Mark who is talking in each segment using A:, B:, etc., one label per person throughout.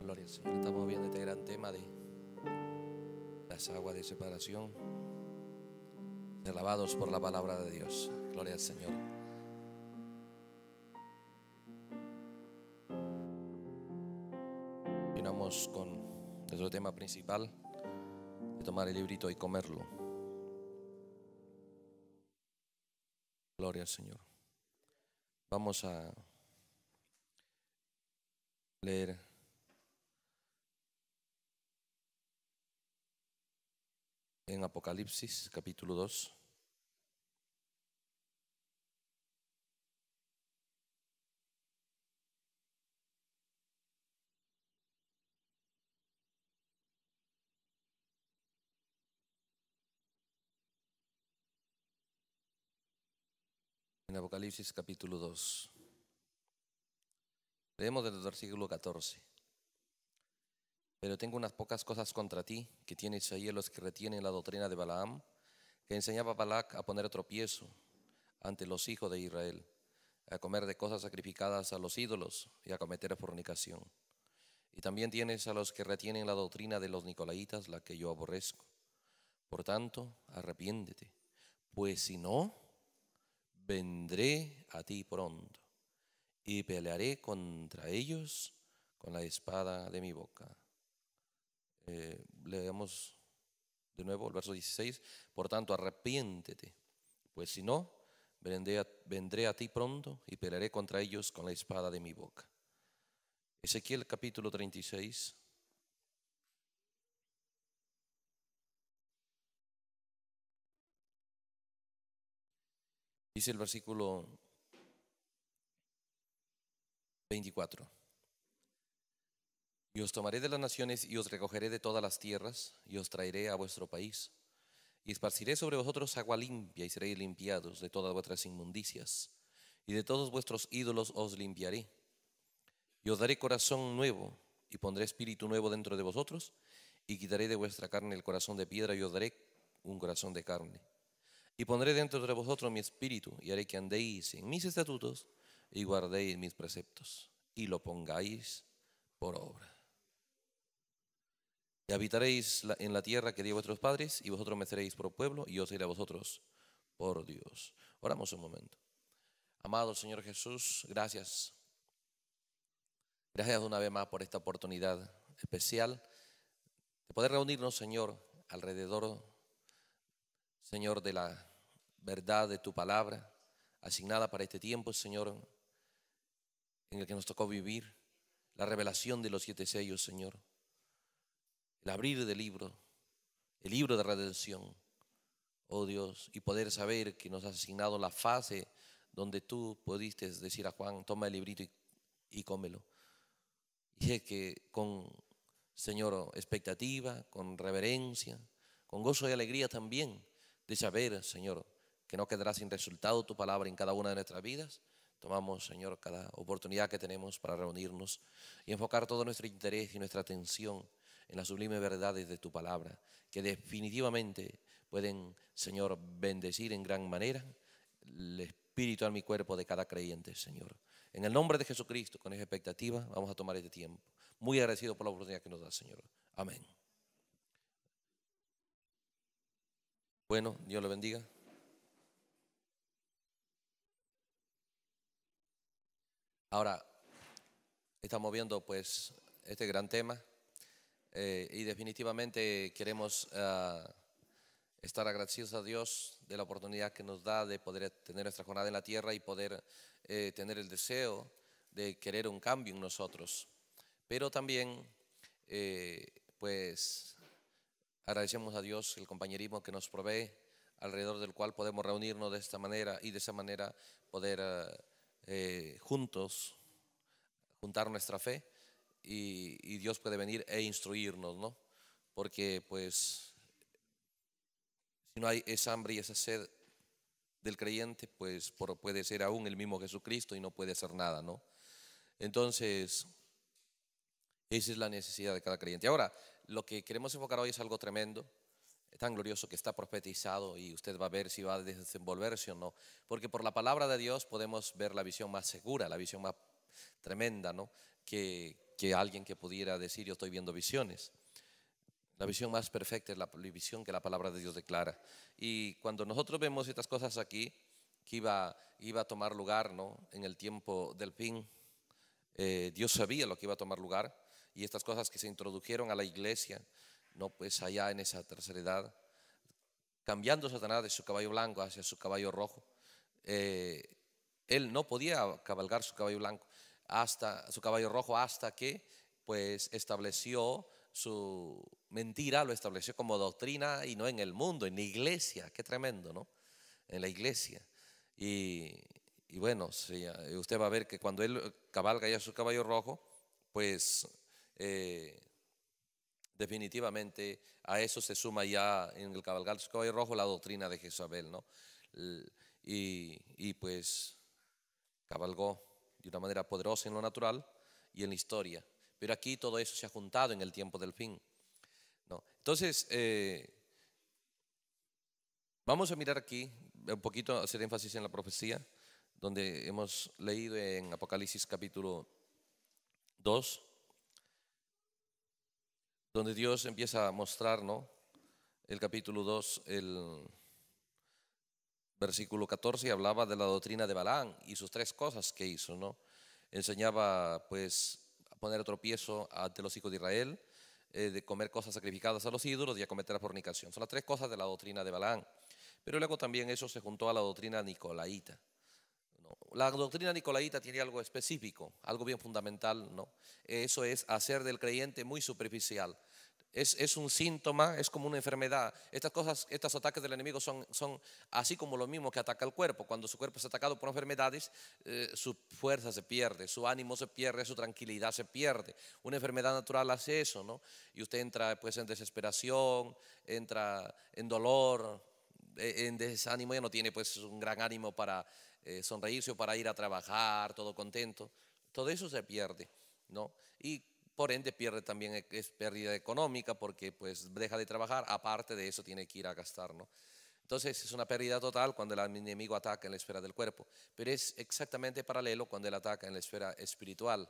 A: Gloria al Señor. Estamos viendo este gran tema de las aguas de separación, alabados por la palabra de Dios. Gloria al Señor. Continuamos con nuestro tema principal, de tomar el librito y comerlo.
B: Gloria al Señor. Vamos a leer. En Apocalipsis capítulo 2. en Apocalipsis capítulo 2. Leemos desde el versículo
A: 14. Pero tengo unas pocas cosas contra ti que tienes ahí los que retienen la doctrina de Balaam, que enseñaba a Balac a poner tropiezo ante los hijos de Israel, a comer de cosas sacrificadas a los ídolos y a cometer fornicación. Y también tienes a los que retienen la doctrina de los nicolaitas, la que yo aborrezco. Por tanto, arrepiéndete pues si no, vendré a ti pronto y pelearé contra ellos con la espada de mi boca. Eh, leemos de nuevo el verso 16, por tanto arrepiéntete, pues si no, vendré a, vendré a ti pronto y pelearé contra ellos con la espada de mi boca.
B: Ezequiel capítulo 36, Dice el versículo 24.
A: Y os tomaré de las naciones y os recogeré de todas las tierras y os traeré a vuestro país. Y esparciré sobre vosotros agua limpia y seréis limpiados de todas vuestras inmundicias. Y de todos vuestros ídolos os limpiaré. Y os daré corazón nuevo y pondré espíritu nuevo dentro de vosotros. Y quitaré de vuestra carne el corazón de piedra y os daré un corazón de carne y pondré dentro de vosotros mi espíritu y haré que andéis en mis estatutos y guardéis mis preceptos y lo pongáis por obra. Y habitaréis en la tierra que di vuestros padres y vosotros me seréis por pueblo y yo seré a vosotros por Dios. Oramos un momento. Amado Señor Jesús, gracias. Gracias una vez más por esta oportunidad especial de poder reunirnos, Señor, alrededor de Señor, de la verdad de tu palabra asignada para este tiempo, Señor, en el que nos tocó vivir, la revelación de los siete sellos, Señor, el abrir del libro, el libro de redención, oh Dios, y poder saber que nos has asignado la fase donde tú pudiste decir a Juan, toma el librito y, y cómelo. Y es que con, Señor, expectativa, con reverencia, con gozo y alegría también, de saber, Señor, que no quedará sin resultado tu palabra en cada una de nuestras vidas. Tomamos, Señor, cada oportunidad que tenemos para reunirnos y enfocar todo nuestro interés y nuestra atención en las sublimes verdades de tu palabra, que definitivamente pueden, Señor, bendecir en gran manera el espíritu en mi cuerpo de cada creyente, Señor. En el nombre de Jesucristo, con esa expectativa, vamos a tomar este tiempo. Muy agradecido por la oportunidad que nos da, Señor. Amén. Bueno, Dios lo bendiga. Ahora, estamos viendo pues este gran tema eh, y definitivamente queremos ah, estar agradecidos a Dios de la oportunidad que nos da de poder tener nuestra jornada en la tierra y poder eh, tener el deseo de querer un cambio en nosotros. Pero también, eh, pues, Agradecemos a Dios el compañerismo que nos provee, alrededor del cual podemos reunirnos de esta manera y de esa manera poder eh, eh, juntos juntar nuestra fe y, Dios puede venir e instruirnos, ¿no? Porque pues si no hay esa hambre y esa sed del creyente, pues puede ser aún el mismo Jesucristo y no puede hacer nada, ¿no? Entonces, esa es la necesidad de cada creyente. Ahora, lo que queremos enfocar hoy es algo tremendo, eh, tan glorioso que está profetizado y usted va a ver si va a desenvolverse o no, porque por la palabra de Dios podemos ver la visión más segura, la visión más tremenda, ¿no? Que, alguien que pudiera decir yo estoy viendo visiones. La visión más perfecta es la visión que la palabra de Dios declara. Y cuando nosotros vemos estas cosas aquí, que iba, a tomar lugar ¿no? en el tiempo del fin, eh, Dios sabía lo que iba a tomar lugar y estas cosas que se introdujeron a la iglesia, no pues allá en esa tercera edad, cambiando Satanás de su caballo blanco hacia su caballo rojo, eh, él no podía cabalgar su caballo blanco hasta su caballo rojo hasta que pues estableció su mentira, lo estableció como doctrina y no en el mundo, en la iglesia, qué tremendo, ¿no? En la iglesia. Y, y bueno, eh, usted va a ver que cuando él cabalga ya su caballo rojo, pues eh, definitivamente a eso se suma ya en el cabalgar y rojo la doctrina de Jezabel, ¿no? Y, pues cabalgó de una manera poderosa en lo natural y en la historia. Pero aquí todo eso se ha juntado en el tiempo del fin. ¿no? Entonces, eh, vamos a mirar aquí un poquito, hacer énfasis en la profecía, donde hemos leído en Apocalipsis capítulo 2 donde Dios empieza a mostrar, ¿no? El capítulo 2, el versículo 14, hablaba de la doctrina de Balán y sus tres cosas que hizo, ¿no? Enseñaba, pues, a poner tropiezo ante los hijos de Israel, eh, de comer cosas sacrificadas a los ídolos y a cometer la fornicación. Son las tres cosas de la doctrina de Balán, Pero luego también eso se juntó a la doctrina nicolaíta. La doctrina nicolaita tiene algo específico, algo bien fundamental, ¿no? Eso es hacer del creyente muy superficial. Es, un síntoma, es como una enfermedad. Estas cosas, estos ataques del enemigo son, así como lo mismo que ataca el cuerpo. Cuando su cuerpo es atacado por enfermedades, eh, su fuerza se pierde, su ánimo se pierde, su tranquilidad se pierde. Una enfermedad natural hace eso, ¿no? Y usted entra pues en desesperación, entra en dolor, e, en desánimo, ya no tiene pues un gran ánimo para eh, sonreírse para ir a trabajar, todo contento. Todo eso se pierde, ¿no? Y por ende pierde también e, es pérdida económica porque pues deja de trabajar, aparte de eso tiene que ir a gastar, ¿no? Entonces es una pérdida total cuando el enemigo ataca en la esfera del cuerpo, pero es exactamente paralelo cuando él ataca en la esfera espiritual.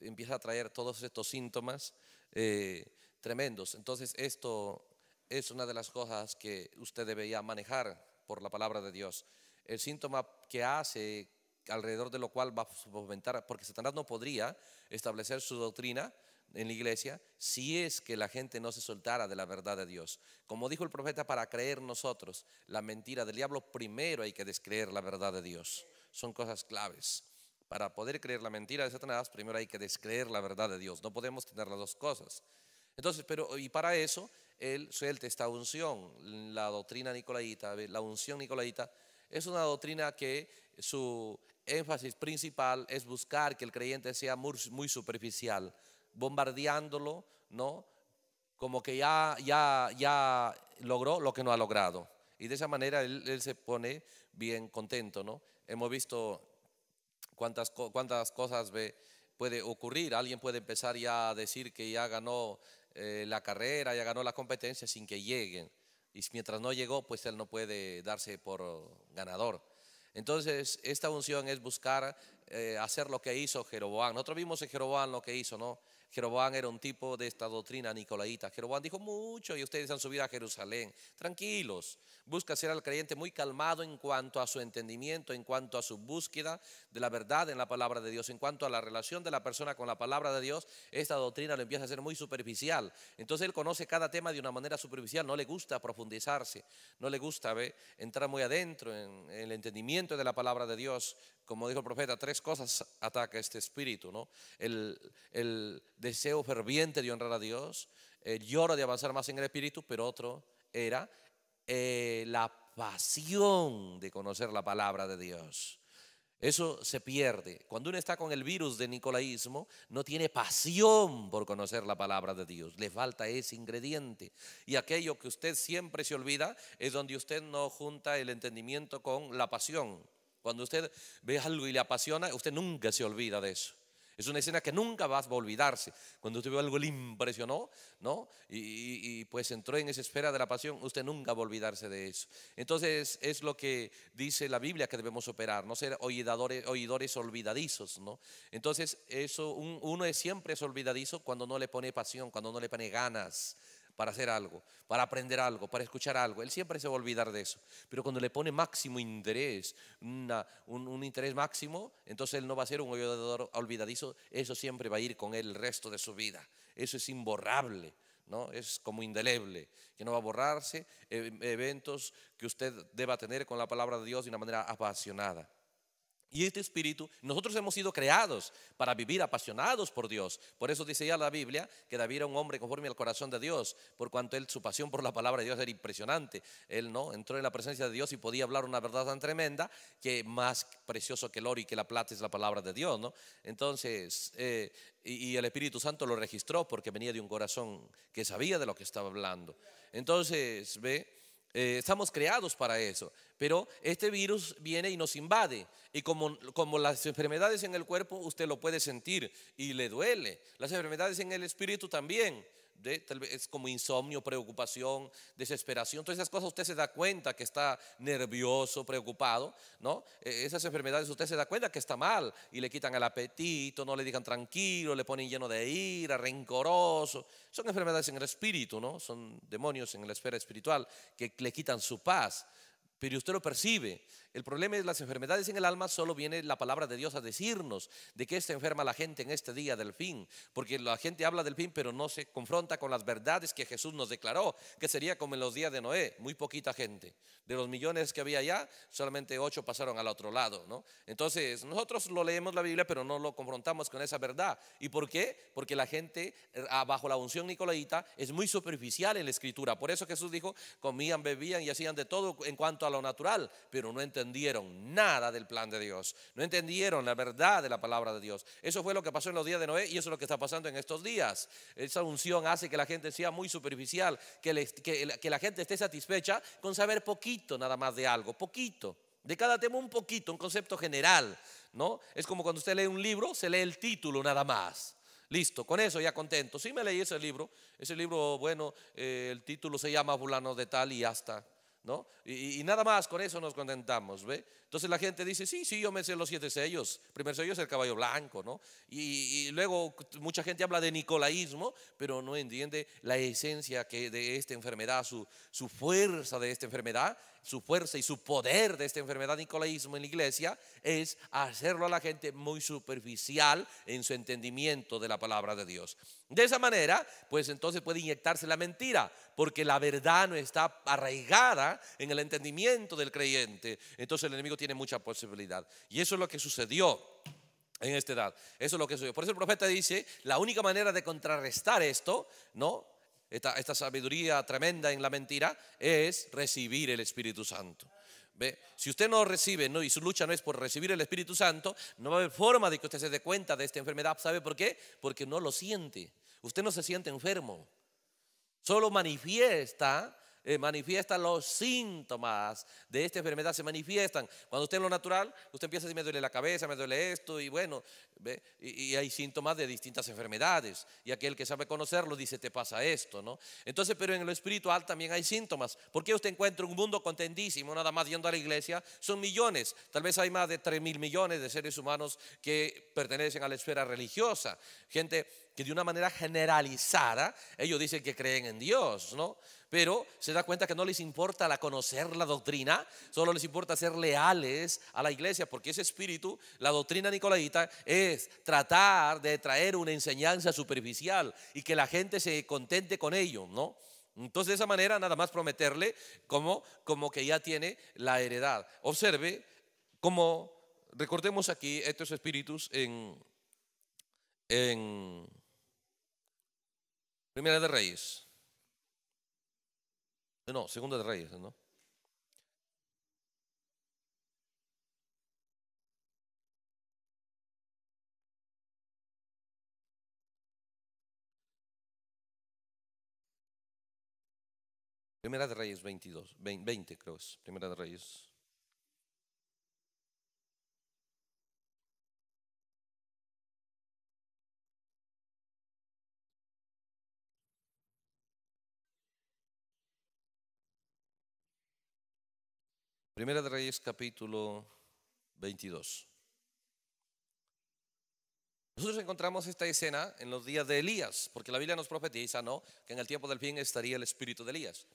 A: Empieza a traer todos estos síntomas eh, tremendos. Entonces esto es una de las cosas que usted debería manejar por la palabra de Dios. El síntoma que hace, alrededor de lo cual va a fomentar, porque Satanás no podría establecer su doctrina en la iglesia si es que la gente no se soltara de la verdad de Dios. Como dijo el profeta, para creer nosotros la mentira del diablo, primero hay que descreer la verdad de Dios. Son cosas claves. Para poder creer la mentira de Satanás, primero hay que descreer la verdad de Dios. No podemos tener las dos cosas. Entonces, pero y para eso, él suelta esta unción, la doctrina nicolaita, la unción nicolaita, es una doctrina que su énfasis principal es buscar que el creyente sea muy, superficial, bombardeándolo, ¿no? Como que ya, ya, ya logró lo que no ha logrado. Y de esa manera él, se pone bien contento, ¿no? Hemos visto cuántas, cuántas cosas puede ocurrir. Alguien puede empezar ya a decir que ya ganó eh, la carrera, ya ganó la competencia sin que lleguen y mientras no llegó, pues él no puede darse por ganador. Entonces, esta unción es buscar eh, hacer lo que hizo Jeroboam. Nosotros vimos en Jeroboam lo que hizo, ¿no? Jeroboam era un tipo de esta doctrina nicolaíta. Jeroboam dijo mucho y ustedes han subido a Jerusalén. Tranquilos, busca ser al creyente muy calmado en cuanto a su entendimiento, en cuanto a su búsqueda de la verdad en la palabra de Dios, en cuanto a la relación de la persona con la palabra de Dios. Esta doctrina lo empieza a ser muy superficial. Entonces él conoce cada tema de una manera superficial, no le gusta profundizarse, no le gusta ¿ve? entrar muy adentro en el entendimiento de la palabra de Dios como dijo el profeta, tres cosas ataca este espíritu, ¿no? El, deseo ferviente de honrar a Dios, el lloro de avanzar más en el espíritu, pero otro era eh, la pasión de conocer la palabra de Dios. Eso se pierde. Cuando uno está con el virus de nicolaísmo, no tiene pasión por conocer la palabra de Dios. Le falta ese ingrediente. Y aquello que usted siempre se olvida es donde usted no junta el entendimiento con la pasión. Cuando usted ve algo y le apasiona, usted nunca se olvida de eso. Es una escena que nunca va a olvidarse. Cuando usted ve algo, le impresionó, ¿no? Y, pues entró en esa esfera de la pasión, usted nunca va a olvidarse de eso. Entonces es lo que dice la Biblia que debemos operar, no ser oidores, olvidadizos, ¿no? Entonces eso, uno es siempre es olvidadizo cuando no le pone pasión, cuando no le pone ganas para hacer algo, para aprender algo, para escuchar algo. Él siempre se va a olvidar de eso. Pero cuando le pone máximo interés, un, interés máximo, entonces él no va a ser un olvidadizo. Eso siempre va a ir con él el resto de su vida. Eso es imborrable. ¿No? Es como indeleble, que no va a borrarse eh, eventos que usted deba tener con la palabra de Dios de una manera apasionada. Y este espíritu, nosotros hemos sido creados para vivir apasionados por Dios. Por eso dice ya la Biblia que David era un hombre conforme al corazón de Dios, por cuanto él, su pasión por la palabra de Dios era impresionante. Él no entró en la presencia de Dios y podía hablar una verdad tan tremenda que más precioso que el oro y que la plata es la palabra de Dios, ¿no? Entonces, eh, y el Espíritu Santo lo registró porque venía de un corazón que sabía de lo que estaba hablando. Entonces, ve. Eh, estamos creados para eso. Pero este virus viene y nos invade. Y como, como las enfermedades en el cuerpo, usted lo puede sentir y le duele. Las enfermedades en el espíritu también tal vez es como insomnio, preocupación, desesperación. Todas esas cosas usted se da cuenta que está nervioso, preocupado, ¿no? E, esas enfermedades usted se da cuenta que está mal y le quitan el apetito, no le digan tranquilo, le ponen lleno de ira, rencoroso. Son enfermedades en el espíritu, ¿no? Son demonios en la esfera espiritual que le quitan su paz pero usted lo percibe. El problema es las enfermedades en el alma, solo viene la palabra de Dios a decirnos de que está enferma la gente en este día del fin, porque la gente habla del fin, pero no se confronta con las verdades que Jesús nos declaró, que sería como en los días de Noé, muy poquita gente. De los millones que había allá, solamente ocho pasaron al otro lado, ¿no? Entonces, nosotros lo leemos la Biblia, pero no lo confrontamos con esa verdad. ¿Y por qué? Porque la gente eh, bajo la unción nicolaita es muy superficial en la escritura. Por eso Jesús dijo, comían, bebían y hacían de todo en cuanto a lo natural, pero no entendieron nada del plan de Dios. No entendieron la verdad de la palabra de Dios. Eso fue lo que pasó en los días de Noé y eso es lo que está pasando en estos días. Esa unción hace que la gente sea muy superficial, que, la gente esté satisfecha con saber poquito nada más de algo, poquito. De cada tema un poquito, un concepto general, ¿no? Es como cuando usted lee un libro, se lee el título nada más. Listo, con eso ya contento. Sí me leí ese libro, ese libro, bueno, eh, el título se llama Fulano de tal y hasta y, nada más, con eso nos contentamos, ¿ve? Entonces la gente dice, sí, sí, yo me sé los siete sellos. primer sello es el caballo blanco, ¿no? Y, luego mucha gente habla de nicolaísmo, pero no entiende la esencia que de esta enfermedad, su, su fuerza de esta enfermedad su fuerza y su poder de esta enfermedad nicolaísmo en la iglesia es hacerlo a la gente muy superficial en su entendimiento de la palabra de Dios. De esa manera, pues entonces puede inyectarse la mentira, porque la verdad no está arraigada en el entendimiento del creyente. Entonces el enemigo tiene mucha posibilidad. Y eso es lo que sucedió en esta edad. Eso es lo que sucedió. Por eso el profeta dice, la única manera de contrarrestar esto, ¿no? esta, sabiduría tremenda en la mentira, es recibir el Espíritu Santo. ¿Ve? Si usted no recibe ¿no? y su lucha no es por recibir el Espíritu Santo, no va a haber forma de que usted se dé cuenta de esta enfermedad. ¿Sabe por qué? Porque no lo siente. Usted no se siente enfermo. Solo manifiesta eh, manifiestan los síntomas de esta enfermedad, se manifiestan. Cuando usted en lo natural, usted empieza a decir, me duele la cabeza, me duele esto, y bueno, Y, hay síntomas de distintas enfermedades. Y aquel que sabe conocerlo dice, te pasa esto, ¿no? Entonces, pero en lo espiritual también hay síntomas. porque usted encuentra un mundo contentísimo nada más yendo a la iglesia? Son millones, tal vez hay más de 3 mil millones de seres humanos que pertenecen a la esfera religiosa. Gente que de una manera generalizada ellos dicen que creen en Dios, ¿no? pero se da cuenta que no les importa la conocer la doctrina, solo les importa ser leales a la iglesia, porque ese espíritu, la doctrina nicolaita, es tratar de traer una enseñanza superficial y que la gente se contente con ello, ¿no? Entonces de esa manera nada más prometerle como, como que ya tiene la heredad. Observe como recordemos aquí estos espíritus en, en
B: Primera de Reyes. No,
C: Segunda de Reyes, ¿no? Primera de Reyes
B: 22, 20, creo es. Primera de Reyes Primera de Reyes capítulo 22.
A: Nosotros encontramos esta escena en los días de Elías, porque la Biblia nos profetiza, ¿no? Que en el tiempo del fin estaría el espíritu de Elías.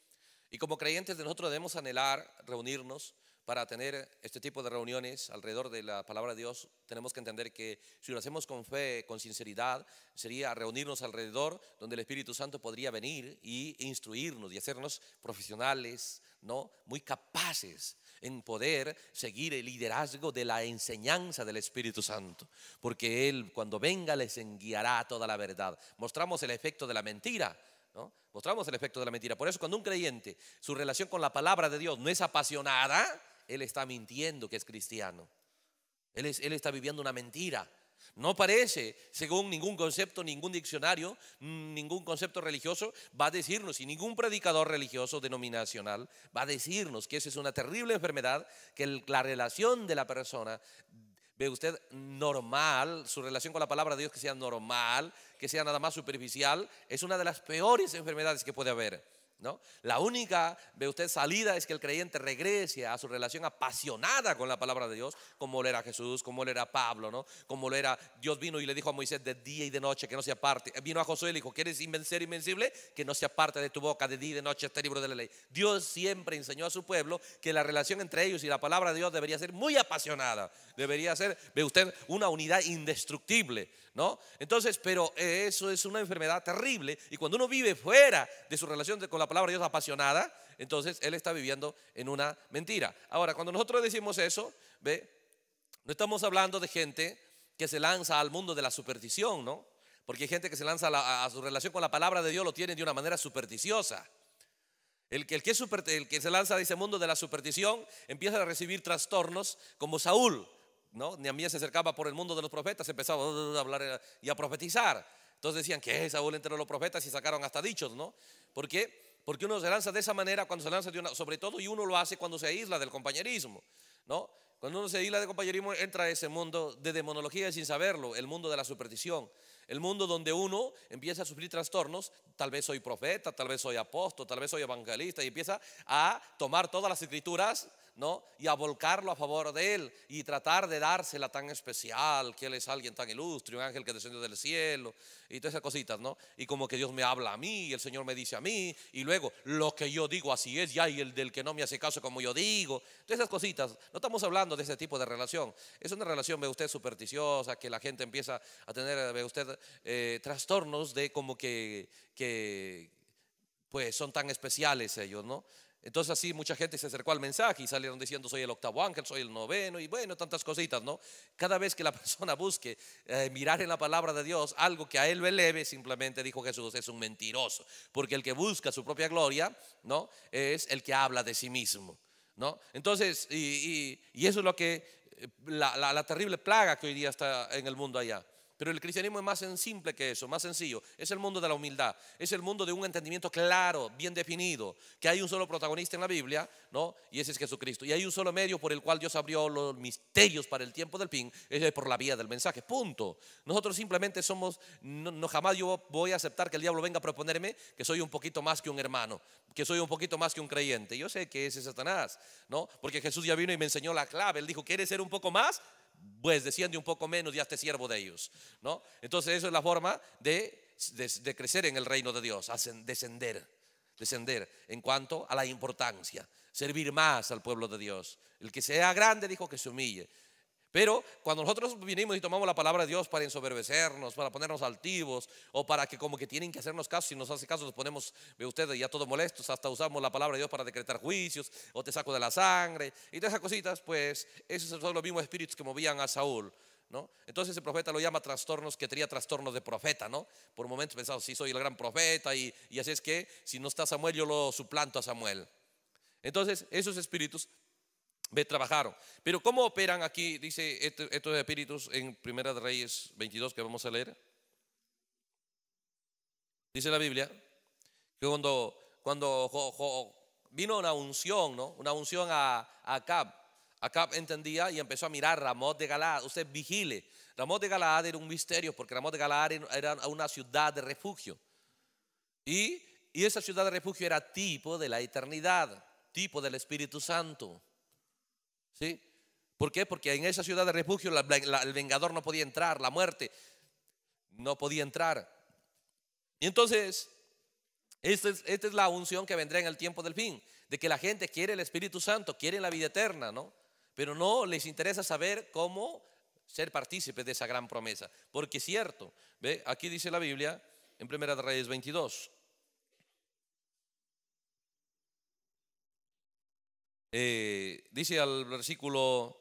A: Y como creyentes de nosotros debemos anhelar reunirnos para tener este tipo de reuniones alrededor de la palabra de Dios. Tenemos que entender que si lo hacemos con fe, con sinceridad, sería reunirnos alrededor donde el Espíritu Santo podría venir y instruirnos y hacernos profesionales, ¿no? Muy capaces en poder seguir el liderazgo de la enseñanza del Espíritu Santo, porque Él cuando venga les guiará toda la verdad. Mostramos el efecto de la mentira, ¿no? Mostramos el efecto de la mentira. Por eso cuando un creyente, su relación con la palabra de Dios no es apasionada, Él está mintiendo que es cristiano. Él, él está viviendo una mentira. No parece, según ningún concepto, ningún diccionario, mm, ningún concepto religioso, va a decirnos, y ningún predicador religioso denominacional va a decirnos que esa es una terrible enfermedad, que la relación de la persona, ve usted, normal, su relación con la palabra de Dios que sea normal, que sea nada más superficial, es una de las peores enfermedades que puede haber. ¿No? La única, ve usted, salida es que el creyente regrese a su relación apasionada con la palabra de Dios, como lo era Jesús, como lo era Pablo, ¿no? Como lo era, Dios vino y le dijo a Moisés de día y de noche que no se aparte. Eh, vino a Josué y le dijo, ¿quieres vencer invencible? Que no se aparte de tu boca de día y de noche este libro de la ley. Dios siempre enseñó a su pueblo que la relación entre ellos y la palabra de Dios debería ser muy apasionada, debería ser, ve usted, una unidad indestructible, ¿no? Entonces, pero eso es una enfermedad terrible y cuando uno vive fuera de su relación con la palabra de Dios apasionada, entonces él está viviendo en una mentira. Ahora, cuando nosotros decimos eso, ve, no estamos hablando de gente que se lanza al mundo de la superstición, ¿no? Porque hay gente que se lanza a, su relación con la palabra de Dios lo tiene de una manera supersticiosa. El que, el, que se lanza a ese mundo de la superstición empieza a recibir trastornos como Saúl, ¿no? ni a mí se acercaba por el mundo de los profetas, empezaba uh, uh, uh, a hablar eh, y a profetizar. Entonces decían que Saúl entre los profetas y sacaron hasta dichos, ¿no? porque porque uno se lanza de esa manera cuando se lanza de una, sobre todo, y uno lo hace cuando se aísla del compañerismo, ¿no? Cuando uno se aísla del compañerismo entra a ese mundo de demonología sin saberlo, el mundo de la superstición, el mundo donde uno empieza a sufrir trastornos, tal vez soy profeta, tal vez soy apóstol, tal vez soy evangelista, y empieza a tomar todas las escrituras y a volcarlo a favor de él y tratar de dársela tan especial, que él es alguien tan ilustre, un ángel que descendió del cielo y todas esas cositas, ¿no? Y como que Dios me habla a mí el Señor me dice a mí y luego lo que yo digo así es ya y el del que no me hace caso como yo digo, todas esas cositas. No estamos hablando de ese tipo de relación. Es una relación, ve usted, supersticiosa, que la gente empieza a tener, ve usted, eh, trastornos de como que, que pues son tan especiales ellos, ¿no? Entonces así mucha gente se acercó al mensaje y salieron diciendo soy el octavo ángel, soy el noveno y bueno, tantas cositas, ¿no? Cada vez que la persona busque eh, mirar en la palabra de Dios algo que a él lo eleve, simplemente dijo Jesús, es un mentiroso, porque el que busca su propia gloria, ¿no? Es el que habla de sí mismo, ¿no? Entonces, y, eso es lo que, eh, la terrible plaga que hoy día está en el mundo allá. Pero el cristianismo es más simple que eso, más sencillo. Es el mundo de la humildad, es el mundo de un entendimiento claro, bien definido, que hay un solo protagonista en la Biblia, ¿no? Y ese es Jesucristo. Y hay un solo medio por el cual Dios abrió los misterios para el tiempo del fin, es por la vía del mensaje, punto. Nosotros simplemente somos, no, jamás yo voy a aceptar que el diablo venga a proponerme que soy un poquito más que un hermano, que soy un poquito más que un creyente. Yo sé que ese es Satanás, ¿no? Porque Jesús ya vino y me enseñó la clave. Él dijo, ¿quieres ser un poco más? pues desciende un poco menos y te siervo de ellos. ¿no? Entonces, eso es la forma de, de crecer en el reino de Dios, descender, descender en cuanto a la importancia, servir más al pueblo de Dios. El que sea grande dijo que se humille. Pero cuando nosotros vinimos y tomamos la palabra de Dios para ensoberbecernos, para ponernos altivos o para que como que tienen que hacernos caso, si nos hace caso nos ponemos, ve ustedes, ya todos molestos, hasta usamos la palabra de Dios para decretar juicios o te saco de la sangre y todas esas cositas, pues esos son los mismos espíritus que movían a Saúl. ¿No? Entonces el profeta lo llama trastornos que tenía trastornos de profeta, ¿no? Por momentos pensaba sí, soy el gran profeta y así es que si no está Samuel yo lo suplanto a Samuel. Entonces esos espíritus trabajaron. Pero ¿cómo operan aquí, dice este, estos espíritus en Primera de Reyes 22 que vamos a leer? Dice la Biblia que cuando, cuando vino una unción, ¿no? Una unción a, Acab. Acab entendía y empezó a mirar Ramón de Galaad. Usted vigile. Ramón de Galaad era un misterio porque Ramón de Galaad era una ciudad de refugio. y esa ciudad de refugio era tipo de la eternidad, tipo del Espíritu Santo. ¿Por qué? Porque en esa ciudad de refugio el vengador no podía entrar, la muerte no podía entrar. Y entonces, esta es, la unción que vendrá en el tiempo del fin, de que la gente quiere el Espíritu Santo, quiere la vida eterna, ¿no? Pero no les interesa saber cómo ser partícipes de esa gran promesa. Porque es cierto, ¿ve? aquí dice la Biblia en Primera de Reyes 22, Eh, dice al versículo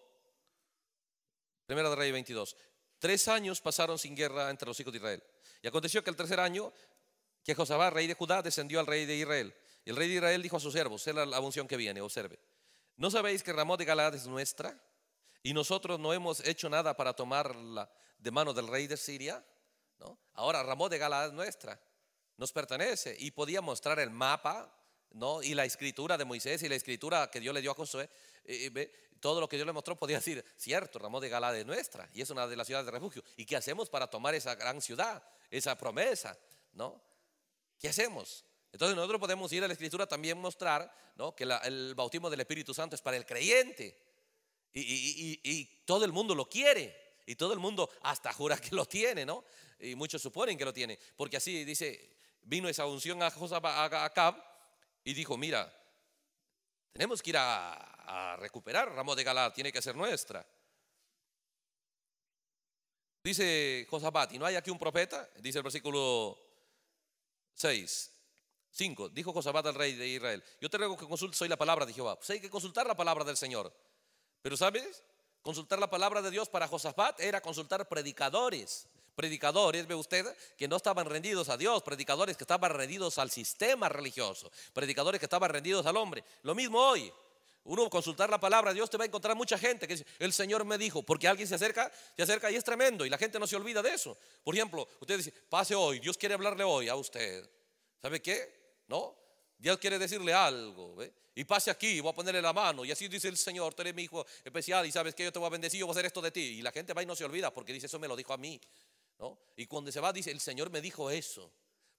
A: 1 de Rey 22, tres años pasaron sin guerra entre los hijos de Israel. Y aconteció que el tercer año, que Josabá, rey de Judá, descendió al rey de Israel. Y el rey de Israel dijo a sus siervos, es la unción que viene, observe. ¿No sabéis que Ramón de Galaad es nuestra? Y nosotros no hemos hecho nada para tomarla de mano del rey de Siria. ¿No? Ahora Ramón de Galad es nuestra, nos pertenece. Y podía mostrar el mapa ¿no? Y la escritura de Moisés y la escritura que Dios le dio a Josué, eh, eh, todo lo que Dios le mostró podía decir, cierto, Ramón de Galá es nuestra y es una de las ciudades de refugio. ¿Y qué hacemos para tomar esa gran ciudad, esa promesa, ¿no? ¿Qué hacemos? Entonces nosotros podemos ir a la escritura también mostrar, ¿no? Que el bautismo del Espíritu Santo es para el creyente y, todo el mundo lo quiere. Y todo el mundo hasta jura que lo tiene, ¿no? Y muchos suponen que lo tiene. Porque así dice, vino esa unción a Josabá, a y dijo, mira, tenemos que ir a, recuperar Ramón de Galá, tiene que ser nuestra. Dice Josabat ¿y no hay aquí un profeta? Dice el versículo 6, 5. Dijo Josabat al rey de Israel, yo te ruego que consultes hoy la palabra de Jehová. Pues hay que consultar la palabra del Señor. Pero ¿sabes? Consultar la palabra de Dios para Josafat era consultar predicadores. Predicadores, ve usted, que no estaban rendidos a Dios, predicadores que estaban rendidos al sistema religioso, predicadores que estaban rendidos al hombre. Lo mismo hoy. Uno consultar la palabra, de Dios te va a encontrar mucha gente que dice, el Señor me dijo, porque alguien se acerca, se acerca y es tremendo, y la gente no se olvida de eso. Por ejemplo, usted dice, pase hoy, Dios quiere hablarle hoy a usted. ¿Sabe qué? ¿No? Dios quiere decirle algo. Y pase aquí, voy a ponerle la mano. Y así dice el Señor, tú eres mi hijo especial y sabes que yo te voy a bendecir, yo voy a hacer esto de ti. Y la gente va y no se olvida porque dice, eso me lo dijo a mí. Y cuando se va dice, el Señor me dijo eso.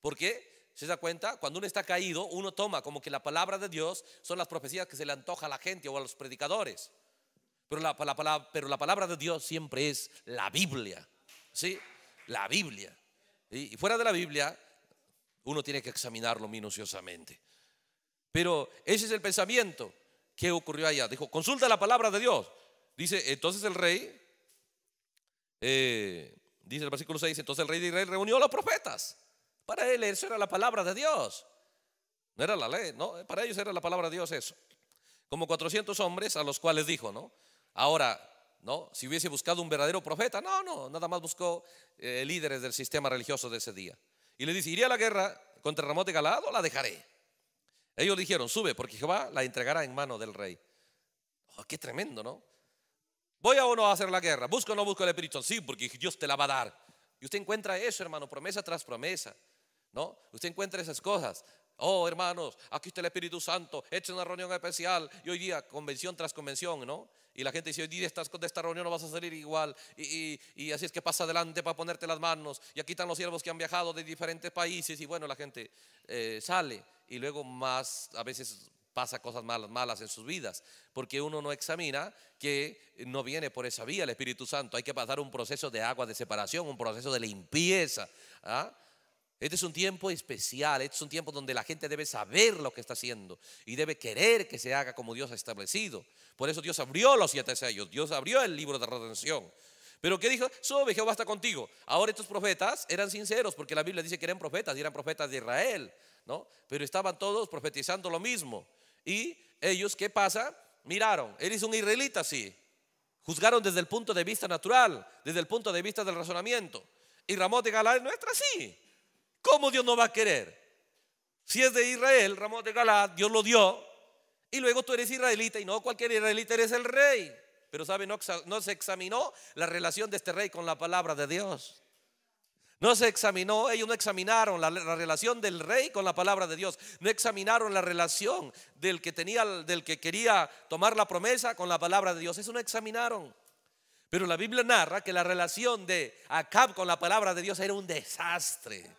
A: ¿Por qué? ¿Se da cuenta? Cuando uno está caído, uno toma como que la palabra de Dios son las profecías que se le antoja a la gente o a los predicadores. Pero la, pero la palabra de Dios siempre es la Biblia. ¿Sí? La Biblia. Y, fuera de la Biblia, uno tiene que examinarlo minuciosamente. Pero ese es el pensamiento que ocurrió allá. Dijo, consulta la palabra de Dios. Dice, entonces el rey eh, Dice el versículo 6, entonces el rey de Israel reunió a los profetas. Para él eso era la palabra de Dios. No era la ley, no, para ellos era la palabra de Dios eso. Como 400 hombres a los cuales dijo, ¿no? Ahora, ¿no? Si hubiese buscado un verdadero profeta, no, no, nada más buscó eh, líderes del sistema religioso de ese día. Y le dice, ¿iría a la guerra contra Ramón de Galado o la dejaré? Ellos dijeron, sube, porque Jehová la entregará en mano del rey. Oh, qué tremendo, ¿no? ¿Voy a o no a hacer la guerra? ¿Busco o no busco el Espíritu? Sí, porque Dios te la va a dar. Y usted encuentra eso, hermano, promesa tras promesa. ¿No? Usted encuentra esas cosas. Oh, hermanos, aquí está el Espíritu Santo. He hecho una reunión especial y hoy día convención tras convención, ¿no? Y la gente dice, hoy día de esta reunión no vas a salir igual. Y, así es que pasa adelante para ponerte las manos. Y aquí están los siervos que han viajado de diferentes países. Y bueno, la gente eh, sale. Y luego más, a veces pasa cosas malas, malas en sus vidas, porque uno no examina que no viene por esa vía el Espíritu Santo. Hay que pasar un proceso de agua de separación, un proceso de limpieza. ¿ah? Este es un tiempo especial, este es un tiempo donde la gente debe saber lo que está haciendo y debe querer que se haga como Dios ha establecido. Por eso Dios abrió los siete sellos, Dios abrió el libro de redención. Pero ¿qué dijo? sube Jehová está contigo. Ahora estos profetas eran sinceros porque la Biblia dice que eran profetas y eran profetas de Israel, ¿no? Pero estaban todos profetizando lo mismo. Y ellos, ¿qué pasa? Miraron, eres un israelita, sí. Juzgaron desde el punto de vista natural, desde el punto de vista del razonamiento. Y Ramón de Galá es nuestra, sí. ¿Cómo Dios no va a querer? Si es de Israel, Ramón de Galá, Dios lo dio. Y luego tú eres israelita y no cualquier israelita, eres el rey. Pero sabe, no se examinó la relación de este rey con la palabra de Dios. No se examinó, ellos no examinaron la, relación del rey con la palabra de Dios, no examinaron la relación del que tenía del que quería tomar la promesa con la palabra de Dios, eso no examinaron. Pero la Biblia narra que la relación de Acab con la palabra de Dios era un desastre.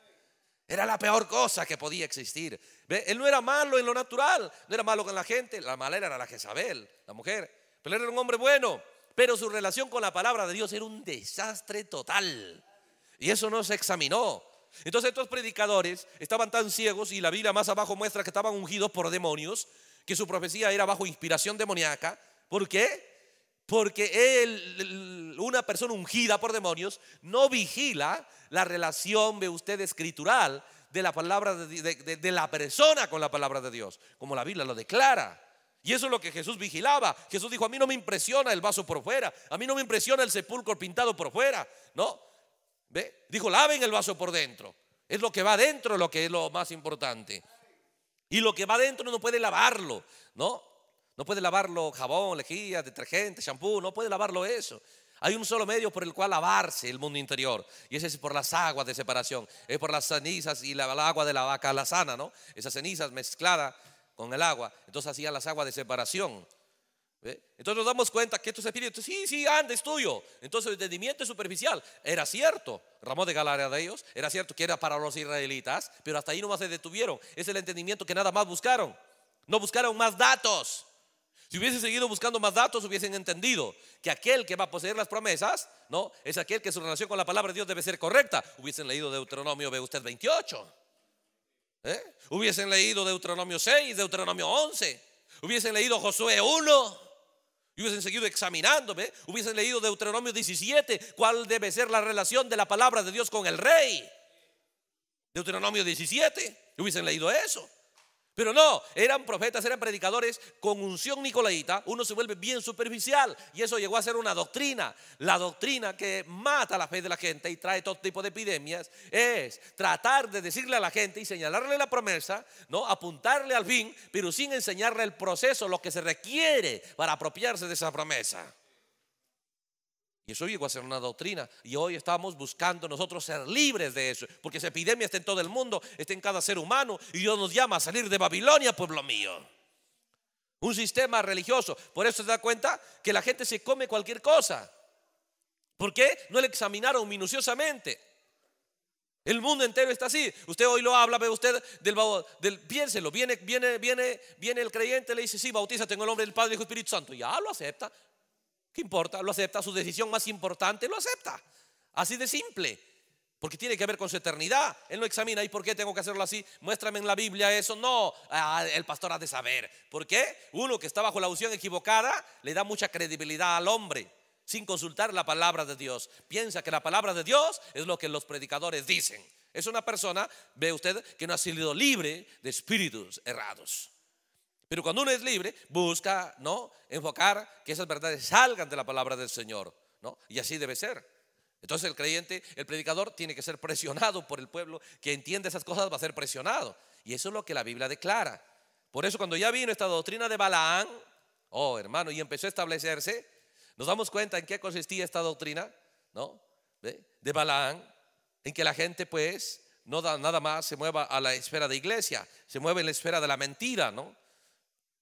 A: Era la peor cosa que podía existir. Él no era malo en lo natural, no era malo con la gente, la mala era la Jezabel, la mujer. Pero era un hombre bueno, pero su relación con la palabra de Dios era un desastre total. Y eso no se examinó. Entonces estos predicadores estaban tan ciegos y la Biblia más abajo muestra que estaban ungidos por demonios, que su profecía era bajo inspiración demoníaca. ¿Por qué? Porque una persona ungida por demonios no vigila la relación de usted escritural de la palabra de, de la persona con la palabra de Dios, como la Biblia lo declara. Y eso es lo que Jesús vigilaba. Jesús dijo, a mí no me impresiona el vaso por fuera, a mí no me impresiona el sepulcro pintado por fuera, ¿no? Dijo, laven el vaso por dentro. Es lo que va dentro lo que es lo más importante. Y lo que va dentro no puede lavarlo, ¿no? No puede lavarlo jabón, lejía, detergente, shampoo, no puede lavarlo eso. Hay un solo medio por el cual lavarse el mundo interior. Y ese es por las aguas de separación. Es por las cenizas y la, el agua de la vaca la sana, ¿no? Esas cenizas mezcladas con el agua. Entonces hacía las aguas de separación. Entonces nos damos cuenta que estos espíritus, sí, sí, anda, es tuyo. Entonces el entendimiento es superficial. Era cierto, Ramón de Galarea de ellos, era cierto que era para los israelitas, pero hasta ahí nomás se detuvieron. Es el entendimiento que nada más buscaron. No buscaron más datos. Si hubiesen seguido buscando más datos, hubiesen entendido que aquel que va a poseer las promesas, ¿no? Es aquel que su relación con la palabra de Dios debe ser correcta. Hubiesen leído Deuteronomio, ve usted 28. ¿Eh? Hubiesen leído Deuteronomio 6, Deuteronomio 11. Hubiesen leído Josué 1 y hubiesen seguido examinándome, hubiesen leído Deuteronomio 17, cuál debe ser la relación de la palabra de Dios con el rey. Deuteronomio 17, hubiesen leído eso. Pero no, eran profetas, eran predicadores con unción nicolaita. Uno se vuelve bien superficial y eso llegó a ser una doctrina. La doctrina que mata la fe de la gente y trae todo tipo de epidemias es tratar de decirle a la gente y señalarle la promesa, no apuntarle al fin, pero sin enseñarle el proceso, lo que se requiere para apropiarse de esa promesa. Y eso llegó a ser una doctrina. Y hoy estamos buscando nosotros ser libres de eso. Porque esa epidemia está en todo el mundo, está en cada ser humano. Y Dios nos llama a salir de Babilonia, pueblo mío. Un sistema religioso. Por eso se da cuenta que la gente se come cualquier cosa. ¿Por qué? No le examinaron minuciosamente. El mundo entero está así. Usted hoy lo habla, ve usted del, del piénselo. Viene, viene, viene, viene el creyente, le dice, sí, bautiza Tengo el nombre del Padre, Hijo y Espíritu Santo. Ya lo acepta. ¿Qué importa? Lo acepta, su decisión más importante lo acepta. Así de simple. Porque tiene que ver con su eternidad. Él no examina, ¿y por qué tengo que hacerlo así? Muéstrame en la Biblia eso. No, ah, el pastor ha de saber. ¿Por qué? Uno que está bajo la opción equivocada le da mucha credibilidad al hombre sin consultar la palabra de Dios. Piensa que la palabra de Dios es lo que los predicadores dicen. Es una persona, ve usted, que no ha sido libre de espíritus errados. Pero cuando uno es libre, busca, ¿no? Enfocar que esas verdades salgan de la palabra del Señor, ¿no? Y así debe ser. Entonces el creyente, el predicador, tiene que ser presionado por el pueblo que entiende esas cosas, va a ser presionado. Y eso es lo que la Biblia declara. Por eso cuando ya vino esta doctrina de Balaán, oh hermano, y empezó a establecerse, nos damos cuenta en qué consistía esta doctrina, ¿no? De Balaán, en que la gente pues no da, nada más se mueva a la esfera de iglesia, se mueve en la esfera de la mentira, ¿no?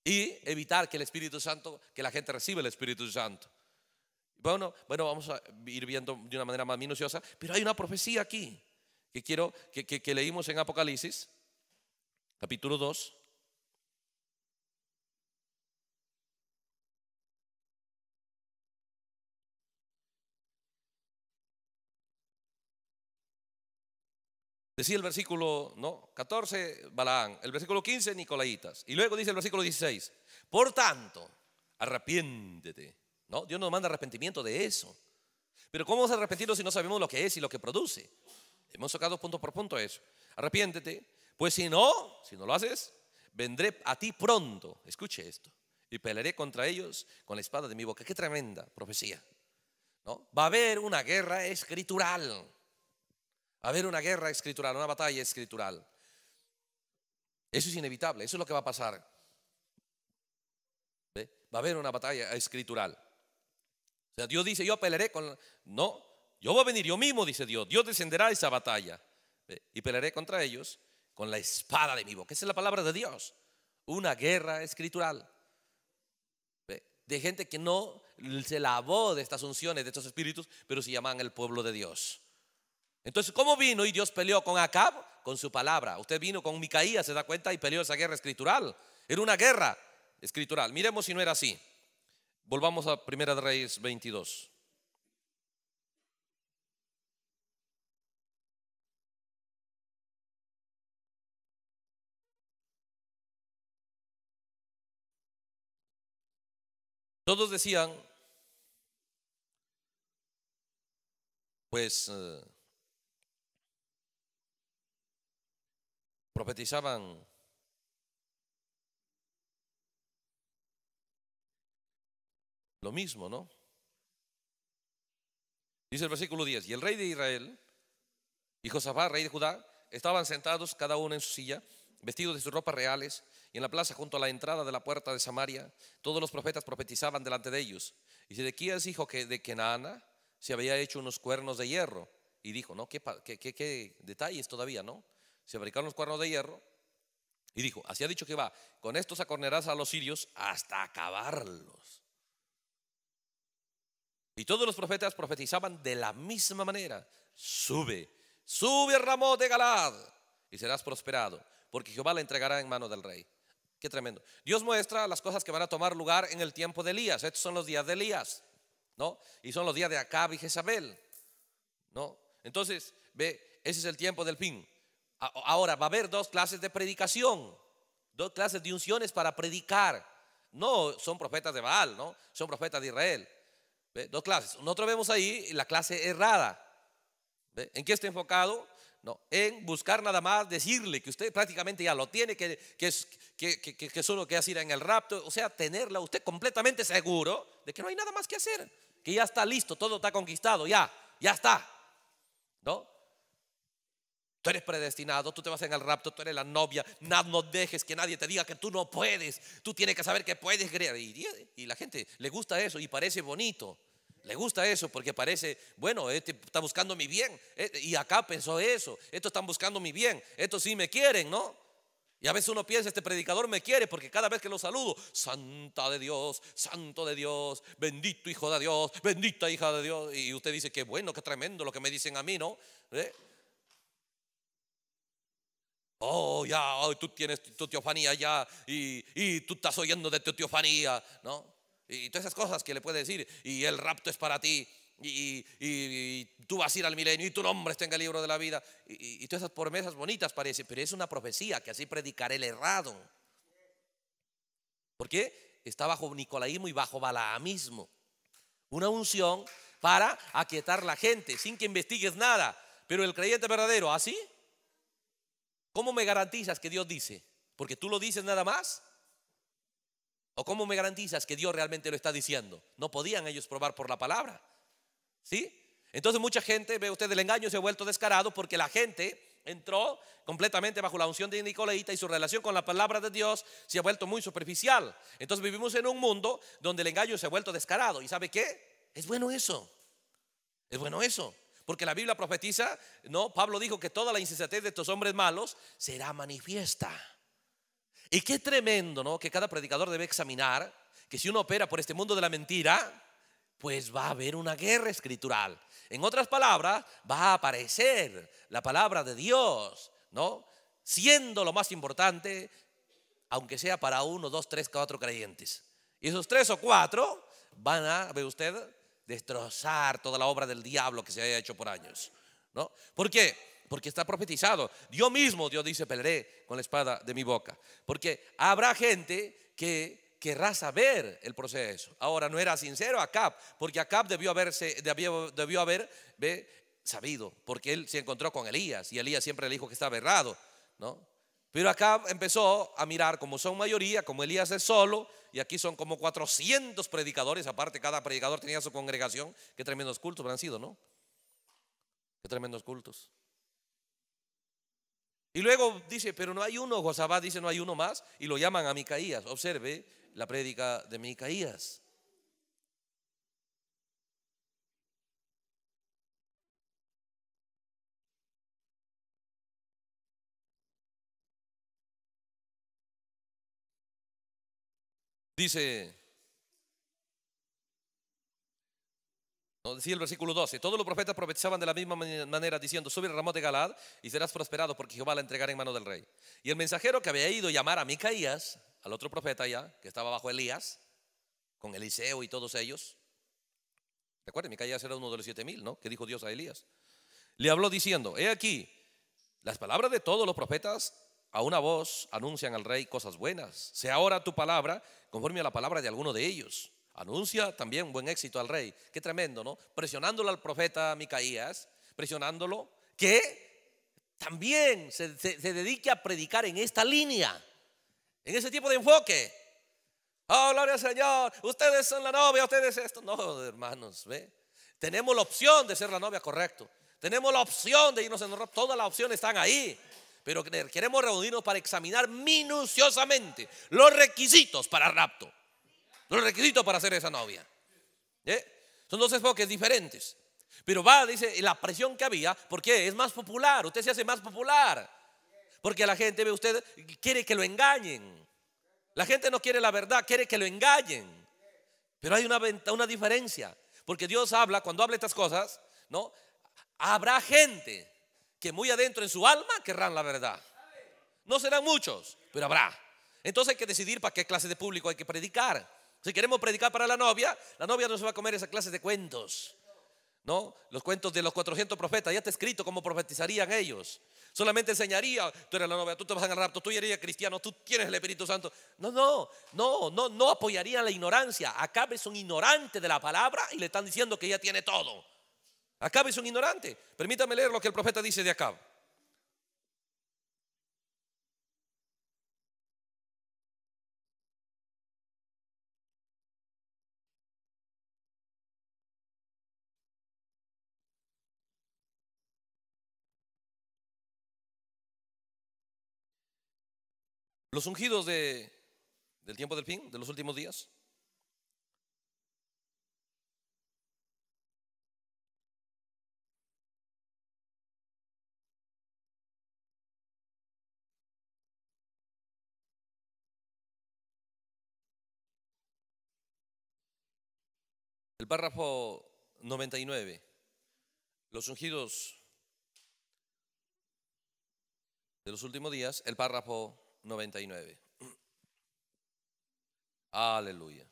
A: y evitar que el Espíritu Santo, que la gente reciba el Espíritu Santo. Bueno, bueno, vamos a ir viendo de una manera más minuciosa, pero hay una profecía aquí que quiero que, que leímos
B: en Apocalipsis, capítulo 2, Decía el versículo ¿no? 14, Balaán. El versículo 15, Nicolaitas. Y luego dice el versículo 16,
A: por tanto, arrepiéntete. No, Dios nos manda arrepentimiento de eso. Pero ¿cómo vamos a arrepentirnos si no sabemos lo que es y lo que produce? Hemos tocado punto por punto eso. Arrepiéntete, pues si no, si no lo haces, vendré a ti pronto. Escuche esto. Y pelearé contra ellos con la espada de mi boca. Qué tremenda profecía. ¿no? Va a haber una guerra escritural. Va a haber una guerra escritural, una batalla escritural. Eso es inevitable, eso es lo que va a pasar. Va a haber una batalla escritural. O sea, Dios dice, yo pelearé con... No, yo voy a venir yo mismo, dice Dios. Dios descenderá a esa batalla. Y pelearé contra ellos con la espada de mi boca. Esa es la palabra de Dios. Una guerra escritural. De gente que no se lavó de estas unciones, de estos espíritus, pero se llaman el pueblo de Dios. Entonces, ¿cómo vino y Dios peleó con Acab? Con su palabra. Usted vino con Micaías, se da cuenta, y peleó esa guerra escritural. Era una guerra escritural. Miremos si no era así. Volvamos a Primera Reyes 22.
C: Todos decían,
B: pues... Eh, profetizaban lo mismo, ¿no?
A: Dice el versículo 10, y el rey de Israel y Josafat, rey de Judá, estaban sentados cada uno en su silla, vestidos de sus ropas reales, y en la plaza junto a la entrada de la puerta de Samaria, todos los profetas profetizaban delante de ellos. Y Sedequías dijo que de Kenana se había hecho unos cuernos de hierro. Y dijo, ¿no? qué detalles todavía, ¿no? se fabricaron los cuernos de hierro y dijo, así ha dicho Jehová con estos acornerás a los sirios hasta acabarlos. Y todos los profetas profetizaban de la misma manera,
B: sube,
A: sube Ramón de Galad y serás prosperado, porque Jehová la entregará en mano del rey. Qué tremendo. Dios muestra las cosas que van a tomar lugar en el tiempo de Elías. Estos son los días de Elías, ¿no? Y son los días de Acab y Jezabel, ¿no? Entonces, ve, ese es el tiempo del fin. Ahora, va a haber dos clases de predicación, dos clases de unciones para predicar. No son profetas de Baal, ¿no? Son profetas de Israel. Dos clases. Nosotros vemos ahí la clase errada. ¿En qué está enfocado? No, en buscar nada más decirle que usted prácticamente ya lo tiene, que, que, es, que, que, que solo en el rapto. O sea, tenerla usted completamente seguro de que no hay nada más que hacer, que ya está listo, todo está conquistado, ya, ya está. ¿No? Tú eres predestinado, tú te vas en el rapto, tú eres la novia. No, no dejes que nadie te diga que tú no puedes. Tú tienes que saber que puedes creer. Y, la gente le gusta eso y parece bonito. Le gusta eso porque parece, bueno, este está buscando mi bien. E, y acá pensó eso. Estos están buscando mi bien. Estos sí me quieren, ¿no? Y a veces uno piensa, este predicador me quiere porque cada vez que lo saludo, Santa de Dios, Santo de Dios, bendito Hijo de Dios, bendita hija de Dios. Y usted dice, qué bueno, qué tremendo lo que me dicen a mí, ¿no? ¿Eh? Oh, ya, oh, tú tienes tu teofanía ya y, tú estás oyendo de tu teofanía, ¿no? Y, todas esas cosas que le puedes decir. Y el rapto es para ti. Y, tú vas a ir al milenio y tu nombre está en el libro de la vida. Y, todas esas promesas bonitas parece, pero es una profecía que así predicaré el errado. ¿Por qué? Está bajo nicolaísmo y bajo balaamismo. Una unción para aquietar la gente sin que investigues nada. Pero el creyente verdadero, así. ¿Cómo me garantizas que Dios dice? ¿Porque tú lo dices nada más? ¿O cómo me garantizas que Dios realmente lo está diciendo? No podían ellos probar por la palabra. ¿Sí? Entonces mucha gente, ve usted, el engaño se ha vuelto descarado porque la gente entró completamente bajo la unción de Nicolaita y su relación con la palabra de Dios se ha vuelto muy superficial. Entonces vivimos en un mundo donde el engaño se ha vuelto descarado. ¿Y sabe qué? Es bueno eso. Es bueno eso. Porque la Biblia profetiza, ¿no? Pablo dijo que toda la insensatez de estos hombres malos será manifiesta. Y qué tremendo, ¿no? Que cada predicador debe examinar que si uno opera por este mundo de la mentira, pues va a haber una guerra escritural. En otras palabras, va a aparecer la palabra de Dios, ¿no? Siendo lo más importante, aunque sea para uno, dos, tres, cuatro creyentes. Y esos tres o cuatro van a, ve usted, destrozar toda la obra del diablo que se haya hecho por años. ¿no? ¿Por qué? Porque está profetizado. Yo mismo, Dios dice, pelearé con la espada de mi boca. Porque habrá gente que querrá saber el proceso. Ahora, no era sincero Acab, porque Acab debió, haberse, debió, debió haber sabido, porque él se encontró con Elías y Elías siempre le dijo que estaba errado. ¿no? Pero acá empezó a mirar como son mayoría, como Elías es solo, y aquí son como 400 predicadores, aparte cada predicador tenía su congregación, qué tremendos cultos han sido, ¿no? Qué tremendos cultos. Y luego dice, pero no hay uno, Josabá dice, no hay uno más, y lo llaman a Micaías. Observe la
B: prédica de Micaías.
C: Dice, el versículo
A: 12, todos los profetas profetizaban de la misma manera diciendo, sube el ramo de Galad y serás prosperado porque Jehová la entregará en mano del rey. Y el mensajero que había ido a llamar a Micaías, al otro profeta ya, que estaba bajo Elías, con Eliseo y todos ellos, recuerden, Micaías era uno de los siete mil, ¿no? Que dijo Dios a Elías. Le habló diciendo, he aquí, las palabras de todos los profetas a una voz anuncian al rey cosas buenas. Sea ahora tu palabra conforme a la palabra de alguno de ellos. Anuncia también buen éxito al rey. Qué tremendo, ¿no? Presionándolo al profeta Micaías, presionándolo que también se, dedique a predicar en esta línea, en ese tipo de enfoque. Oh, gloria al Señor, ustedes son la novia, ustedes esto. No, hermanos, ve. Tenemos la opción de ser la novia, correcto. Tenemos la opción de irnos en toda Todas las opciones están ahí pero queremos reunirnos para examinar minuciosamente los requisitos para rapto, los requisitos para ser esa novia. ¿Eh? Son dos enfoques diferentes. Pero va, dice, la presión que había, porque es más popular, usted se hace más popular. Porque la gente ve usted, quiere que lo engañen. La gente no quiere la verdad, quiere que lo engañen. Pero hay una, una diferencia, porque Dios habla, cuando habla estas cosas, ¿no? Habrá gente que muy adentro en su alma querrán la verdad. No serán muchos, pero habrá. Entonces hay que decidir para qué clase de público hay que predicar. Si queremos predicar para la novia, la novia no se va a comer esa clase de cuentos. ¿No? Los cuentos de los 400 profetas, ya está escrito cómo profetizarían ellos. Solamente enseñaría, tú eres la novia, tú te vas a rapto, tú eres cristiano, tú tienes el Espíritu Santo. No, no, no, no, no apoyarían la ignorancia. Acá son ignorantes de la palabra y le están diciendo que ya tiene todo.
B: Acab es un ignorante. Permítame leer lo que el profeta dice de Acab.
C: Los ungidos del tiempo del fin, de los últimos días, párrafo 99.
B: Los ungidos de
A: los últimos días, el párrafo 99.
C: Aleluya.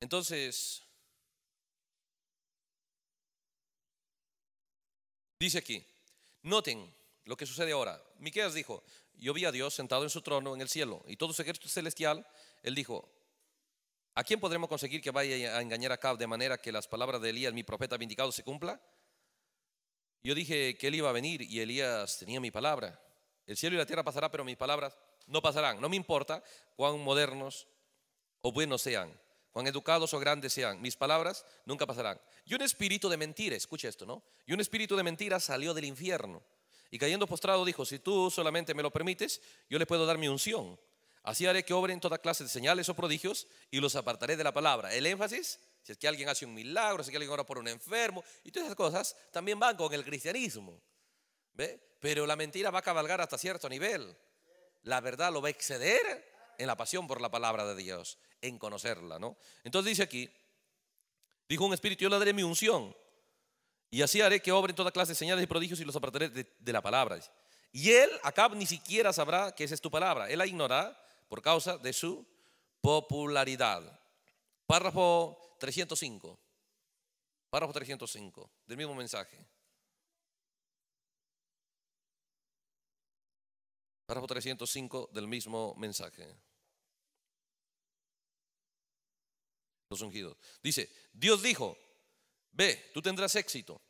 C: Entonces,
B: Dice aquí, noten lo que
A: sucede ahora. Miqueas dijo, yo vi a Dios sentado en su trono en el cielo y todo su ejército celestial, él dijo, ¿a quién podremos conseguir que vaya a engañar a Cab de manera que las palabras de Elías, mi profeta vindicado, se cumpla? Yo dije que él iba a venir y Elías tenía mi palabra. El cielo y la tierra pasará, pero mis palabras no pasarán. No me importa cuán modernos o buenos sean cuán educados o grandes sean, mis palabras nunca pasarán. Y un espíritu de mentira, escuche esto, ¿no? Y un espíritu de mentira salió del infierno. Y cayendo postrado dijo, si tú solamente me lo permites, yo le puedo dar mi unción. Así haré que obren toda clase de señales o prodigios y los apartaré de la palabra. El énfasis, si es que alguien hace un milagro, si es que alguien ora por un enfermo, y todas esas cosas también van con el cristianismo. ¿Ve? Pero la mentira va a cabalgar hasta cierto nivel. La verdad lo va a exceder en la pasión por la palabra de Dios, en conocerla, ¿no? Entonces dice aquí, dijo un espíritu, yo le daré mi unción, y así haré que obren toda clase de señales y prodigios y los apartaré de, la palabra. Y él, acá ni siquiera sabrá que esa es tu palabra, él la ignorará por causa de su popularidad. Párrafo 305, párrafo 305, del mismo mensaje. Párrafo 305 del mismo mensaje. los ungidos. Dice, Dios dijo, ve, tú tendrás éxito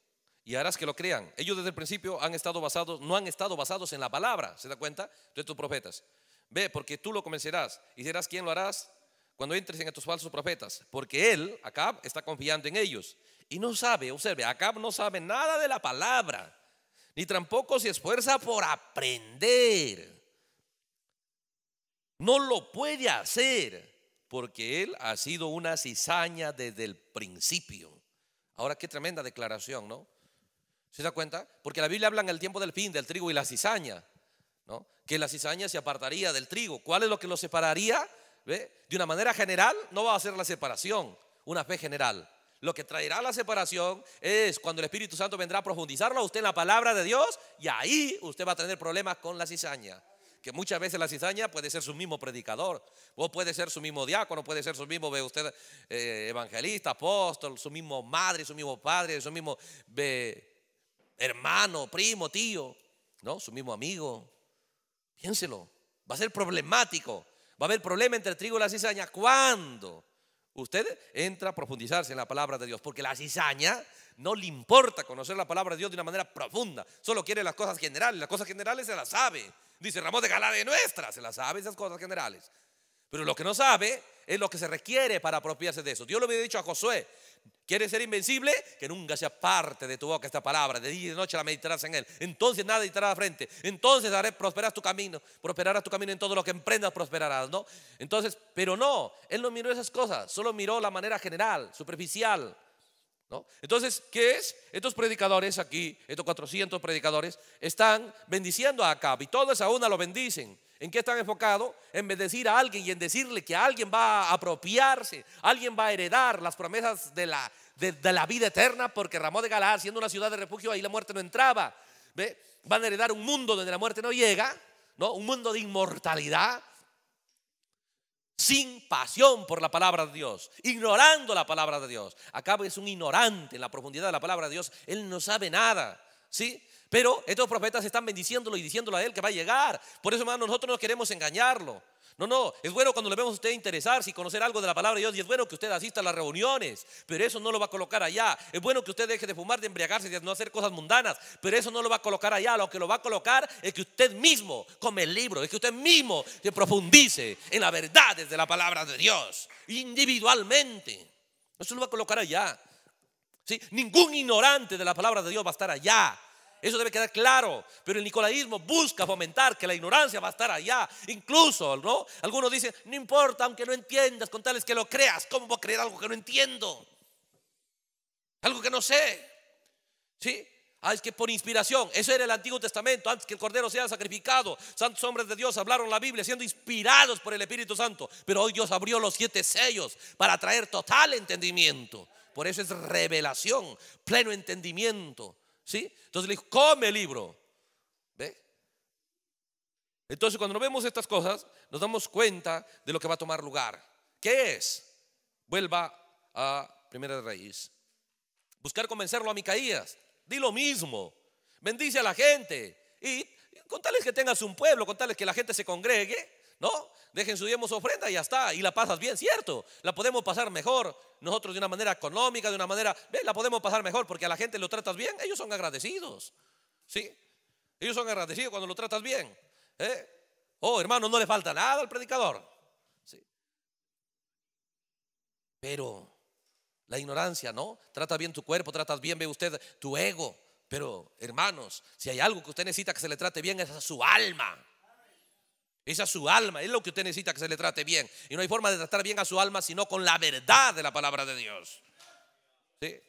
A: y harás que lo crean. Ellos desde el principio han estado basados, no han estado basados en la palabra, ¿se da cuenta? De tus profetas. Ve, porque tú lo convencerás y serás quien lo harás cuando entres en estos falsos profetas, porque él, Acab, está confiando en ellos y no sabe, observe, Acab no sabe nada de la palabra, ni tampoco se esfuerza por aprender. No lo puede hacer porque él ha sido una cizaña desde el principio. Ahora qué tremenda declaración, ¿no? ¿Se da cuenta? Porque la Biblia habla en el tiempo del fin del trigo y la cizaña, ¿no? Que la cizaña se apartaría del trigo. ¿Cuál es lo que lo separaría? De una manera general no va a ser la separación, una fe general. Lo que traerá la separación es cuando el Espíritu Santo vendrá a profundizarlo a usted en la palabra de Dios y ahí usted va a tener problemas con la cizaña que muchas veces la cizaña puede ser su mismo predicador, o puede ser su mismo diácono, puede ser su mismo, ve usted, eh, evangelista, apóstol, su mismo madre, su mismo padre, su mismo hermano, primo, tío, ¿no? Su mismo amigo. Piénselo, va a ser problemático, va a haber problema entre el trigo y la cizaña. ¿Cuándo? Usted entra a profundizarse en la palabra de Dios, porque la cizaña no le importa conocer la palabra de Dios de una manera profunda, solo quiere las cosas generales, las cosas generales se las sabe. Dice Ramón de Galá de nuestra, se las sabe esas cosas generales, pero lo que no sabe es lo que se requiere para apropiarse de eso. Dios lo había dicho a Josué, ¿quieres ser invencible? Que nunca sea parte de tu boca esta palabra, de día y de noche la meditarás en él. Entonces nada te irá frente. Entonces haré prosperar tu camino, prosperarás tu camino en todo lo que emprendas prosperarás, ¿no? Entonces, pero no, él no miró esas cosas, solo miró la manera general, superficial. ¿No? Entonces, ¿qué es? Estos predicadores aquí, estos 400 predicadores, están bendiciendo a Acab y todos a una lo bendicen. ¿En qué están enfocados? En bendecir a alguien y en decirle que alguien va a apropiarse, alguien va a heredar las promesas de la, de, la vida eterna, porque Ramón de Galar siendo una ciudad de refugio, ahí la muerte no entraba. ¿Ve? Van a heredar un mundo donde la muerte no llega, ¿no? un mundo de inmortalidad, sin pasión por la palabra de Dios, ignorando la palabra de Dios. Acá es un ignorante en la profundidad de la palabra de Dios, él no sabe nada. ¿Sí? Pero estos profetas están bendiciéndolo y diciéndolo a él que va a llegar. Por eso, hermano, nosotros no queremos engañarlo. No, no, es bueno cuando le vemos a usted interesarse y conocer algo de la palabra de Dios y es bueno que usted asista a las reuniones, pero eso no lo va a colocar allá. Es bueno que usted deje de fumar, de embriagarse, de no hacer cosas mundanas, pero eso no lo va a colocar allá. Lo que lo va a colocar es que usted mismo come el libro, es que usted mismo se profundice en la verdad de la palabra de Dios, individualmente. Eso lo va a colocar allá. ¿Sí? Ningún ignorante de la palabra de Dios va a estar allá. Eso debe quedar claro. Pero el nicolaísmo busca fomentar que la ignorancia va a estar allá. Incluso, ¿no? Algunos dicen, no importa, aunque no entiendas, con tales que lo creas. ¿Cómo voy a creer algo que no entiendo? Algo que no sé. ¿Sí? Ah, es que por inspiración, eso era el Antiguo Testamento, antes que el Cordero sea sacrificado, santos hombres de Dios hablaron la Biblia siendo inspirados por el Espíritu Santo, pero hoy Dios abrió los siete sellos para traer total entendimiento. Por eso es revelación, pleno entendimiento. Entonces le dijo, come el libro. Entonces cuando vemos estas cosas, nos damos cuenta de lo que va a tomar lugar. ¿Qué es? Vuelva a primera raíz. Buscar convencerlo a Micaías. Di lo mismo. Bendice a la gente. Y con tales que tengas un pueblo, con tales que la gente se congregue, no, dejen su su ofrenda y ya está. Y la pasas bien, cierto. La podemos pasar mejor. Nosotros de una manera económica, de una manera. la podemos pasar mejor porque a la gente lo tratas bien. Ellos son agradecidos. ¿Sí? Ellos son agradecidos cuando lo tratas bien. ¿eh? Oh, hermano, no le falta nada al predicador. ¿Sí? Pero la ignorancia, ¿no? Trata bien tu cuerpo, tratas bien, ve usted tu ego. Pero, hermanos, si hay algo que usted necesita que se le trate bien, es su alma. Esa es su alma, es lo que usted necesita que se le trate bien. Y no hay forma de tratar bien a su alma sino con la verdad de la palabra de Dios. ¿Sí?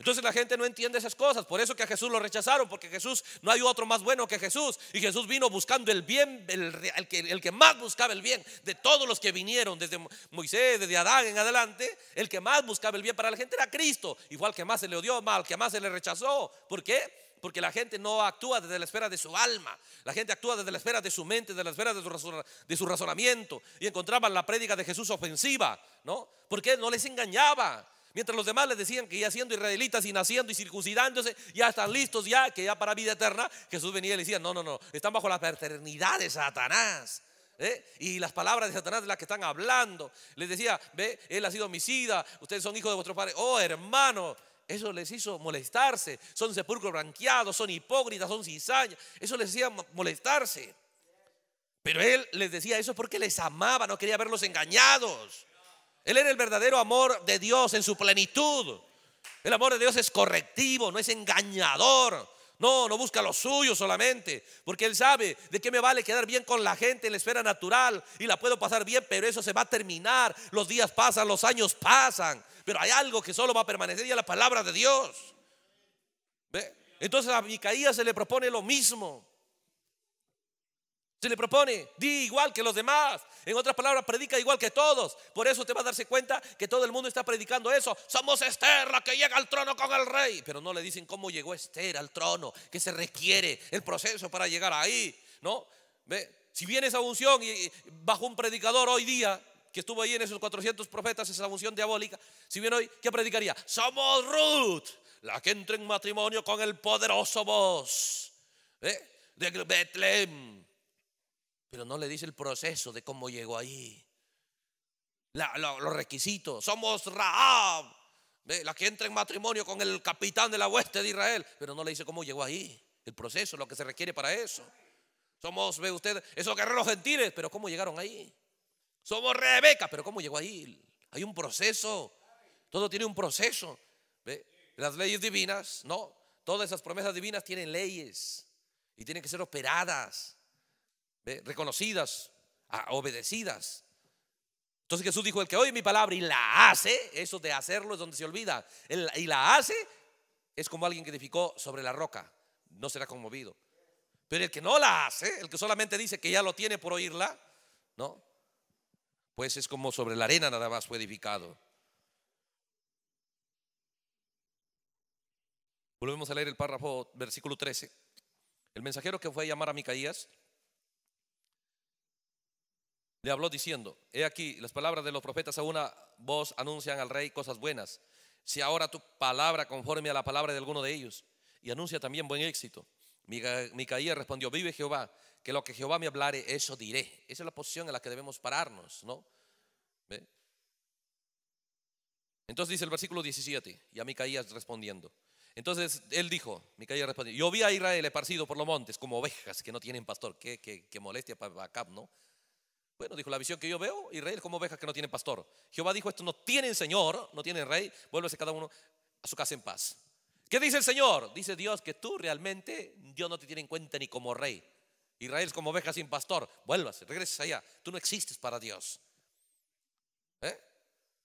A: Entonces la gente no entiende esas cosas, por eso que a Jesús lo rechazaron, porque Jesús no hay otro más bueno que Jesús. Y Jesús vino buscando el bien, el, que, el que más buscaba el bien de todos los que vinieron, desde Moisés, desde Adán en adelante, el que más buscaba el bien para la gente era Cristo, igual que más se le odió, mal que más se le rechazó. ¿Por qué? Porque la gente no actúa desde la esfera de su alma, la gente actúa desde la esfera de su mente, desde la esfera de su, razonamiento. Y encontraban la prédica de Jesús ofensiva, ¿no? Porque no les engañaba. Mientras los demás les decían que ya siendo israelitas y naciendo y circuncidándose, ya están listos ya, que ya para vida eterna, Jesús venía y le decía, no, no, no, están bajo la paternidad de Satanás. ¿eh? y las palabras de Satanás de las que están hablando. Les decía, ve, él ha sido homicida, ustedes son hijos de vuestro padre Oh, hermano, eso les hizo molestarse. Son sepulcros branqueados, son hipócritas, son cizañas. Eso les hacía molestarse. Pero él les decía eso porque les amaba, no quería verlos engañados. Él era el verdadero amor de Dios en su plenitud. El amor de Dios es correctivo, no es engañador. No, no busca lo suyo solamente, porque él sabe de qué me vale quedar bien con la gente en la esfera natural y la puedo pasar bien, pero eso se va a terminar. Los días pasan, los años pasan, pero hay algo que solo va a permanecer y es la palabra de Dios. ¿Ve? Entonces a Micaías se le propone lo mismo. Se le propone, di igual que los demás. En otras palabras, predica igual que todos. Por eso te vas a darse cuenta que todo el mundo está predicando eso. Somos Esther la que llega al trono con el rey. Pero no le dicen cómo llegó Esther al trono, que se requiere el proceso para llegar ahí. ¿No? ¿Ve? Si viene esa unción y bajo un predicador hoy día, que estuvo ahí en esos 400 profetas, esa unción diabólica, si viene hoy, ¿qué predicaría? Somos Ruth, la que entra en matrimonio con el poderoso Vos ¿eh? De Bethlehem pero no le dice el proceso de cómo llegó ahí. los requisitos. Somos Raab, la que entra en matrimonio con el capitán de la hueste de Israel, pero no le dice cómo llegó ahí, el proceso, lo que se requiere para eso. Somos, ve usted, esos guerreros gentiles, pero cómo llegaron ahí. Somos Rebeca, pero cómo llegó ahí. Hay un proceso, todo tiene un proceso. Las leyes divinas, no, todas esas promesas divinas tienen leyes y tienen que ser operadas. Eh, reconocidas, ah, obedecidas. Entonces Jesús dijo, el que oye mi palabra y la hace, eso de hacerlo es donde se olvida, y la hace es como alguien que edificó sobre la roca, no será conmovido. Pero el que no la hace, el que solamente dice que ya lo tiene por oírla, ¿no? Pues es como sobre la arena nada más fue edificado. Volvemos a leer el párrafo, versículo 13. El mensajero que fue a llamar a Micaías le habló diciendo, he aquí, las palabras de los profetas a una voz anuncian al rey cosas buenas. Si ahora tu palabra conforme a la palabra de alguno de ellos y anuncia también buen éxito. Micaías respondió, vive Jehová, que lo que Jehová me hablare, eso diré. Esa es la posición en la que debemos pararnos, ¿no? Entonces dice el versículo 17, y a Micaías respondiendo. Entonces él dijo, Micaías respondió, yo vi a Israel esparcido por los montes como ovejas que no tienen pastor. Qué, qué, qué molestia para Acab, ¿no? Bueno, dijo, la visión que yo veo, Israel como ovejas que no tienen pastor. Jehová dijo, esto no tienen Señor, no tienen rey, vuélvase cada uno a su casa en paz. ¿Qué dice el Señor? Dice Dios que tú realmente, Dios no te tiene en cuenta ni como rey. Israel es como oveja sin pastor, vuélvase, regreses allá, tú no existes para Dios. ¿Eh?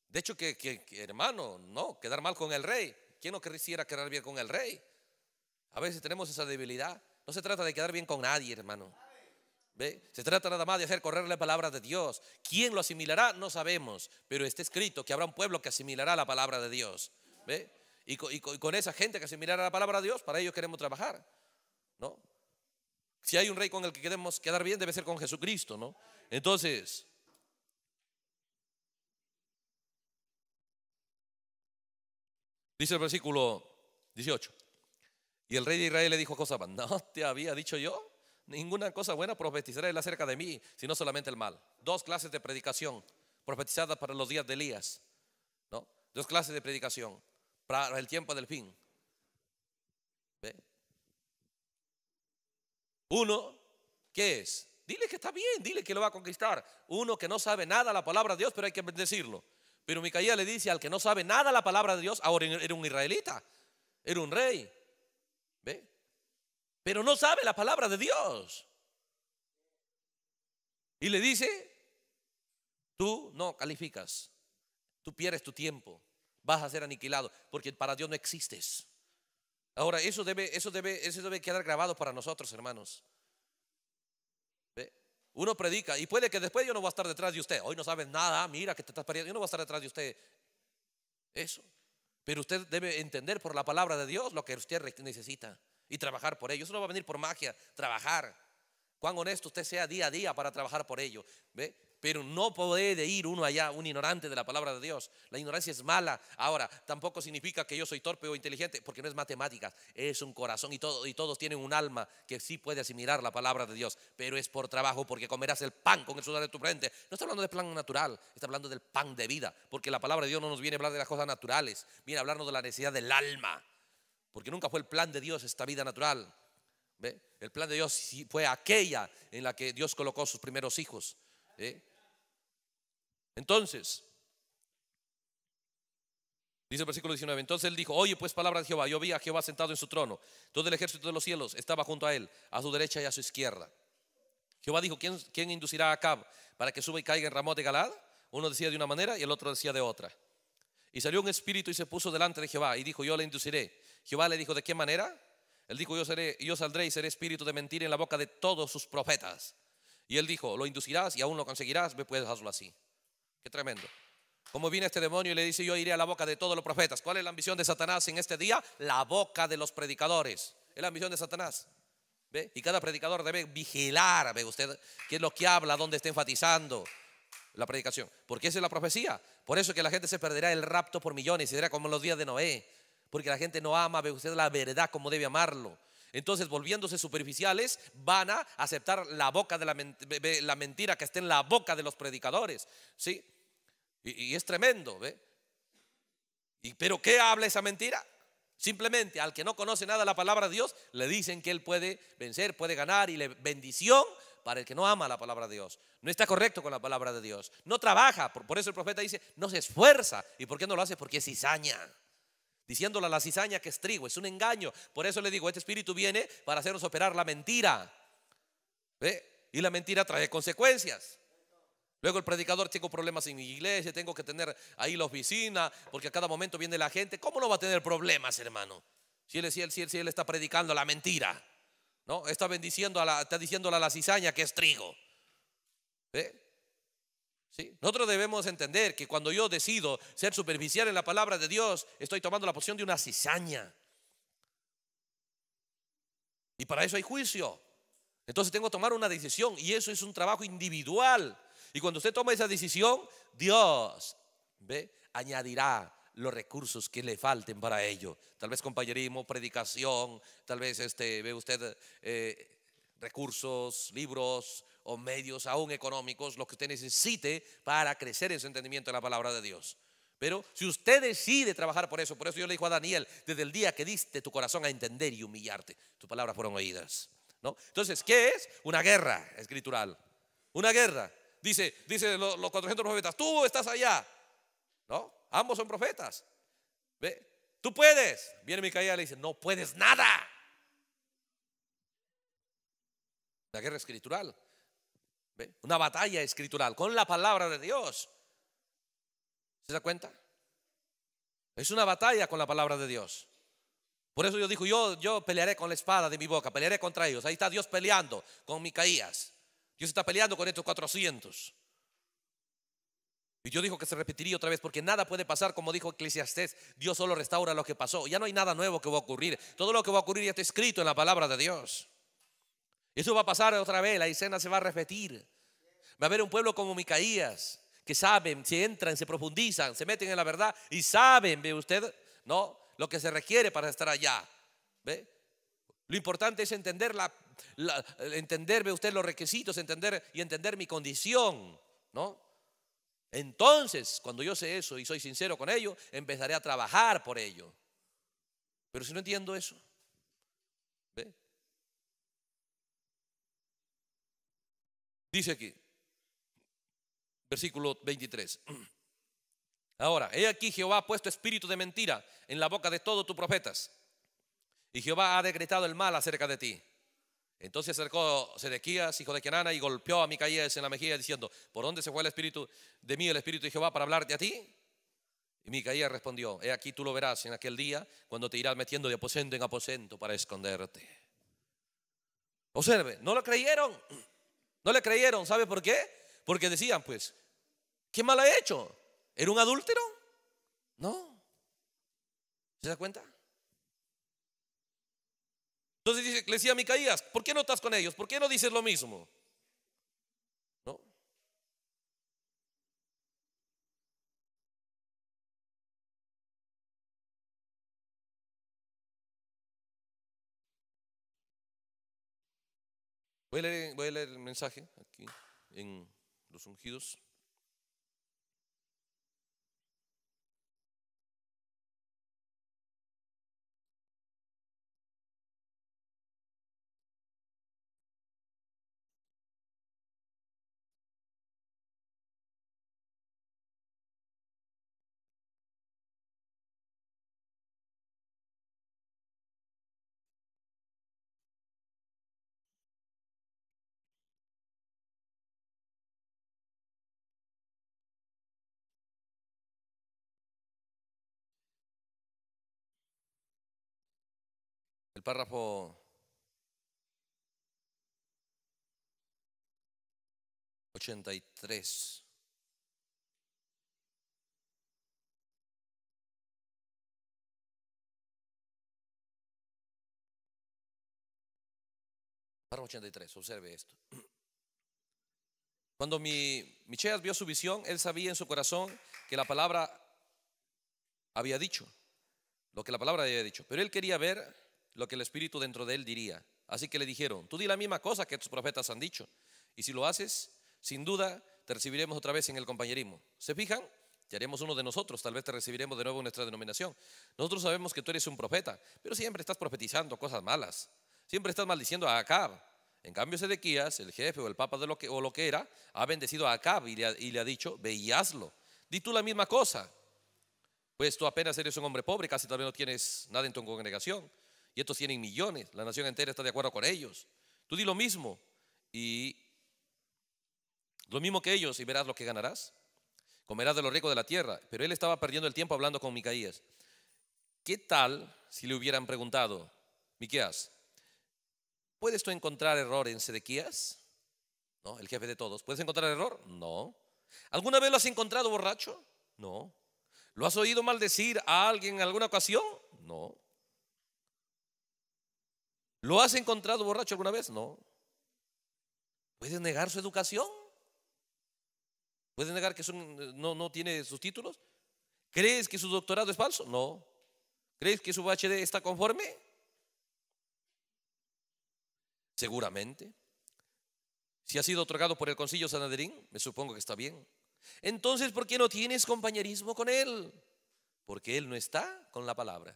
A: De hecho, que, hermano, no, quedar mal con el rey. ¿Quién no quisiera quedar bien con el rey? A veces tenemos esa debilidad. No se trata de quedar bien con nadie, hermano. Se trata nada más de hacer correr la palabra de Dios. ¿Quién lo asimilará? No sabemos, pero está escrito que habrá un pueblo que asimilará la palabra de Dios. ¿Ve? Y con, esa gente que asimilará la palabra de Dios, para ellos queremos trabajar. ¿No? Si hay un rey con el que queremos quedar bien, debe ser con Jesucristo, ¿no? Entonces, dice el versículo 18. Y el rey de Israel le dijo a Josafat, ¿no te había dicho yo? ninguna cosa buena profetizaré acerca de mí, sino solamente el mal. Dos clases de predicación profetizadas para los días de Elías. ¿no? Dos clases de predicación para el tiempo del fin. ¿Ve? Uno, ¿qué es? Dile que está bien, dile que lo va a conquistar. Uno que no sabe nada la palabra de Dios, pero hay que bendecirlo. Pero Micaía le dice al que no sabe nada la palabra de Dios, ahora era un israelita, era un rey. ¿Ve? pero no sabe la palabra de Dios. Y le dice, tú no calificas, tú pierdes tu tiempo, vas a ser aniquilado, porque para Dios no existes. Ahora, eso debe, eso debe, debe quedar grabado para nosotros, hermanos. Uno predica y puede que después yo no voy a estar detrás de usted. Hoy no sabes nada, mira que te estás perdiendo. Yo no voy a estar detrás de usted. Eso. Pero usted debe entender por la palabra de Dios lo que usted necesita y trabajar por ello. Eso no va a venir por magia, trabajar. Cuán honesto usted sea día a día para trabajar por ello. ¿Ve? Pero no puede ir uno allá, un ignorante de la palabra de Dios. La ignorancia es mala. Ahora, tampoco significa que yo soy torpe o inteligente, porque no es matemática es un corazón y, todo, y todos tienen un alma que sí puede asimilar la palabra de Dios, pero es por trabajo, porque comerás el pan con el sudor de tu frente. No está hablando de plan natural, está hablando del pan de vida, porque la palabra de Dios no nos viene a hablar de las cosas naturales, viene a hablarnos de la necesidad del alma porque nunca fue el plan de Dios esta vida natural. ¿Ve? El plan de Dios fue aquella en la que Dios colocó sus primeros hijos. ¿eh? Entonces, dice el versículo 19, entonces él dijo, oye pues palabra de Jehová, yo vi a Jehová sentado en su trono, todo el ejército de los cielos estaba junto a él, a su derecha y a su izquierda. Jehová dijo, ¿quién, inducirá a Acab para que suba y caiga en Ramón de Galad? Uno decía de una manera y el otro decía de otra. Y salió un espíritu y se puso delante de Jehová y dijo, yo le induciré. Jehová le dijo, ¿de qué manera? Él dijo, yo, seré, yo saldré y seré espíritu de mentira en la boca de todos sus profetas. Y él dijo, lo inducirás y aún lo conseguirás, ve puedes hazlo así. Qué tremendo. Como viene este demonio y le dice, yo iré a la boca de todos los profetas. ¿Cuál es la ambición de Satanás en este día? La boca de los predicadores. Es la ambición de Satanás. ¿Ve? Y cada predicador debe vigilar, ¿ve usted? ¿Qué es lo que habla? ¿Dónde está enfatizando? la predicación. Porque esa es la profecía. Por eso que la gente se perderá el rapto por millones y será como en los días de Noé porque la gente no ama ve usted la verdad como debe amarlo. Entonces, volviéndose superficiales, van a aceptar la boca de la, mentira que está en la boca de los predicadores. ¿Sí? Y, es tremendo, ¿Y, ¿Pero qué habla esa mentira? Simplemente al que no conoce nada la palabra de Dios, le dicen que él puede vencer, puede ganar y le bendición para el que no ama la palabra de Dios. No está correcto con la palabra de Dios. No trabaja. Por, por eso el profeta dice, no se esfuerza. ¿Y por qué no lo hace? Porque es cizaña. Diciéndole a la cizaña que es trigo, es un engaño. Por eso le digo, este espíritu viene para hacernos operar la mentira. Y la mentira trae consecuencias. Luego el predicador, tengo problemas en mi iglesia, tengo que tener ahí la oficina, porque a cada momento viene la gente. ¿Cómo no va a tener problemas, hermano? Si él, si él, si él, está predicando la mentira, ¿no? Está bendiciendo a la, está diciéndole a la cizaña que es trigo. ¿Ve? Nosotros debemos entender que cuando yo decido ser superficial en la palabra de Dios, estoy tomando la posición de una cizaña. Y para eso hay juicio. Entonces tengo que tomar una decisión y eso es un trabajo individual. Y cuando usted toma esa decisión, Dios ¿ve? añadirá los recursos que le falten para ello. Tal vez compañerismo, predicación, tal vez este, ve usted eh, recursos, libros, o medios aún económicos, lo que usted necesite para crecer en su entendimiento de la palabra de Dios. Pero si usted decide trabajar por eso, por eso yo le dijo a Daniel, desde el día que diste tu corazón a entender y humillarte, tus palabras fueron oídas. ¿no? Entonces, ¿qué es? Una guerra escritural. Una guerra. Dice, dice los, 400 profetas, tú estás allá. ¿No? Ambos son profetas. ¿Ve? Tú puedes. Viene Micaía y le dice, no puedes nada. La guerra escritural. Una batalla escritural con la palabra de Dios. ¿Se da cuenta? Es una batalla con la palabra de Dios. Por eso yo dijo, yo, yo pelearé con la espada de mi boca, pelearé contra ellos. Ahí está Dios peleando con Micaías. Dios está peleando con estos 400. Y yo dijo que se repetiría otra vez, porque nada puede pasar, como dijo Eclesiastés, Dios solo restaura lo que pasó. Ya no hay nada nuevo que va a ocurrir. Todo lo que va a ocurrir ya está escrito en la palabra de Dios. Eso va a pasar otra vez, la escena se va a repetir. Va a haber un pueblo como Micaías, que saben, se entran, se profundizan, se meten en la verdad y saben, ve usted, ¿no? Lo que se requiere para estar allá. ¿Ve? Lo importante es entender la, entender, ve usted, los requisitos, entender y entender mi condición, ¿no? Entonces, cuando yo sé eso y soy sincero con ellos, empezaré a trabajar por ello. Pero si no entiendo eso,
B: Dice aquí, versículo 23.
A: Ahora, he aquí Jehová ha puesto espíritu de mentira en la boca de todos tus profetas. Y Jehová ha decretado el mal acerca de ti. Entonces acercó Sedequías, hijo de Kenana, y golpeó a Micaías en la mejilla diciendo, ¿por dónde se fue el espíritu de mí, el espíritu de Jehová, para hablarte a ti? Y Micaías respondió, he aquí tú lo verás en aquel día cuando te irás metiendo de aposento en aposento para esconderte. Observe, no lo creyeron. No le creyeron, ¿sabe por qué? Porque decían, pues, ¿qué mal ha hecho? ¿Era un adúltero? No. ¿Se da cuenta? Entonces dice, le decía a Micaías, ¿por qué no estás con ellos? ¿Por qué no dices lo
C: mismo? Voy a
B: leer, el mensaje aquí en los ungidos.
C: El párrafo
B: 83.
C: Párrafo 83, observe esto.
B: Cuando mi, vio su visión, él sabía en su corazón
A: que la palabra había dicho, lo que la palabra había dicho, pero él quería ver lo que el espíritu dentro de él diría. Así que le dijeron, tú di la misma cosa que tus profetas han dicho. Y si lo haces, sin duda te recibiremos otra vez en el compañerismo. ¿Se fijan? Te haremos uno de nosotros, tal vez te recibiremos de nuevo en nuestra denominación. Nosotros sabemos que tú eres un profeta, pero siempre estás profetizando cosas malas. Siempre estás maldiciendo a Acab. En cambio, Sedequías, el jefe o el papa de lo que, o lo que era, ha bendecido a Acab y le ha, y le ha dicho, ve y hazlo. Di tú la misma cosa. Pues tú apenas eres un hombre pobre, casi tal vez no tienes nada en tu congregación y estos tienen millones, la nación entera está de acuerdo con ellos. Tú di lo mismo y lo mismo que ellos y verás lo que ganarás. Comerás de lo rico de la tierra. Pero él estaba perdiendo el tiempo hablando con Micaías. ¿Qué tal si le hubieran preguntado, Miqueas, ¿puedes tú encontrar error en Sedequías? No, el jefe de todos. ¿Puedes encontrar error? No. ¿Alguna vez lo has encontrado borracho? No. ¿Lo has oído maldecir a alguien en alguna ocasión? No. ¿Lo has encontrado borracho alguna vez? No. ¿Puedes negar su educación? ¿Puedes negar que no, tiene sus títulos? ¿Crees que su doctorado es falso? No. ¿Crees que su PhD está conforme? Seguramente. Si ha sido otorgado por el Concilio Sanaderín me supongo que está bien. Entonces, ¿por qué no tienes compañerismo con él? Porque él no está con la palabra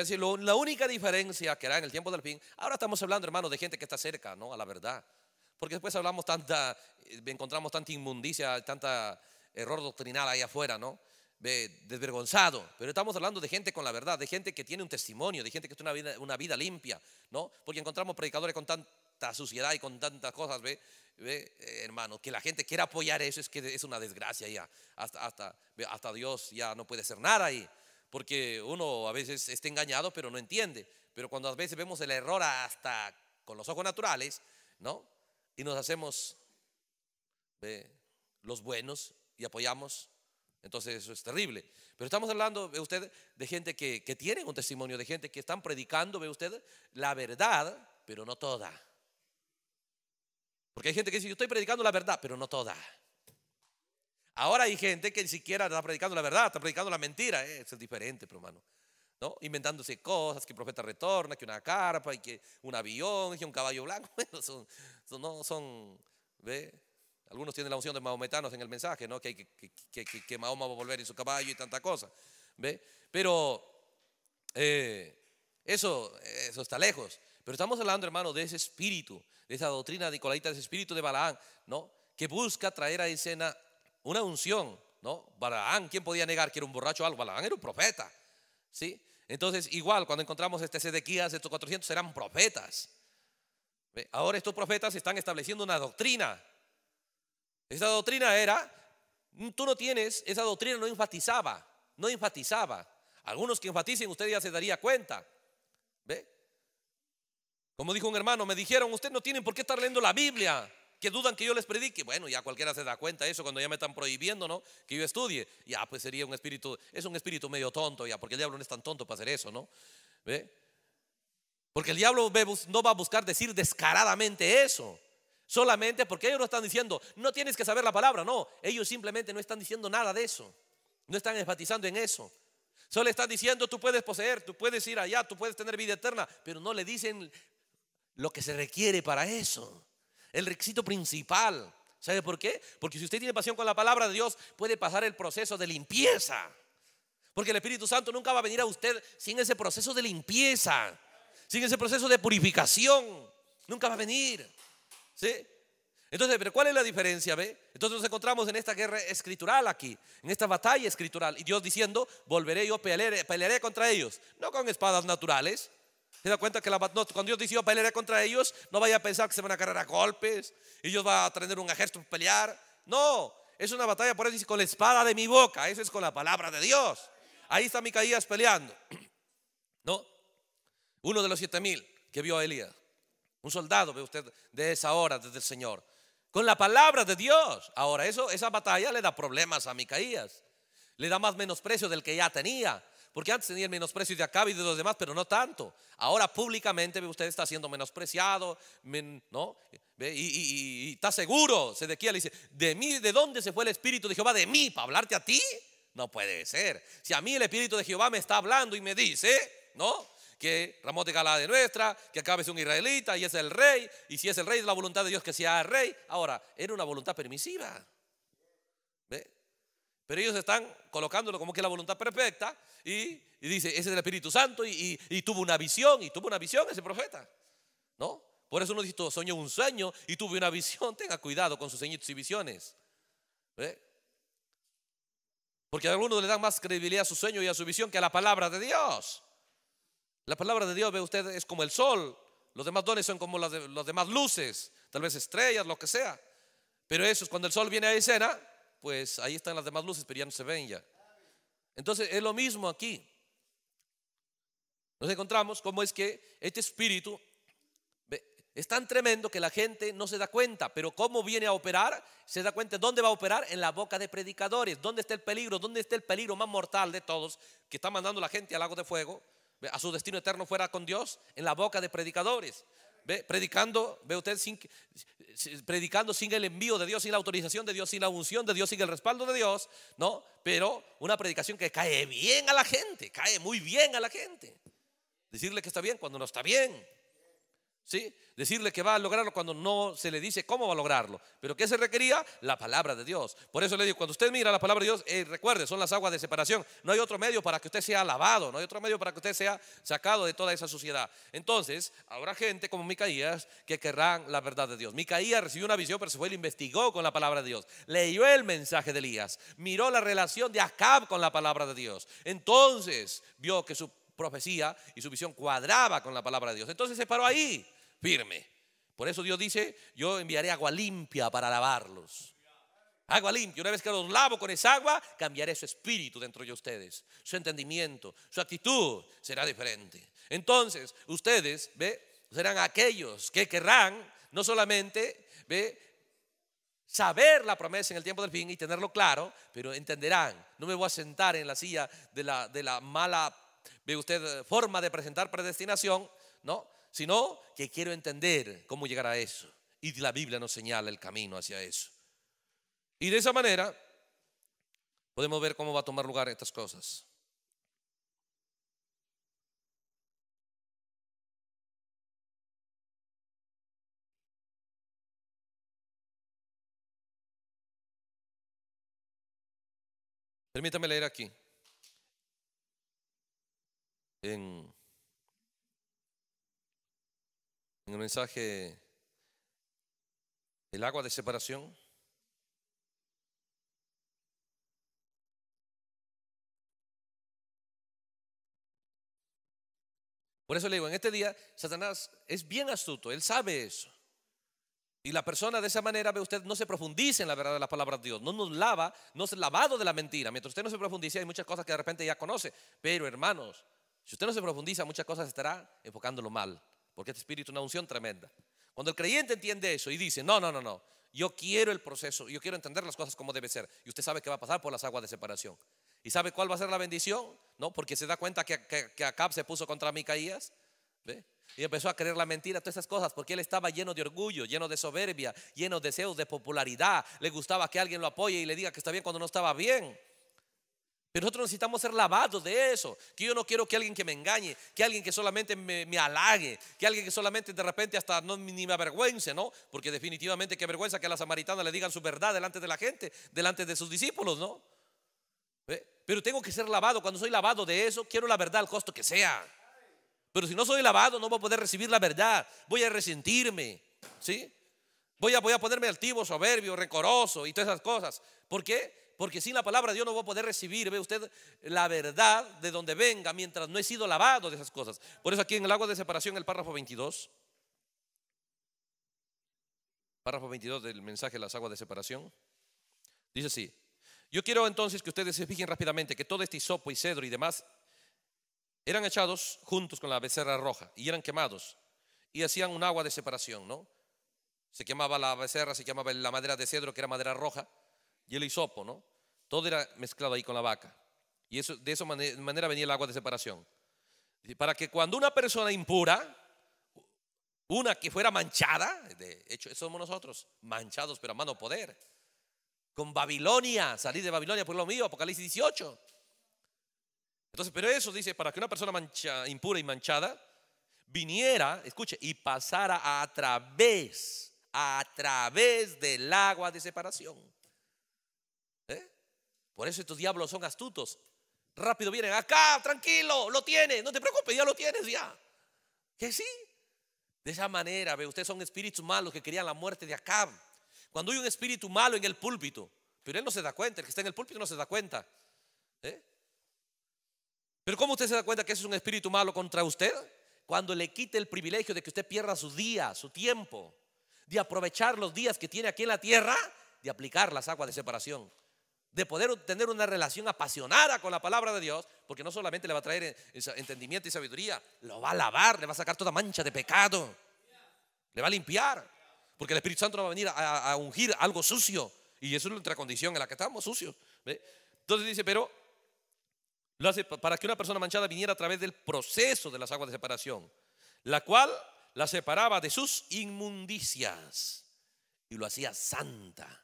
A: sea, la única diferencia que era en el tiempo del fin, ahora estamos hablando, hermano de gente que está cerca, ¿no? A la verdad. Porque después hablamos tanta, eh, encontramos tanta inmundicia, tanta error doctrinal ahí afuera, ¿no? desvergonzado, pero estamos hablando de gente con la verdad, de gente que tiene un testimonio, de gente que tiene una vida, una vida limpia, ¿no? Porque encontramos predicadores con tanta suciedad y con tantas cosas, ¿ve? ¿Ve? Eh, hermano, que la gente quiera apoyar eso es que es una desgracia ya, hasta, hasta, hasta Dios ya no puede hacer nada ahí porque uno a veces está engañado pero no entiende. Pero cuando a veces vemos el error hasta con los ojos naturales, ¿no? Y nos hacemos los buenos y apoyamos, entonces eso es terrible. Pero estamos hablando, ve usted, de gente que, que tiene un testimonio, de gente que están predicando, ve usted, la verdad, pero no toda. Porque hay gente que dice, yo estoy predicando la verdad, pero no toda. Ahora hay gente que ni siquiera está predicando la verdad, está predicando la mentira. Eh, eso es diferente, pero hermano. ¿no? Inventándose cosas, que el profeta retorna, que una carpa, y que un avión, que un caballo blanco. son, no, son ¿ve? Algunos tienen la unción de mahometanos en el mensaje, ¿no? Que, que, que, Mahoma va a volver en su caballo y tanta cosa. ¿ve? Pero eh, eso, eso está lejos. Pero estamos hablando, hermano, de ese espíritu, de esa doctrina nicolaita, de ese espíritu de Balaán, ¿no? Que busca traer a escena una unción, ¿no? Balaán, ¿quién podía negar que era un borracho o algo? Balaán era un profeta, ¿sí? Entonces, igual, cuando encontramos este Sedequías, estos 400 eran profetas. Ahora estos profetas están estableciendo una doctrina. Esa doctrina era, mm, tú no tienes, esa doctrina no enfatizaba, no enfatizaba. Algunos que enfaticen, usted ya se daría cuenta. ¿Ve? Como dijo un hermano, me dijeron, usted no tiene por qué estar leyendo la Biblia que dudan que yo les predique. Bueno, ya cualquiera se da cuenta de eso cuando ya me están prohibiendo, ¿no? Que yo estudie. Ya, pues sería un espíritu, es un espíritu medio tonto, ya, porque el diablo no es tan tonto para hacer eso, ¿no? Porque el diablo no va a buscar decir descaradamente eso. Solamente porque ellos no están diciendo, no tienes que saber la palabra, no. Ellos simplemente no están diciendo nada de eso. No están enfatizando en eso. Solo están diciendo, tú puedes poseer, tú puedes ir allá, tú puedes tener vida eterna, pero no le dicen lo que se requiere para eso el requisito principal. ¿Sabe por qué? Porque si usted tiene pasión con la palabra de Dios, puede pasar el proceso de limpieza. Porque el Espíritu Santo nunca va a venir a usted sin ese proceso de limpieza, sin ese proceso de purificación. Nunca va a venir. ¿Sí? Entonces, pero ¿cuál es la diferencia? ¿Ve? Entonces nos encontramos en esta guerra escritural aquí, en esta batalla escritural. Y Dios diciendo, volveré yo, pelearé contra ellos. No con espadas naturales, se da cuenta que la, cuando Dios dice yo pelearé contra ellos, no vaya a pensar que se van a cargar a golpes Ellos van va a tener un ejército para pelear. No, es una batalla, por eso dice con la espada de mi boca, eso es con la palabra de Dios. Ahí está Micaías peleando, ¿no? Uno de los siete mil que vio a Elías, un soldado, ve usted, de esa hora desde el Señor, con la palabra de Dios. Ahora, eso, esa batalla le da problemas a Micaías, le da más menosprecio del que ya tenía porque antes tenía el menosprecio de acá y de los demás, pero no tanto. Ahora públicamente usted está siendo menospreciado, ¿no? Y, está seguro, Sedequía le dice, ¿de mí, de dónde se fue el Espíritu de Jehová? ¿De mí? ¿Para hablarte a ti? No puede ser. Si a mí el Espíritu de Jehová me está hablando y me dice, ¿no? que Ramón de Galá de nuestra, que acabe es un israelita y es el rey, y si es el rey de la voluntad de Dios que sea rey. Ahora, era una voluntad permisiva. Pero ellos están colocándolo como que es la voluntad perfecta y, dice, ese es el Espíritu Santo y, tuvo una visión, y tuvo una visión ese profeta. ¿No? Por eso uno dice, soñó un sueño y tuve una visión, tenga cuidado con sus sueños y visiones. Porque a algunos le dan más credibilidad a su sueño y a su visión que a la palabra de Dios. La palabra de Dios, ve usted, es como el sol. Los demás dones son como las, demás luces, tal vez estrellas, lo que sea. Pero eso es cuando el sol viene a escena, pues ahí están las demás luces, pero ya no se ven ya. Entonces es lo mismo aquí. Nos encontramos cómo es que este espíritu es tan tremendo que la gente no se da cuenta, pero cómo viene a operar, se da cuenta dónde va a operar en la boca de predicadores, dónde está el peligro, dónde está el peligro más mortal de todos que está mandando la gente al lago de fuego, a su destino eterno fuera con Dios, en la boca de predicadores. predicando, ve usted sin, predicando sin el envío de Dios, sin la autorización de Dios, sin la unción de Dios, sin el respaldo de Dios, ¿no? Pero una predicación que cae bien a la gente, cae muy bien a la gente. Decirle que está bien cuando no está bien. ¿Sí? Decirle que va a lograrlo cuando no se le dice cómo va a lograrlo. Pero ¿qué se requería? La palabra de Dios. Por eso le digo, cuando usted mira la palabra de Dios, eh, recuerde, son las aguas de separación. No hay otro medio para que usted sea lavado, no hay otro medio para que usted sea sacado de toda esa suciedad. Entonces, habrá gente como Micaías que querrán la verdad de Dios. Micaías recibió una visión, pero se fue y investigó con la palabra de Dios. Leyó el mensaje de Elías, miró la relación de Acab con la palabra de Dios. Entonces, vio que su profecía y su visión cuadraba con la palabra de Dios. Entonces se paró ahí, firme. Por eso Dios dice, yo enviaré agua limpia para lavarlos. Agua limpia. Una vez que los lavo con esa agua, cambiaré su espíritu dentro de ustedes. Su entendimiento, su actitud será diferente. Entonces, ustedes, ¿ve? Serán aquellos que querrán no solamente, ¿ve? saber la promesa en el tiempo del fin y tenerlo claro, pero entenderán, no me voy a sentar en la silla de la, de la mala ve usted, eh, forma de presentar predestinación, ¿no? Sino que quiero entender cómo llegar a eso. Y la Biblia nos señala el camino hacia eso. Y de esa manera podemos
C: ver cómo va a tomar lugar estas cosas. Permítame leer aquí en,
B: el mensaje
C: el agua de separación.
B: Por eso le digo, en este día Satanás es bien astuto, él sabe eso. Y la
A: persona de esa manera, ve usted, no se profundice en la verdad de las palabras de Dios, no nos lava, no es lavado de la mentira. Mientras usted no se profundice, hay muchas cosas que de repente ya conoce. Pero hermanos, si usted no se profundiza, muchas cosas estará enfocándolo mal, porque este espíritu es una unción tremenda. Cuando el creyente entiende eso y dice, no, no, no, no, yo quiero el proceso, yo quiero entender las cosas como debe ser, y usted sabe que va a pasar por las aguas de separación. ¿Y sabe cuál va a ser la bendición? No, porque se da cuenta que, que, Acab se puso contra Micaías, ¿ve? Y empezó a creer la mentira, todas esas cosas, porque él estaba lleno de orgullo, lleno de soberbia, lleno de deseos de popularidad. Le gustaba que alguien lo apoye y le diga que está bien cuando no estaba bien. Pero nosotros necesitamos ser lavados de eso. Que yo no quiero que alguien que me engañe, que alguien que solamente me, halague, que alguien que solamente de repente hasta no, ni me avergüence, ¿no? Porque definitivamente qué vergüenza que a la samaritana le digan su verdad delante de la gente, delante de sus discípulos, ¿no? ¿Eh? Pero tengo que ser lavado. Cuando soy lavado de eso, quiero la verdad al costo que sea. Pero si no soy lavado, no voy a poder recibir la verdad. Voy a resentirme, ¿sí? Voy a, voy a ponerme altivo, soberbio, recoroso y todas esas cosas. ¿Por qué? Porque sin la palabra de Dios no voy a poder recibir, ve usted, la verdad de donde venga mientras no he sido lavado de esas cosas. Por eso aquí en el agua de separación, el párrafo 22, párrafo 22 del mensaje de Las aguas de separación, dice así. Yo quiero entonces que ustedes se fijen rápidamente que todo este hisopo y cedro y demás eran echados juntos con la becerra roja y eran quemados y hacían un agua de separación, ¿no? Se quemaba la becerra, se quemaba la madera de cedro que era madera roja y el hisopo, ¿no? Todo era mezclado ahí con la vaca. Y eso, de esa manera, venía el agua de separación. Para que cuando una persona impura, una que fuera manchada, de hecho somos nosotros, manchados pero a mano poder, con Babilonia, salir de Babilonia por lo mío, Apocalipsis 18. Entonces, pero eso dice, para que una persona mancha, impura y manchada viniera, escuche, y pasara a través, a través del agua de separación. Por eso estos diablos son astutos. Rápido vienen, acá, tranquilo, lo tiene no te preocupes, ya lo tienes, ya. Que sí. De esa manera, ve, ustedes son espíritus malos que querían la muerte de Acab. Cuando hay un espíritu malo en el púlpito, pero él no se da cuenta, el que está en el púlpito no se da cuenta. ¿eh? Pero ¿cómo usted se da cuenta que ese es un espíritu malo contra usted? Cuando le quite el privilegio de que usted pierda su día, su tiempo, de aprovechar los días que tiene aquí en la tierra, de aplicar las aguas de separación de poder tener una relación apasionada con la palabra de Dios, porque no solamente le va a traer eh, entendimiento y sabiduría, lo va a lavar, le va a sacar toda mancha de pecado, le va a limpiar, porque el Espíritu Santo no va a venir a, ungir algo sucio, y eso es otra condición en la que estamos sucios. Entonces dice, pero lo hace para que una persona manchada viniera a través del proceso de las aguas de separación, la cual la separaba de sus inmundicias y lo hacía santa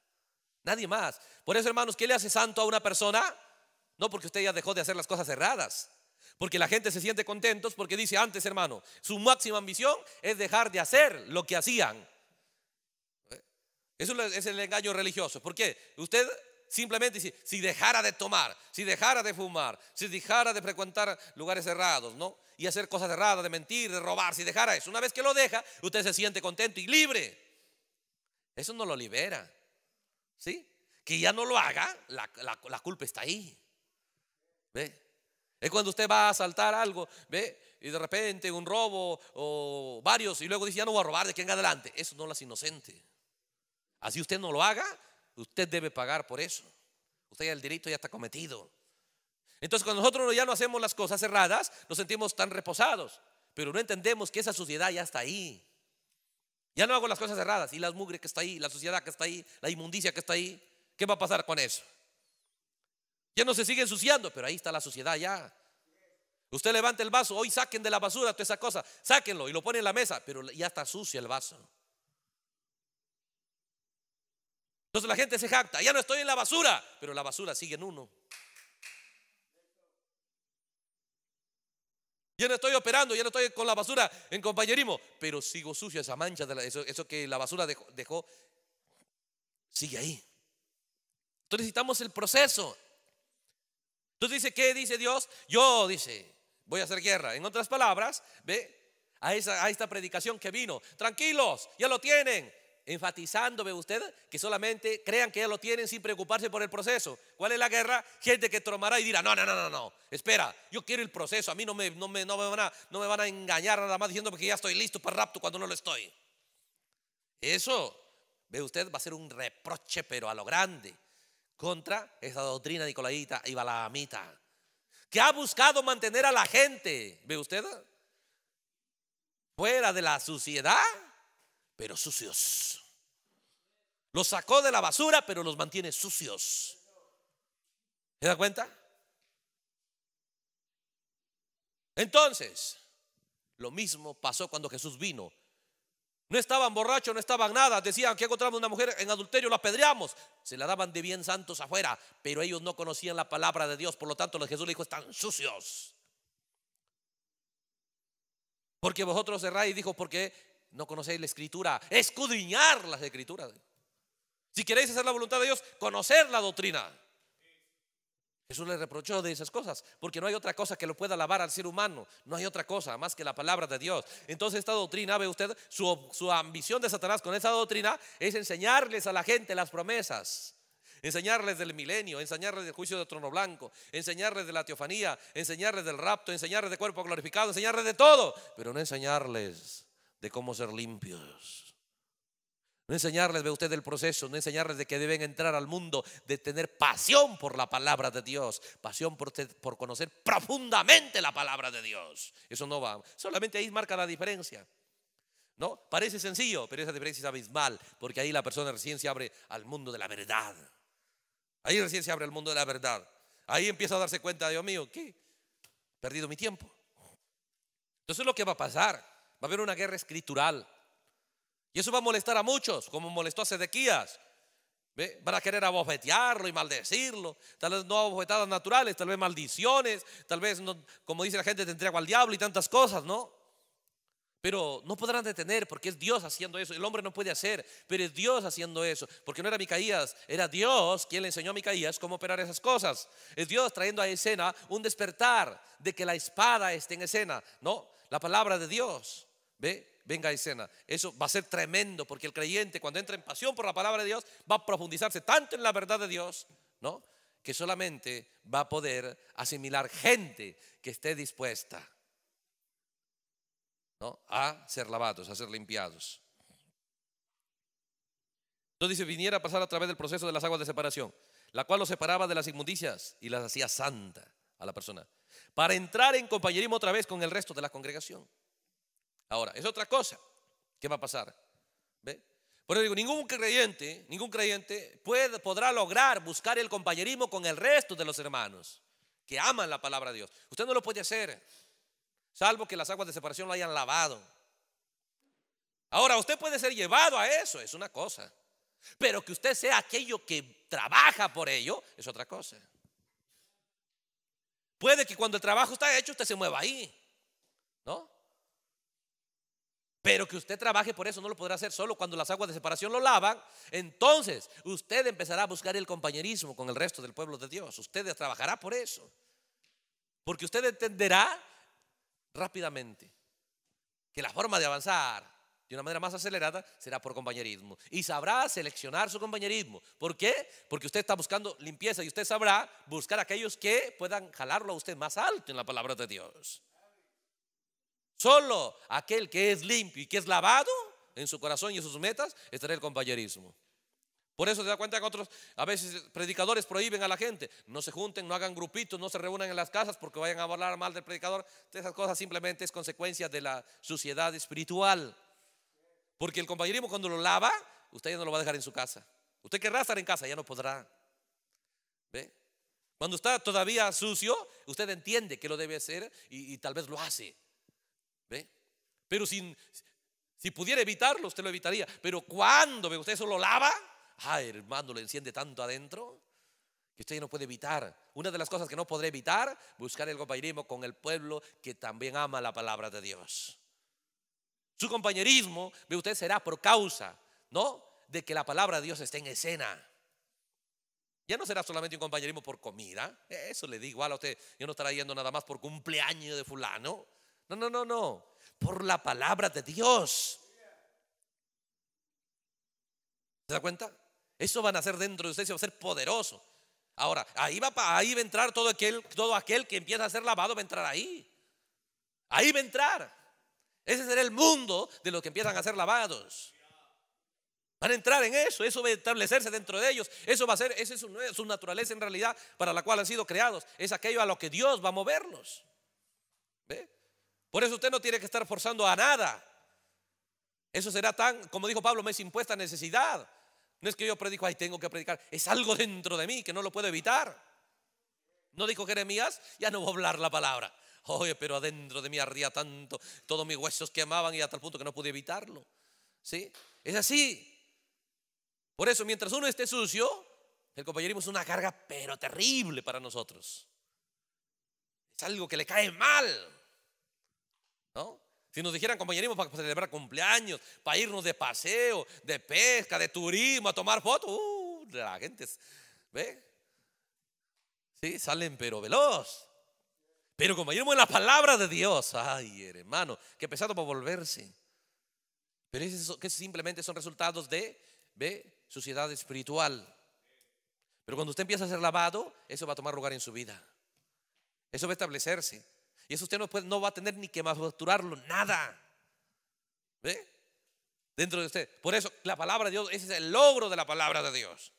A: Nadie más. Por eso, hermanos, ¿qué le hace santo a una persona? No porque usted ya dejó de hacer las cosas erradas. Porque la gente se siente contentos porque dice antes, hermano, su máxima ambición es dejar de hacer lo que hacían. Eso es el engaño religioso. ¿Por qué? Usted simplemente dice, si dejara de tomar, si dejara de fumar, si dejara de frecuentar lugares cerrados, ¿no? Y hacer cosas erradas, de mentir, de robar, si dejara eso. Una vez que lo deja, usted se siente contento y libre. Eso no lo libera. ¿sí? Que ya no lo haga, la, culpa está ahí. ¿Ve? Es cuando usted va a asaltar algo, ¿ve? Y de repente un robo o varios, y luego dice, ya no voy a robar de quien adelante. Eso no lo hace inocente. Así usted no lo haga, usted debe pagar por eso. Usted ya el delito ya está cometido. Entonces, cuando nosotros ya no hacemos las cosas cerradas, nos sentimos tan reposados, pero no entendemos que esa suciedad ya está ahí. Ya no hago las cosas erradas. Y las mugre que está ahí, la suciedad que está ahí, la inmundicia que está ahí. ¿Qué va a pasar con eso? Ya no se sigue ensuciando, pero ahí está la suciedad ya. Usted levanta el vaso, hoy saquen de la basura toda esa cosa, sáquenlo y lo ponen en la mesa, pero ya está sucio el vaso. Entonces la gente se jacta, ya no estoy en la basura, pero la basura sigue en uno. Ya no estoy operando, ya no estoy con la basura en compañerismo, pero sigo sucio esa mancha, eso, que la basura dejó, sigue ahí. Entonces necesitamos el proceso. Entonces dice, ¿qué dice Dios? Yo, dice, voy a hacer guerra. En otras palabras, ve a, esa, a esta predicación que vino. Tranquilos, ya lo tienen. Enfatizando ve usted que solamente crean que ya lo tienen sin preocuparse por el proceso. ¿Cuál es la guerra? Gente que tomará y dirá, no, no, no, no, no, espera, yo quiero el proceso, a mí no me, no me, no me, van, a, no me engañar nada más diciendo que ya estoy listo para rapto cuando no lo estoy. Eso, ve usted, va a ser un reproche, pero a lo grande, contra esa doctrina Nicolaita y Balamita que ha buscado mantener a la gente, ve usted, fuera de la suciedad pero sucios. Los sacó de la basura, pero los mantiene sucios. ¿Se da cuenta? Entonces, lo mismo pasó cuando Jesús vino. No estaban borrachos, no estaban nada. Decían que encontramos una mujer en adulterio, la apedreamos. Se la daban de bien santos afuera, pero ellos no conocían la palabra de Dios. Por lo tanto, Jesús le dijo, están sucios. Porque vosotros cerráis dijo, porque no conocéis la escritura, escudriñar las escrituras. Si queréis hacer la voluntad de Dios, conocer la doctrina. Jesús le reprochó de esas cosas, porque no hay otra cosa que lo pueda alabar al ser humano, no hay otra cosa más que la palabra de Dios. Entonces esta doctrina, ve usted, su, su ambición de Satanás con esa doctrina es enseñarles a la gente las promesas, enseñarles del milenio, enseñarles del juicio de trono blanco, enseñarles de la teofanía, enseñarles del rapto, enseñarles de cuerpo glorificado, enseñarles de todo, pero no enseñarles de cómo ser limpios. No enseñarles, ve usted, el proceso, no enseñarles de que deben entrar al mundo, de tener pasión por la palabra de Dios, pasión por, por conocer profundamente la palabra de Dios. Eso no va. Solamente ahí marca la diferencia. ¿No? Parece sencillo, pero esa diferencia es abismal, porque ahí la persona recién se abre al mundo de la verdad. Ahí recién se abre al mundo de la verdad. Ahí empieza a darse cuenta, Dios mío, que perdido mi tiempo. Entonces lo que va a pasar Va a haber una guerra escritural. Y eso va a molestar a muchos, como molestó a Sedequías. ¿Ve? Van a querer abofetearlo y maldecirlo. Tal vez no abofetadas naturales, tal vez maldiciones, tal vez, como dice la gente, tendría entrego al diablo y tantas cosas, ¿no? Pero no podrán detener porque es Dios haciendo eso. El hombre no puede hacer, pero es Dios haciendo eso. Porque no era Micaías, era Dios quien le enseñó a Micaías cómo operar esas cosas. Es Dios trayendo a escena un despertar de que la espada esté en escena, ¿no? La palabra de Dios. ¿Ve? Venga a escena. Eso va a ser tremendo porque el creyente cuando entra en pasión por la palabra de Dios va a profundizarse tanto en la verdad de Dios, ¿no? Que solamente va a poder asimilar gente que esté dispuesta, ¿no? A ser lavados, a ser limpiados. Entonces dice, viniera a pasar a través del proceso de las aguas de separación, la cual lo separaba de las inmundicias y las hacía santa a la persona, para entrar en compañerismo otra vez con el resto de la congregación. Ahora, es otra cosa. ¿Qué va a pasar? ¿Ve? Por eso digo, ningún creyente, ningún creyente puede, podrá lograr buscar el compañerismo con el resto de los hermanos que aman la palabra de Dios. Usted no lo puede hacer, salvo que las aguas de separación lo hayan lavado. Ahora, usted puede ser llevado a eso, es una cosa. Pero que usted sea aquello que trabaja por ello, es otra cosa. Puede que cuando el trabajo está hecho, usted se mueva ahí, ¿no? Pero que usted trabaje por eso no lo podrá hacer solo cuando las aguas de separación lo lavan. Entonces usted empezará a buscar el compañerismo con el resto del pueblo de Dios. Usted trabajará por eso. Porque usted entenderá rápidamente que la forma de avanzar de una manera más acelerada será por compañerismo. Y sabrá seleccionar su compañerismo. ¿Por qué? Porque usted está buscando limpieza y usted sabrá buscar aquellos que puedan jalarlo a usted más alto en la palabra de Dios. Solo aquel que es limpio y que es lavado en su corazón y en sus metas estará el compañerismo. Por eso se da cuenta que otros, a veces predicadores prohíben a la gente, no se junten, no hagan grupitos, no se reúnan en las casas porque vayan a hablar mal del predicador. esas cosas simplemente es consecuencia de la suciedad espiritual. Porque el compañerismo cuando lo lava, usted ya no lo va a dejar en su casa. Usted querrá estar en casa, ya no podrá. ¿Ve? Cuando está todavía sucio, usted entiende que lo debe hacer y tal vez lo hace. ¿Ve? Pero si pudiera evitarlo, usted lo evitaría. Pero cuando usted solo lava, Ah, hermano, lo enciende tanto adentro que usted ya no puede evitar. Una de las cosas que no podré evitar, buscar el compañerismo con el pueblo que también ama la palabra de Dios. Su compañerismo, ve usted, será por causa, ¿no? De que la palabra de Dios esté en escena. Ya no será solamente un compañerismo por comida. Eso le digo a usted. Yo no estará yendo nada más por cumpleaños de fulano. No, no, no, no. Por la palabra de Dios. ¿Se da cuenta? Eso van a ser dentro de ustedes va a ser poderoso. Ahora, ahí va, ahí va a entrar todo aquel, todo aquel que empieza a ser lavado, va a entrar ahí. Ahí va a entrar. Ese será el mundo de los que empiezan a ser lavados. Van a entrar en eso, eso va a establecerse dentro de ellos. Eso va a ser, esa es su, naturaleza en realidad para la cual han sido creados. Es aquello a lo que Dios va a movernos por eso usted no tiene que estar forzando a nada. Eso será tan, como dijo Pablo, me es impuesta necesidad. No es que yo predico, ahí tengo que predicar. Es algo dentro de mí que no lo puedo evitar. No dijo Jeremías, ya no voy a hablar la palabra. Oye, pero adentro de mí ardía tanto, todos mis huesos quemaban y a tal punto que no pude evitarlo. ¿Sí? Es así. Por eso, mientras uno esté sucio, el compañerismo es una carga, pero terrible para nosotros. Es algo que le cae mal. Si nos dijeran compañerismo para celebrar cumpleaños, para irnos de paseo, de pesca, de turismo, a tomar fotos, uh, la gente, ¿ve? Sí, salen pero veloz.
C: Pero compañerismo en la palabra de
A: Dios, ay hermano, que pesado para volverse. Pero eso, que simplemente son resultados de, ¿ve? Suciedad espiritual. Pero cuando usted empieza a ser lavado, eso va a tomar lugar en su vida. Eso va a establecerse. Y eso usted no, puede, no va a tener ni que masturbarlo, nada. ¿Ve? Dentro de usted. Por eso la palabra de Dios, ese es el logro de la palabra de Dios.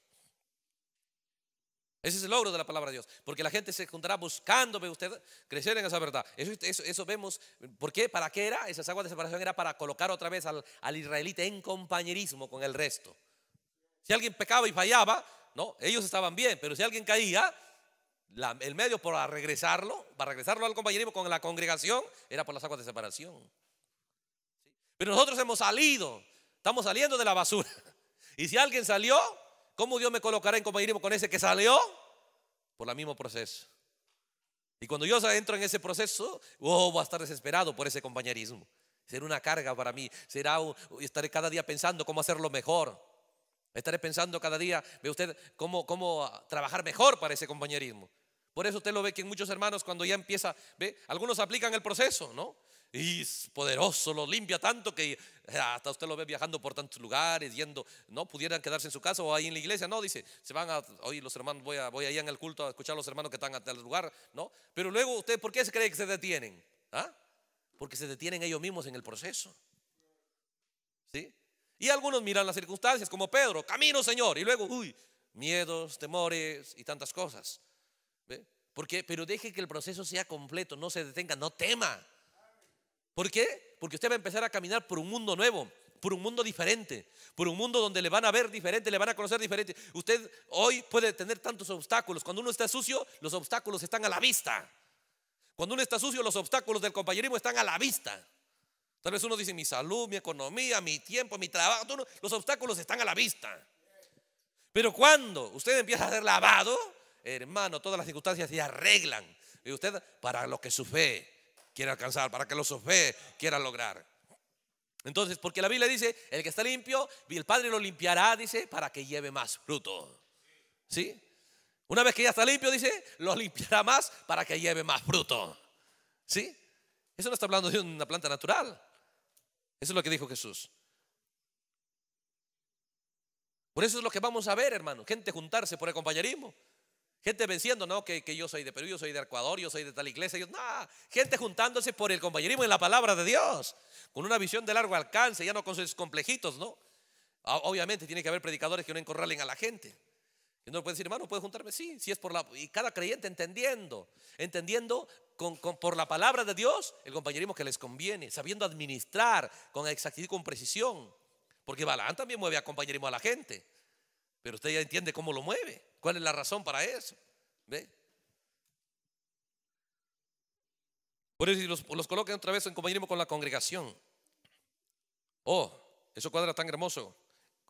A: Ese es el logro de la palabra de Dios. Porque la gente se encontrará buscando, usted, crecer en esa verdad. Eso, vemos. ¿Por qué? ¿Para qué era? Esas aguas de separación era para colocar otra vez al, al israelita en compañerismo con el resto. Si alguien pecaba y fallaba, no, ellos estaban bien. Pero si alguien caía, el medio para regresarlo, para regresarlo al compañerismo con la congregación, era por las aguas de separación. Pero nosotros hemos salido, estamos saliendo de la basura. Y si alguien salió, ¿cómo Dios me colocará en compañerismo con ese que salió? Por el mismo proceso. Y cuando yo entro en ese proceso, oh, voy a estar desesperado por ese compañerismo. Será una carga para mí. Será, estaré cada día pensando cómo hacerlo mejor. Estaré pensando cada día, ve usted, cómo trabajar mejor para ese compañerismo. Por eso usted lo ve que muchos hermanos cuando ya empieza, ve, algunos aplican el proceso, ¿no? Y es poderoso, lo limpia tanto que eh, hasta usted lo ve viajando por tantos lugares, yendo, no pudieran quedarse en su casa o ahí en la iglesia, no, dice, se van a, hoy los hermanos, voy, a, voy allá en el culto a escuchar a los hermanos que están hasta el lugar, ¿no? Pero luego usted, ¿por qué se cree que se detienen? ¿Ah? Porque se detienen ellos mismos en el proceso. ¿Sí? Y algunos miran las circunstancias, como Pedro, camino Señor, y luego, uy, miedos, temores y tantas cosas. Porque ¿Por qué? Pero deje que el proceso sea completo, no se detenga, no tema. ¿Por qué? Porque usted va a empezar a caminar por un mundo nuevo, por un mundo diferente, por un mundo donde le van a ver diferente, le van a conocer diferente. Usted hoy puede tener tantos obstáculos. Cuando uno está sucio, los obstáculos están a la vista. Cuando uno está sucio, los obstáculos del compañerismo están a la vista. Tal vez uno dice mi salud, mi economía, mi tiempo, mi trabajo, los obstáculos están a la vista. Pero cuando usted empieza a ser lavado, hermano, todas las circunstancias se arreglan. Y usted, para lo que su fe quiere alcanzar, para que lo su fe quiera lograr. Entonces, porque la Biblia dice, el que está limpio, el Padre lo limpiará, dice, para que lleve más fruto. ¿Sí? Una vez que ya está limpio, dice, lo limpiará más para que lleve más fruto. ¿Sí? Eso no está hablando de una planta natural. Eso es lo que dijo Jesús. Por eso es lo que vamos a ver, hermano. Gente juntarse por el compañerismo. Gente venciendo, no, que, yo soy de Perú, yo soy de Ecuador, yo soy de tal iglesia. Yo, no, gente juntándose por el compañerismo en la palabra de Dios, con una visión de largo alcance, ya no con sus complejitos, ¿no? Ah, obviamente tiene que haber predicadores que no encorralen a la gente. Y no puede decir, hermano, ¿puedes juntarme? Sí, si es por la... Y cada creyente entendiendo, entendiendo con, por la palabra de Dios el compañerismo que les conviene, sabiendo administrar con exactitud, con precisión. Porque Balán también mueve a compañerismo a la gente. Pero usted ya entiende cómo lo mueve. ¿Cuál es la razón para eso? ¿Ve? Por eso los, los coloquen otra vez en compañerismo con la congregación. Oh, eso cuadra tan hermoso.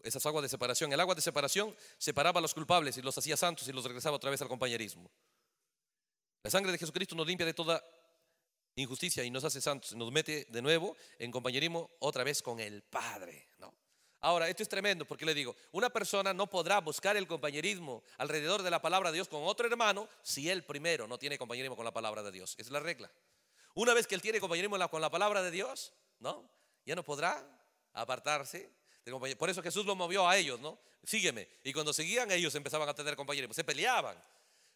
A: Esas aguas de separación. El agua de separación separaba a los culpables y los hacía santos y los regresaba otra vez al compañerismo. La sangre de Jesucristo nos limpia de toda injusticia y nos hace santos. Nos mete de nuevo en compañerismo otra vez con el Padre. No. Ahora, esto es tremendo porque le digo, una persona no podrá buscar el compañerismo alrededor de la palabra de Dios con otro hermano si él primero no tiene compañerismo con la palabra de Dios. es la regla. Una vez que él tiene compañerismo con la palabra de Dios, ¿no? Ya no podrá apartarse por eso Jesús lo movió a ellos, ¿no? Sígueme. Y cuando seguían, ellos empezaban a tener compañerismo. Se peleaban,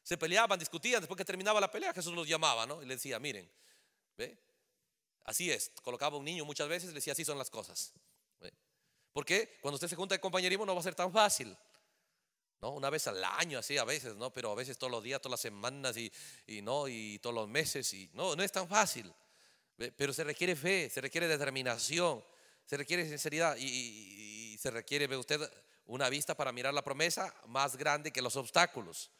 A: se peleaban, discutían. Después que terminaba la pelea, Jesús los llamaba, ¿no? Y le decía, miren, ¿ve? Así es. Colocaba un niño muchas veces y le decía, así son las cosas. Porque cuando usted se junta de compañerismo no va a ser tan fácil. ¿No? Una vez al año, así a veces, ¿no? Pero a veces todos los días, todas las semanas y, no, y todos los meses, y no, no es tan fácil. Pero se requiere fe, se requiere determinación, se requiere sinceridad y, se requiere, ve usted, una vista para mirar la promesa más grande que los obstáculos.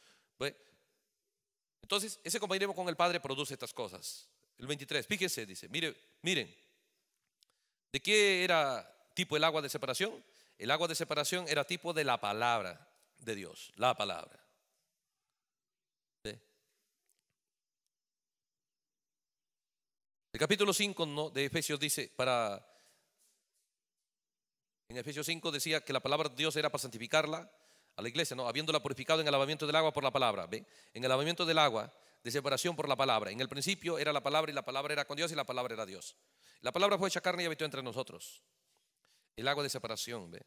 A: Entonces, ese compañerismo con el Padre produce estas cosas. El 23, fíjese dice, mire, miren, ¿de qué era tipo el agua de separación. El agua de separación era tipo de la palabra de Dios, la palabra. El capítulo 5 de Efesios dice, para... En Efesios 5 decía que la palabra de Dios era para santificarla a la iglesia, ¿no? Habiéndola purificado en el lavamiento del agua por la palabra. En el lavamiento del agua, de separación por la palabra. En el principio era la palabra y la palabra era con Dios y la palabra era Dios. La palabra fue hecha carne y habitó entre nosotros el agua de separación. ¿ve?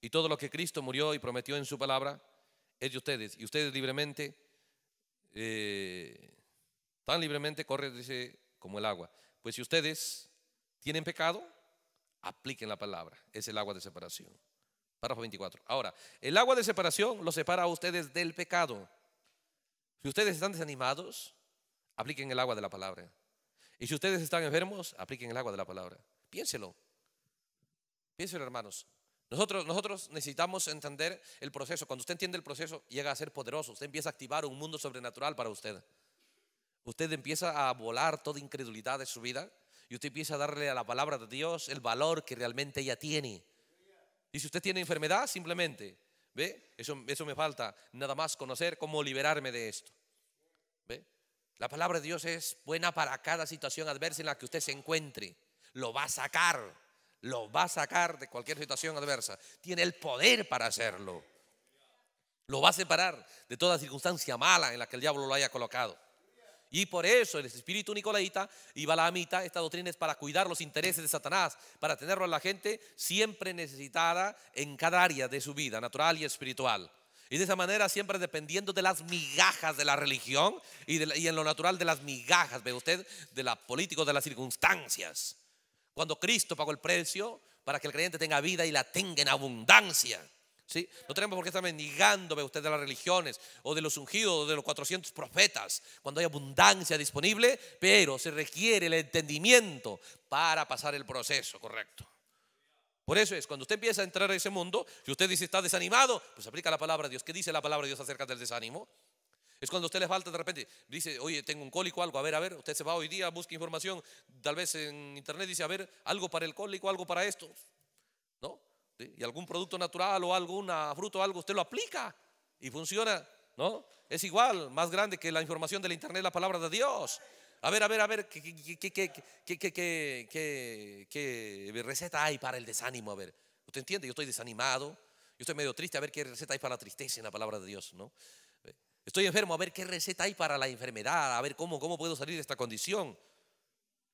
A: Y todo lo que Cristo murió y prometió en su palabra es de ustedes. Y ustedes libremente, eh, tan libremente corre, como el agua. Pues si ustedes tienen pecado, apliquen la palabra. Es el agua de separación. Párrafo 24. Ahora, el agua de separación Lo separa a ustedes del pecado. Si ustedes están desanimados, apliquen el agua de la palabra. Y si ustedes están enfermos, apliquen el agua de la palabra. Piénselo hermanos. Nosotros, nosotros necesitamos entender el proceso. Cuando usted entiende el proceso, llega a ser poderoso. Usted empieza a activar un mundo sobrenatural para usted. Usted empieza a volar toda incredulidad de su vida y usted empieza a darle a la palabra de Dios el valor que realmente ella tiene. Y si usted tiene enfermedad, simplemente, ¿ve? Eso, eso me falta, nada más conocer cómo liberarme de esto. ¿Ve? La palabra de Dios es buena para cada situación adversa en la que usted se encuentre. Lo va a sacar. Lo va a sacar de cualquier situación adversa. Tiene el poder para hacerlo. Lo va a separar de toda circunstancia mala en la que el diablo lo haya colocado. Y por eso el espíritu nicolaita y balaamita, esta doctrina es para cuidar los intereses de Satanás, para tenerlo a la gente siempre necesitada en cada área de su vida, natural y espiritual. Y de esa manera siempre dependiendo de las migajas de la religión y, en lo natural de las migajas, ve usted, de la política, de las circunstancias. Cuando Cristo pagó el precio para que el creyente tenga vida y la tenga en abundancia. ¿Sí? No tenemos por qué estar mendigándome usted de las religiones o de los ungidos o de los 400 profetas, cuando hay abundancia disponible, pero se requiere el entendimiento para pasar el proceso, correcto. Por eso es, cuando usted empieza a entrar a ese mundo, si usted dice está desanimado, pues aplica la palabra de Dios. ¿Qué dice la palabra de Dios acerca del desánimo? Es cuando a usted le falta de repente, dice, oye, tengo un cólico, algo, a ver, a ver, usted se va hoy día, busca información, tal vez en internet dice, a ver, algo para el cólico, algo para esto, ¿no? Y algún producto natural o alguna fruta o algo, usted lo aplica y funciona, ¿no? Es igual, más grande que la información del internet, la palabra de Dios. A ver, a ver, a ver, ¿qué, qué, qué receta hay para el desánimo? A ver, ¿usted entiende? Yo estoy desanimado, yo estoy medio triste, a ver qué receta hay para la tristeza en la palabra de Dios, ¿no? Estoy enfermo, a ver qué receta hay para la enfermedad, a ver cómo, cómo puedo salir de esta condición.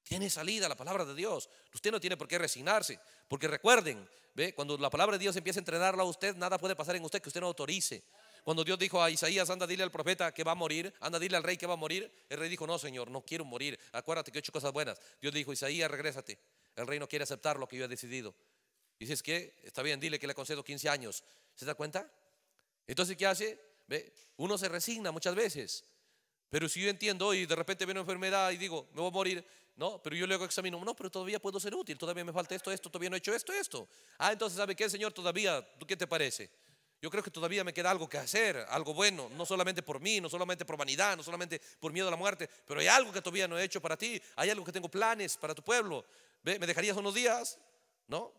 A: Tiene salida la palabra de Dios. Usted no tiene por qué resignarse, porque recuerden, ¿ve? cuando la palabra de Dios empieza a entrenarla a usted, nada puede pasar en usted que usted no autorice. Cuando Dios dijo a Isaías, anda, dile al profeta que va a morir, anda, dile al rey que va a morir, el rey dijo, no, Señor, no quiero morir, acuérdate que he hecho cosas buenas. Dios dijo, Isaías, regrésate, el rey no quiere aceptar lo que yo he decidido. Y dices, que Está bien, dile que le concedo 15 años. ¿Se da cuenta? Entonces, ¿qué hace? Uno se resigna muchas veces. Pero si yo entiendo y de repente viene una enfermedad y digo, me voy a morir, no, pero yo luego examino, no, pero todavía puedo ser útil, todavía me falta esto, esto, todavía no he hecho esto, esto. Ah, entonces, ¿sabe qué, Señor? Todavía, ¿tú qué te parece? Yo creo que todavía me queda algo que hacer, algo bueno, no solamente por mí, no solamente por vanidad, no solamente por miedo a la muerte, pero hay algo que todavía no he hecho para ti, hay algo que tengo planes para tu pueblo. ¿Me dejarías unos días? ¿No?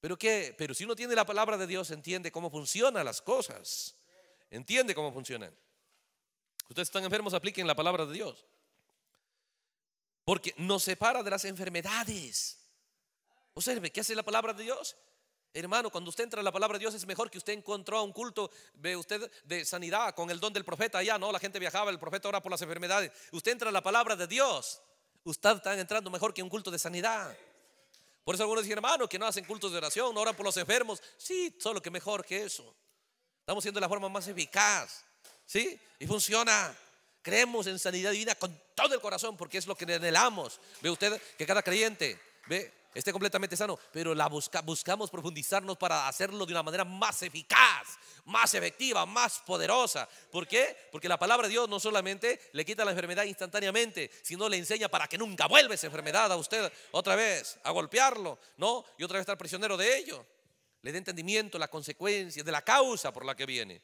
A: ¿Pero qué? Pero si uno tiene la palabra de Dios, entiende cómo funcionan las cosas entiende cómo funcionan. Ustedes están enfermos, apliquen la palabra de Dios. Porque nos separa de las enfermedades. Observe, ¿qué hace la palabra de Dios? Hermano, cuando usted entra a la palabra de Dios es mejor que usted encontró un culto, De usted de sanidad con el don del profeta allá, ¿no? La gente viajaba, el profeta ora por las enfermedades. Usted entra en la palabra de Dios. Usted está entrando mejor que un culto de sanidad. Por eso algunos dicen, hermano, que no hacen cultos de oración, no oran por los enfermos. Sí, solo que mejor que eso. Estamos haciendo la forma más eficaz. ¿Sí? Y funciona. Creemos en sanidad divina con todo el corazón porque es lo que anhelamos. Ve usted que cada creyente ve esté completamente sano, pero la buscamos profundizarnos para hacerlo de una manera más eficaz, más efectiva, más poderosa. ¿Por qué? Porque la palabra de Dios no solamente le quita la enfermedad instantáneamente, sino le enseña para que nunca vuelva esa enfermedad a usted otra vez, a golpearlo, ¿no? Y otra vez estar prisionero de ello le dé entendimiento, las consecuencias de la causa por la que viene.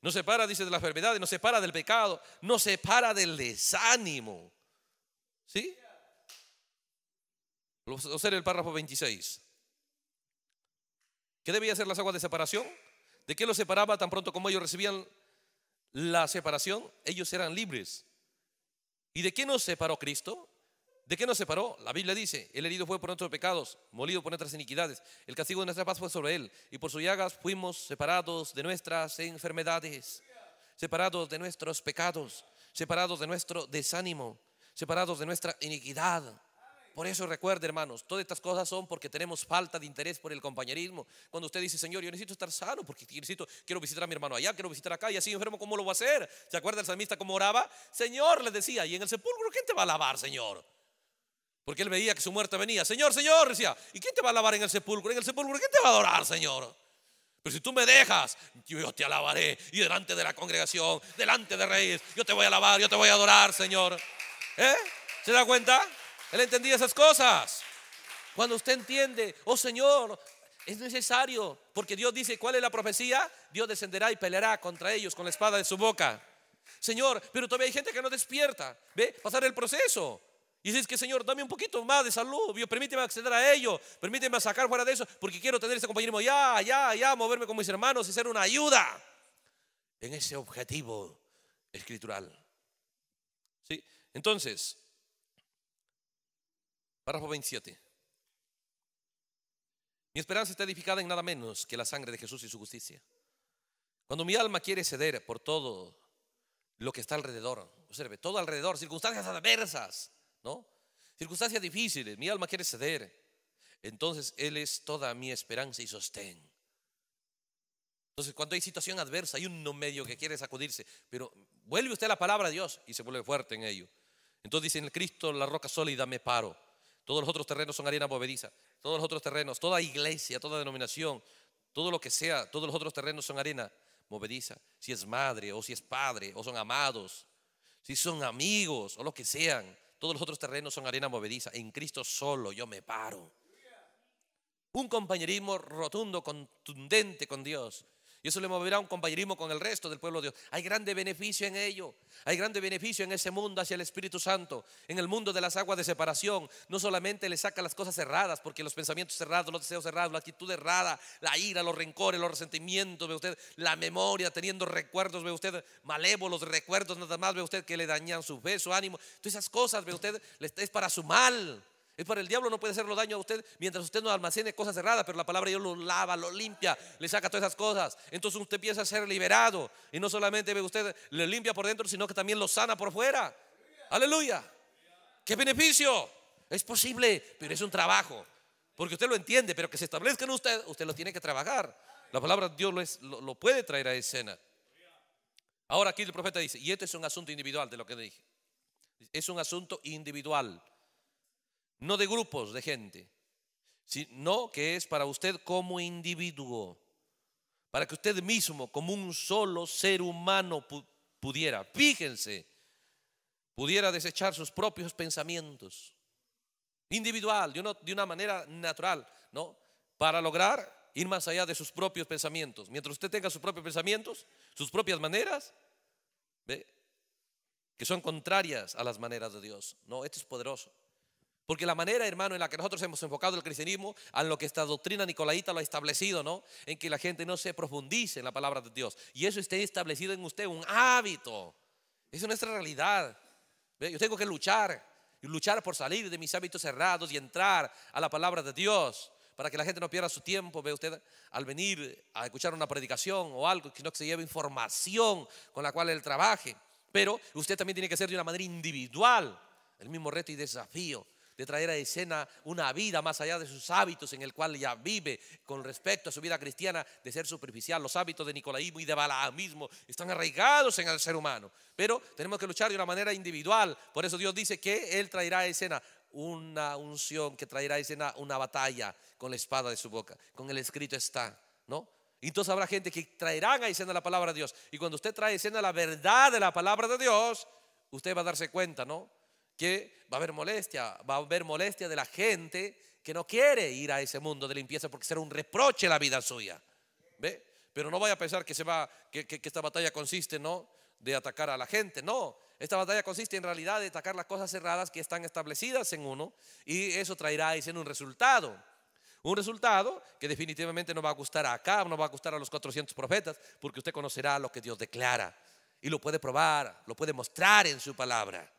A: No se para dice, de las enfermedades, se para del pecado, no se para del desánimo. ¿Sí? ser el párrafo 26. ¿Qué debía ser las aguas de separación? ¿De qué los separaba tan pronto como ellos recibían la separación? Ellos eran libres. ¿Y de qué nos separó Cristo? ¿De qué nos separó? La Biblia dice, el herido fue por nuestros pecados, molido por nuestras iniquidades, el castigo de nuestra paz fue sobre él, y por sus llagas fuimos separados de nuestras enfermedades, separados de nuestros pecados, separados de nuestro desánimo, separados de nuestra iniquidad. Por eso recuerde, hermanos, todas estas cosas son porque tenemos falta de interés por el compañerismo. Cuando usted dice, Señor, yo necesito estar sano porque necesito, quiero visitar a mi hermano allá, quiero visitar acá y así enfermo, ¿cómo lo voy a hacer? ¿Se acuerda el salmista cómo oraba? Señor, le decía, y en el sepulcro, ¿quién te va a lavar, Señor? Porque él veía que su muerte venía. Señor, Señor, decía, ¿y quién te va a alabar en el sepulcro? En el sepulcro, ¿quién te va a adorar, Señor? Pero si tú me dejas, yo te alabaré. Y delante de la congregación, delante de reyes, yo te voy a alabar, yo te voy a adorar, Señor. ¿Eh? ¿Se da cuenta? Él entendía esas cosas. Cuando usted entiende, oh Señor, es necesario, porque Dios dice, ¿cuál es la profecía? Dios descenderá y peleará contra ellos con la espada de su boca. Señor, pero todavía hay gente que no despierta. ¿Ve? Pasar el proceso. Y dices que, Señor, dame un poquito más de salud, permíteme acceder a ello, permíteme sacar fuera de eso, porque quiero tener ese compañerismo ya, ya, ya, moverme con mis hermanos y ser una ayuda en ese objetivo escritural. ¿Sí? Entonces, párrafo 27. Mi esperanza está edificada en nada menos que la sangre de Jesús y su justicia. Cuando mi alma quiere ceder por todo lo que está alrededor, observe, todo alrededor, circunstancias adversas, Circunstancias difíciles, mi alma quiere ceder. Entonces Él es toda mi esperanza y sostén. Entonces cuando hay situación adversa, hay un no medio que quiere sacudirse, pero vuelve usted a la palabra de Dios y se vuelve fuerte en ello. Entonces dice, en el Cristo la roca sólida me paro. Todos los otros terrenos son arena movediza Todos los otros terrenos, toda iglesia, toda denominación, todo lo que sea, todos los otros terrenos son arena movediza. Si es madre o si es padre o son amados, si son amigos o lo que sean. Todos los otros terrenos son arena movediza. En Cristo solo yo me paro. Un compañerismo rotundo, contundente con Dios y eso le moverá un compañerismo con el resto del pueblo de Dios. Hay grande beneficio en ello. Hay grande beneficio en ese mundo hacia el Espíritu Santo. En el mundo de las aguas de separación. No solamente le saca las cosas cerradas porque los pensamientos cerrados, los deseos cerrados, la actitud errada, la ira, los rencores, los resentimientos, ve usted, la memoria, teniendo recuerdos, ve usted, malévolos, recuerdos nada más, ve usted, que le dañan su fe, su ánimo. Todas esas cosas, ve usted, es para su mal. Es para el diablo, no puede hacerlo daño a usted mientras usted no almacene cosas cerradas pero la palabra de Dios lo lava, lo limpia, le saca todas esas cosas. Entonces usted empieza a ser liberado y no solamente usted le limpia por dentro, sino que también lo sana por fuera. Aleluya. ¿Qué beneficio? Es posible, pero es un trabajo. Porque usted lo entiende, pero que se establezca en usted, usted lo tiene que trabajar. La palabra de Dios lo, lo puede traer a escena. Ahora aquí el profeta dice, y este es un asunto individual de lo que dije. Es un asunto individual no de grupos de gente, sino que es para usted como individuo, para que usted mismo, como un solo ser humano, pudiera, fíjense, pudiera desechar sus propios pensamientos, individual, de una, de una manera natural, ¿no? Para lograr ir más allá de sus propios pensamientos. Mientras usted tenga sus propios pensamientos, sus propias maneras, que son contrarias a las maneras de Dios. No, esto es poderoso. Porque la manera, hermano, en la que nosotros hemos enfocado el cristianismo, a lo que esta doctrina Nicolaita lo ha establecido, ¿no? En que la gente no se profundice en la palabra de Dios. Y eso esté establecido en usted, un hábito. Esa es nuestra realidad. Yo tengo que luchar, y luchar por salir de mis hábitos cerrados y entrar a la palabra de Dios. Para que la gente no pierda su tiempo, ve usted, al venir a escuchar una predicación o algo, sino que se lleve información con la cual él trabaje. Pero usted también tiene que ser de una manera individual, el mismo reto y desafío de traer a escena una vida más allá de sus hábitos en el cual ya vive con respecto a su vida cristiana de ser superficial. Los hábitos de Nicolaísmo y de Balaamismo están arraigados en el ser humano, pero tenemos que luchar de una manera individual. Por eso Dios dice que Él traerá a escena una unción, que traerá a escena una batalla con la espada de su boca. Con el escrito está, ¿no? entonces habrá gente que traerán a escena la palabra de Dios. Y cuando usted trae a escena la verdad de la palabra de Dios, usted va a darse cuenta, ¿no? que va a haber molestia, va a haber molestia de la gente que no quiere ir a ese mundo de limpieza porque será un reproche la vida suya. Pero no vaya a pensar que, se va, que, esta batalla consiste, ¿no? De atacar a la gente, no. Esta batalla consiste en realidad de atacar las cosas cerradas que están establecidas en uno y eso traerá a un resultado. Un resultado que definitivamente no va a gustar a acá no va a gustar a los 400 profetas, porque usted conocerá lo que Dios declara y lo puede probar, lo puede mostrar en su palabra.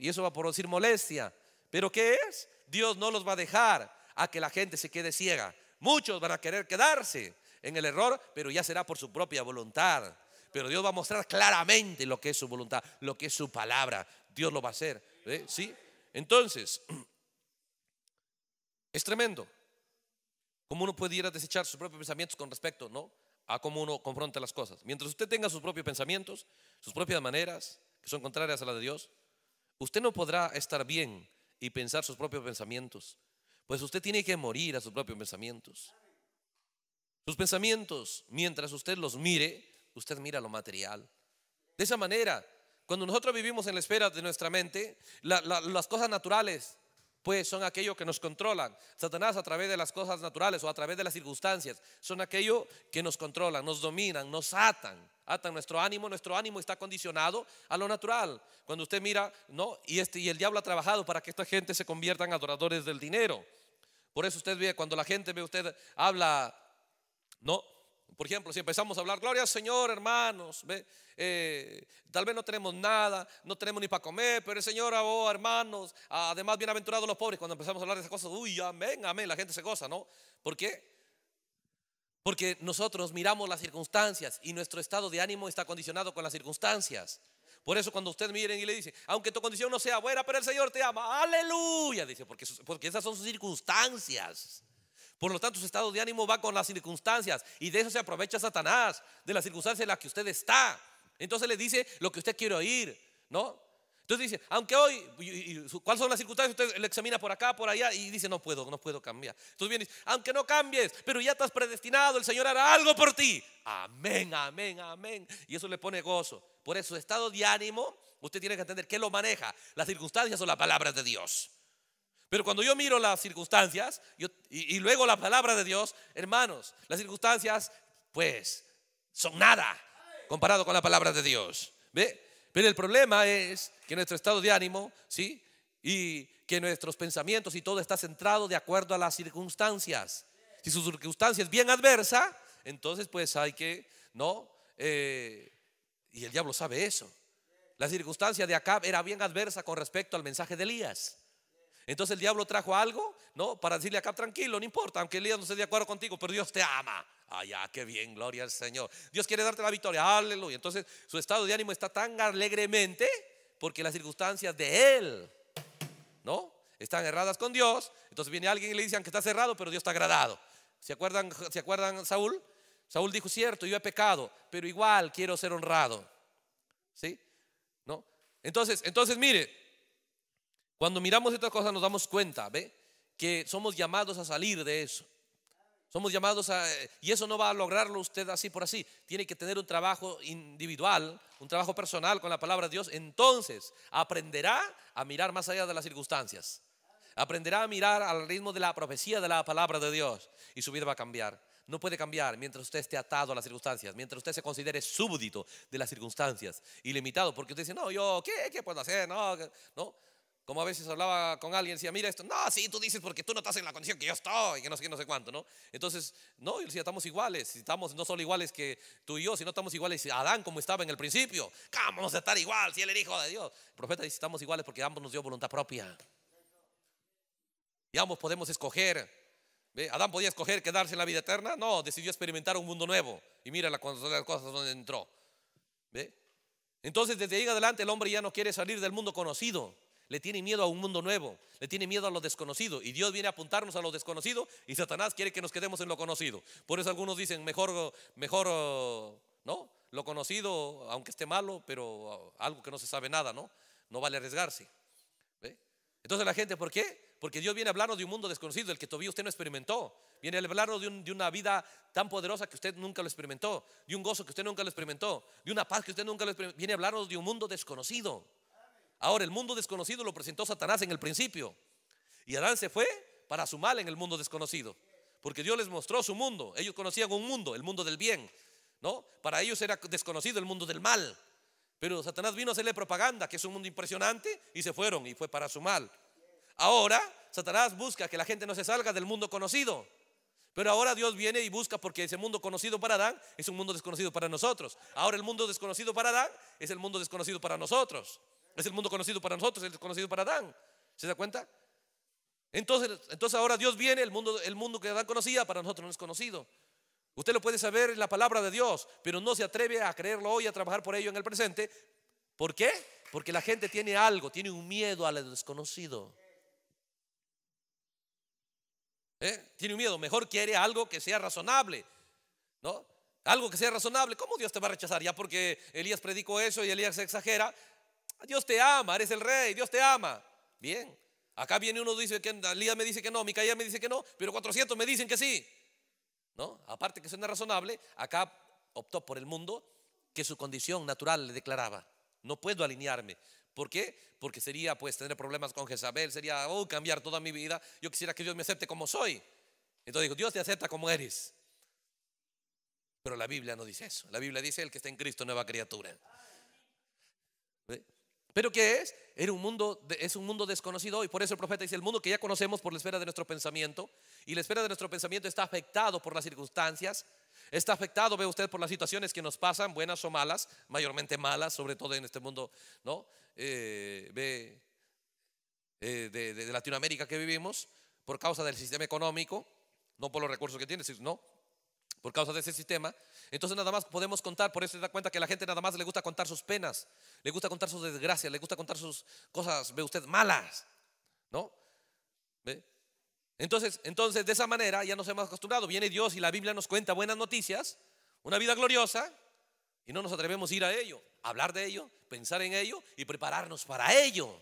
A: Y eso va a producir molestia. ¿Pero qué es? Dios no los va a dejar a que la gente se quede ciega. Muchos van a querer quedarse en el error, pero ya será por su propia voluntad. Pero Dios va a mostrar claramente lo que es su voluntad, lo que es su palabra. Dios lo va a hacer. ¿eh? ¿Sí? Entonces, es tremendo. ¿Cómo uno puede a desechar sus propios pensamientos con respecto ¿no? a cómo uno confronta las cosas. Mientras usted tenga sus propios pensamientos, sus propias maneras, que son contrarias a las de Dios, Usted no podrá estar bien y pensar sus propios pensamientos, pues usted tiene que morir a sus propios pensamientos. Sus pensamientos, mientras usted los mire, usted mira lo material. De esa manera, cuando nosotros vivimos en la esfera de nuestra mente, las cosas naturales pues son aquellos que nos controlan. Satanás a través de las cosas naturales o a través de las circunstancias, son aquellos que nos controlan, nos dominan, nos atan, atan nuestro ánimo, nuestro ánimo está condicionado a lo natural. Cuando usted mira, no, y este y el diablo ha trabajado para que esta gente se convierta en adoradores del dinero. Por eso usted ve cuando la gente ve usted habla no por ejemplo, si empezamos a hablar, gloria al Señor, hermanos, ¿ve? Eh, tal vez no tenemos nada, no tenemos ni para comer, pero el Señor, oh, hermanos, además bienaventurados los pobres, cuando empezamos a hablar de esas cosas, uy, amén, amén, la gente se goza, ¿no? ¿Por qué? Porque nosotros miramos las circunstancias y nuestro estado de ánimo está condicionado con las circunstancias. Por eso cuando ustedes miren y le dicen, aunque tu condición no sea buena, pero el Señor te ama, aleluya, dice, porque, porque esas son sus circunstancias. Por lo tanto, su estado de ánimo va con las circunstancias y de eso se aprovecha Satanás, de las circunstancias en las que usted está. Entonces le dice lo que usted quiere oír, ¿no? Entonces dice, aunque hoy, ¿cuáles son las circunstancias? Usted le examina por acá, por allá y dice, no puedo, no puedo cambiar. Entonces viene, aunque no cambies, pero ya estás predestinado, el Señor hará algo por ti. Amén, amén, amén. Y eso le pone gozo. Por eso, estado de ánimo, usted tiene que entender que lo maneja, las circunstancias o las palabras de Dios. Pero cuando yo miro las circunstancias y, luego la palabra de Dios, hermanos, las circunstancias pues son nada comparado con la palabra de Dios. ¿Ve? Pero el problema es que nuestro estado de ánimo, ¿sí? Y que nuestros pensamientos y todo está centrado de acuerdo a las circunstancias. Si su circunstancia es bien adversa, entonces pues hay que, ¿no? Eh, y el diablo sabe eso. La circunstancia de Acab era bien adversa con respecto al mensaje de Elías. Entonces el diablo trajo algo, ¿no? Para decirle acá tranquilo, no importa, aunque Elías no esté de acuerdo contigo, pero Dios te ama. Allá, ah, qué bien, gloria al Señor. Dios quiere darte la victoria, aleluya. Entonces su estado de ánimo está tan alegremente porque las circunstancias de él, ¿no? Están erradas con Dios. Entonces viene alguien y le dicen que está cerrado, pero Dios está agradado. ¿Se acuerdan, ¿se acuerdan Saúl? Saúl dijo, cierto, yo he pecado, pero igual quiero ser honrado. ¿Sí? ¿No? Entonces, entonces mire, cuando miramos estas cosas nos damos cuenta, ¿ve? Que somos llamados a salir de eso. Somos llamados a... Y eso no va a lograrlo usted así por así. Tiene que tener un trabajo individual, un trabajo personal con la palabra de Dios. Entonces aprenderá a mirar más allá de las circunstancias. Aprenderá a mirar al ritmo de la profecía de la palabra de Dios. Y su vida va a cambiar. No puede cambiar mientras usted esté atado a las circunstancias, mientras usted se considere súbdito de las circunstancias, y limitado porque usted dice, no, yo, ¿qué, qué puedo hacer? No, no. Como a veces hablaba con alguien, decía, mira esto, no, sí, tú dices porque tú no estás en la condición que yo estoy, que no sé qué, no sé cuánto, ¿no? Entonces, no, yo decía, estamos iguales, estamos no solo iguales que tú y yo, sino estamos iguales a Adán como estaba en el principio. vamos a estar igual si él era hijo de Dios? El profeta dice, estamos iguales porque ambos nos dio voluntad propia. Y ambos podemos escoger. Adán podía escoger quedarse en la vida eterna, no, decidió experimentar un mundo nuevo. Y mira las cosas donde entró. ¿Ve? Entonces, desde ahí adelante, el hombre ya no quiere salir del mundo conocido le tiene miedo a un mundo nuevo, le tiene miedo a lo desconocido. Y Dios viene a apuntarnos a lo desconocido y Satanás quiere que nos quedemos en lo conocido. Por eso algunos dicen, mejor, mejor, oh, ¿no? Lo conocido, aunque esté malo, pero oh, algo que no se sabe nada, ¿no? No vale arriesgarse. Entonces la gente, ¿por qué? Porque Dios viene a hablarnos de un mundo desconocido, el que todavía usted no experimentó. Viene a hablarnos de, de, una vida tan poderosa que usted nunca lo experimentó, de un gozo que usted nunca lo experimentó, de una paz que usted nunca lo experimentó. Viene a hablarnos de un mundo desconocido. Ahora, el mundo desconocido lo presentó Satanás en el principio. Y Adán se fue para su mal en el mundo desconocido. Porque Dios les mostró su mundo. Ellos conocían un mundo, el mundo del bien. ¿no? Para ellos era desconocido el mundo del mal. Pero Satanás vino a hacerle propaganda, que es un mundo impresionante, y se fueron y fue para su mal. Ahora, Satanás busca que la gente no se salga del mundo conocido. Pero ahora Dios viene y busca porque ese mundo conocido para Adán es un mundo desconocido para nosotros. Ahora el mundo desconocido para Adán es el mundo desconocido para nosotros. Es el mundo conocido para nosotros, el desconocido para Adán. ¿Se da cuenta? Entonces, entonces ahora Dios viene, el mundo, el mundo que Adán conocía para nosotros no es conocido. Usted lo puede saber en la palabra de Dios, pero no se atreve a creerlo hoy, a trabajar por ello en el presente. ¿Por qué? Porque la gente tiene algo, tiene un miedo al desconocido. ¿Eh? Tiene un miedo, mejor quiere algo que sea razonable, ¿no? Algo que sea razonable. ¿Cómo Dios te va a rechazar? Ya porque Elías predicó eso y Elías exagera, Ah, Dios te ama, eres el rey, Dios te ama. Bien. Acá viene uno dice que Lía me dice que no, Micaía me dice que no, pero 400 me dicen que sí. ¿No? Aparte que suena razonable, acá optó por el mundo que su condición natural le declaraba. No puedo alinearme. ¿Por qué? Porque sería pues tener problemas con Jezabel, sería oh, cambiar toda mi vida. Yo quisiera que Dios me acepte como soy. Entonces dijo Dios te acepta como eres. Pero la Biblia no dice eso. La Biblia dice el que está en Cristo, nueva criatura. Pero ¿qué es? Era un mundo, es un mundo desconocido y por eso el profeta dice, el mundo que ya conocemos por la esfera de nuestro pensamiento y la esfera de nuestro pensamiento está afectado por las circunstancias, está afectado, ve usted, por las situaciones que nos pasan, buenas o malas, mayormente malas, sobre todo en este mundo, ¿no? Eh, eh, de, de Latinoamérica que vivimos, por causa del sistema económico, no por los recursos que tiene, no, por causa de ese sistema. Entonces nada más podemos contar, por eso se da cuenta que a la gente nada más le gusta contar sus penas, le gusta contar sus desgracias, le gusta contar sus cosas, ve usted, malas, ¿no? Entonces, entonces de esa manera ya nos hemos acostumbrado, viene Dios y la Biblia nos cuenta buenas noticias, una vida gloriosa, y no nos atrevemos a ir a ello, hablar de ello, pensar en ello y prepararnos para ello.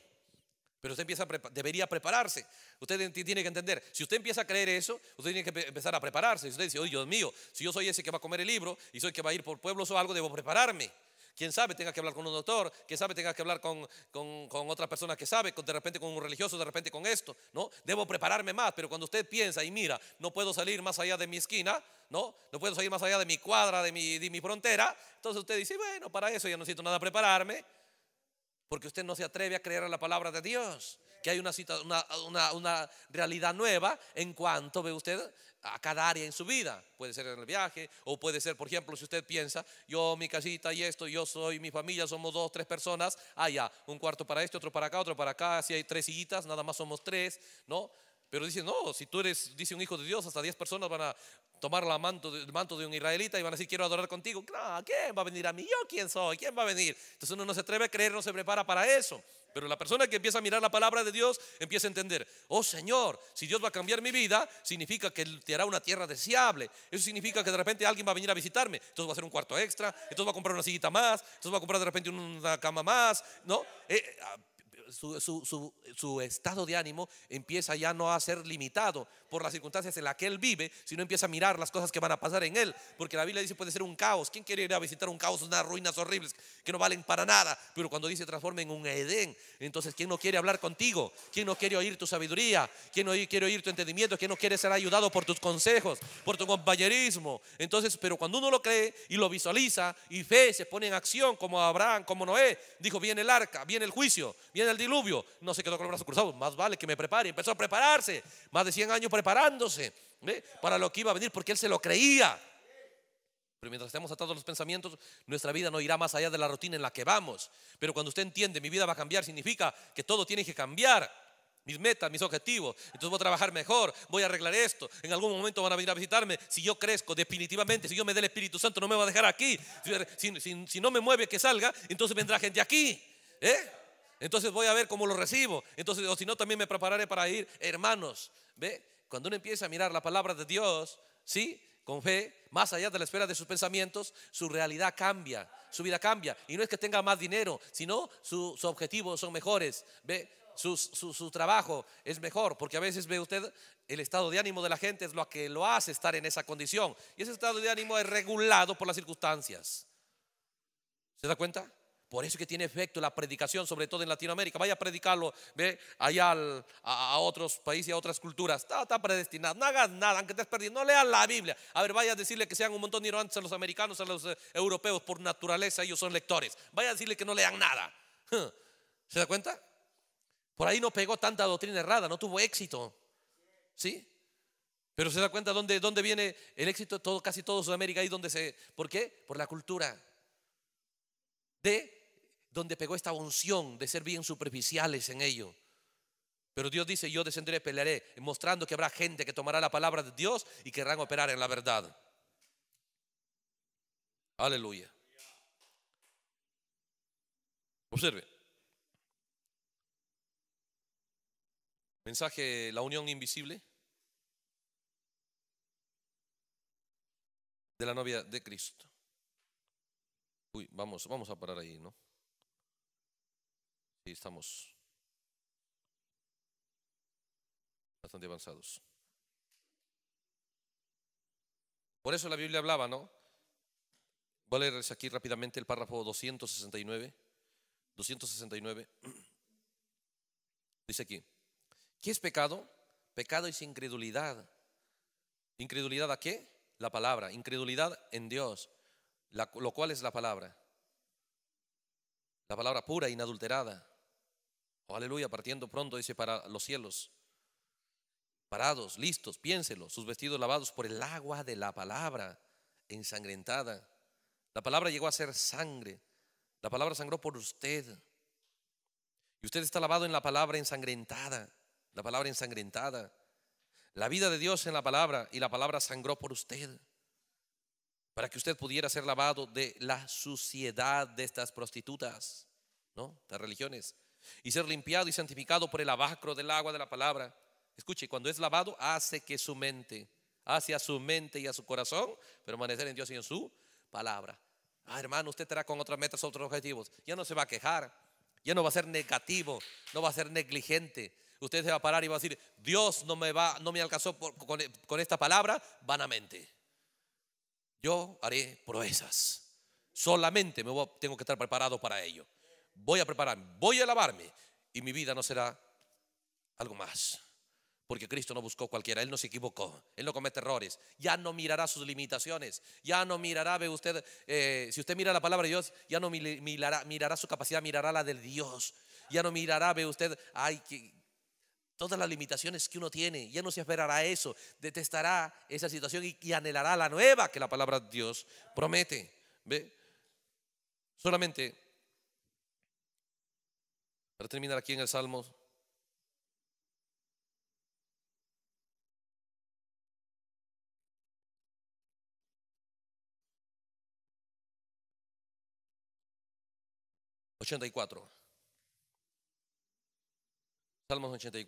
A: Pero usted empieza debería prepararse. Usted tiene que entender. Si usted empieza a creer eso, usted tiene que empezar a prepararse. Si usted dice, oh Dios mío, si yo soy ese que va a comer el libro y soy que va a ir por pueblos o algo, debo prepararme. Quién sabe, tenga que hablar con un doctor, quién sabe, tenga que hablar con, con, con otra persona que sabe, con, de repente con un religioso, de repente con esto, ¿no? Debo prepararme más, pero cuando usted piensa y mira, no puedo salir más allá de mi esquina, ¿no? No puedo salir más allá de mi cuadra, de mi, de mi frontera, entonces usted dice, bueno, para eso ya no necesito nada prepararme, porque usted no se atreve a creer a la palabra de Dios, que hay una, cita, una, realidad nueva en cuanto ve usted a cada área en su vida. Puede ser en el viaje o puede ser, por ejemplo, si usted piensa, yo, mi casita y esto, yo soy, mi familia, somos dos, tres personas, allá, ah, un cuarto para este, otro para acá, otro para acá, si hay tres sillitas, nada más somos tres, ¿no? Pero dice, no, si tú eres, dice un hijo de Dios, hasta 10 personas van a tomar la manto, el manto de un israelita y van a decir, quiero adorar contigo. No, ¿quién va a venir a mí? ¿Yo quién soy? ¿Quién va a venir? Entonces uno no se atreve a creer, no se prepara para eso. Pero la persona que empieza a mirar la palabra de Dios empieza a entender, oh Señor, si Dios va a cambiar mi vida, significa que Él te hará una tierra deseable. Eso significa que de repente alguien va a venir a visitarme. Entonces va a hacer un cuarto extra, entonces va a comprar una sillita más, entonces va a comprar de repente una cama más, ¿no? Eh, su, estado de ánimo empieza ya no a ser limitado por las circunstancias en las que él vive, sino empieza a mirar las cosas que van a pasar en él. Porque la Biblia dice puede ser un caos. ¿Quién quiere ir a visitar un caos, unas ruinas horribles que no valen para nada? Pero cuando dice transforme en un Edén, entonces ¿quién no quiere hablar contigo? ¿Quién no quiere oír tu sabiduría? ¿Quién no quiere oír tu entendimiento? ¿Quién no quiere ser ayudado por tus consejos, por tu compañerismo? Entonces, pero cuando uno lo cree y lo visualiza y fe se pone en acción como Abraham, como Noé, dijo, viene el arca, viene el juicio, viene el diluvio, no se quedó con los brazos cruzados, más vale que me prepare. Empezó a prepararse, más de 100 años preparándose para lo que iba a venir, porque él se lo creía. Pero mientras estemos atados a los pensamientos, nuestra vida no irá más allá de la rutina en la que vamos. Pero cuando usted entiende, mi vida va a cambiar, significa que todo tiene que cambiar mis metas, mis objetivos. Entonces voy a trabajar mejor, voy a arreglar esto. En algún momento van a venir a visitarme. Si yo crezco definitivamente, si yo me dé el Espíritu Santo, no me va a dejar aquí. Si, si no me mueve que salga, entonces vendrá gente aquí. ¿Eh? Entonces voy a ver cómo lo recibo. Entonces, o si no, también me prepararé para ir. Hermanos, ¿ve? Cuando uno empieza a mirar la palabra de Dios, ¿sí? Con fe, más allá de la esfera de sus pensamientos, su realidad cambia, su vida cambia. Y no es que tenga más dinero, sino sus objetivos son mejores. ¿Ve? Su, su, trabajo es mejor, porque a veces ve usted el estado de ánimo de la gente es lo que lo hace estar en esa condición. Y ese estado de ánimo es regulado por las circunstancias. ¿Se da cuenta? Por eso que tiene efecto la predicación, sobre todo en Latinoamérica. Vaya a predicarlo, ve allá a, otros países, a otras culturas. Está, predestinado. No hagas nada, aunque estés perdiendo. No leas la Biblia. A ver, vaya a decirle que sean un montón de ignorantes a los americanos, a los eh, europeos. Por naturaleza, ellos son lectores. Vaya a decirle que no lean nada. ¿Se da cuenta? Por ahí no pegó tanta doctrina errada, no tuvo éxito. ¿Sí? Pero se da cuenta dónde, dónde viene el éxito de todo, casi todo Sudamérica, ahí donde se. ¿Por qué? Por la cultura de donde pegó esta unción de ser bien superficiales en ello. Pero Dios dice, yo descenderé y pelearé, mostrando que habrá gente que tomará la palabra de Dios y querrán operar en la verdad. Aleluya. Observe. Mensaje, la unión invisible
B: de la novia de Cristo. Uy, vamos, vamos a parar ahí, ¿no? estamos bastante avanzados.
A: Por eso la Biblia hablaba, ¿no? Voy a leerles aquí rápidamente el párrafo 269. 269. Dice aquí, ¿qué es pecado? Pecado es incredulidad. ¿Incredulidad a qué? La palabra. Incredulidad en Dios, lo cual es la palabra. La palabra pura, inadulterada aleluya, partiendo pronto, dice, para los cielos. Parados, listos, piénselo, sus vestidos lavados por el agua de la palabra ensangrentada. La palabra llegó a ser sangre. La palabra sangró por usted. Y usted está lavado en la palabra ensangrentada. La palabra ensangrentada. La vida de Dios en la palabra y la palabra sangró por usted. Para que usted pudiera ser lavado de la suciedad de estas prostitutas, ¿no? Las religiones y ser limpiado y santificado por el abacro del agua de la palabra. Escuche, cuando es lavado, hace que su mente, Hace a su mente y a su corazón, permanecer en Dios y en su palabra. Ah, hermano, usted estará con otras metas, otros objetivos. Ya no se va a quejar, ya no va a ser negativo, no va a ser negligente. Usted se va a parar y va a decir, Dios no me, va, no me alcanzó con, esta palabra vanamente. Yo haré proezas. Solamente me voy, tengo que estar preparado para ello voy a prepararme, voy a lavarme y mi vida no será algo más. Porque Cristo no buscó cualquiera, Él no se equivocó, Él no comete errores, ya no mirará sus limitaciones, ya no mirará, ve usted, eh, si usted mira la palabra de Dios, ya no mirará, mirará su capacidad, mirará la del Dios, ya no mirará, ve usted, ay, que, todas las limitaciones que uno tiene, ya no se esperará eso, detestará esa situación y, y anhelará la nueva que la palabra de Dios promete. ¿Ve? Solamente para terminar
C: aquí en el Salmo. 84 y cuatro. Salmos ochenta y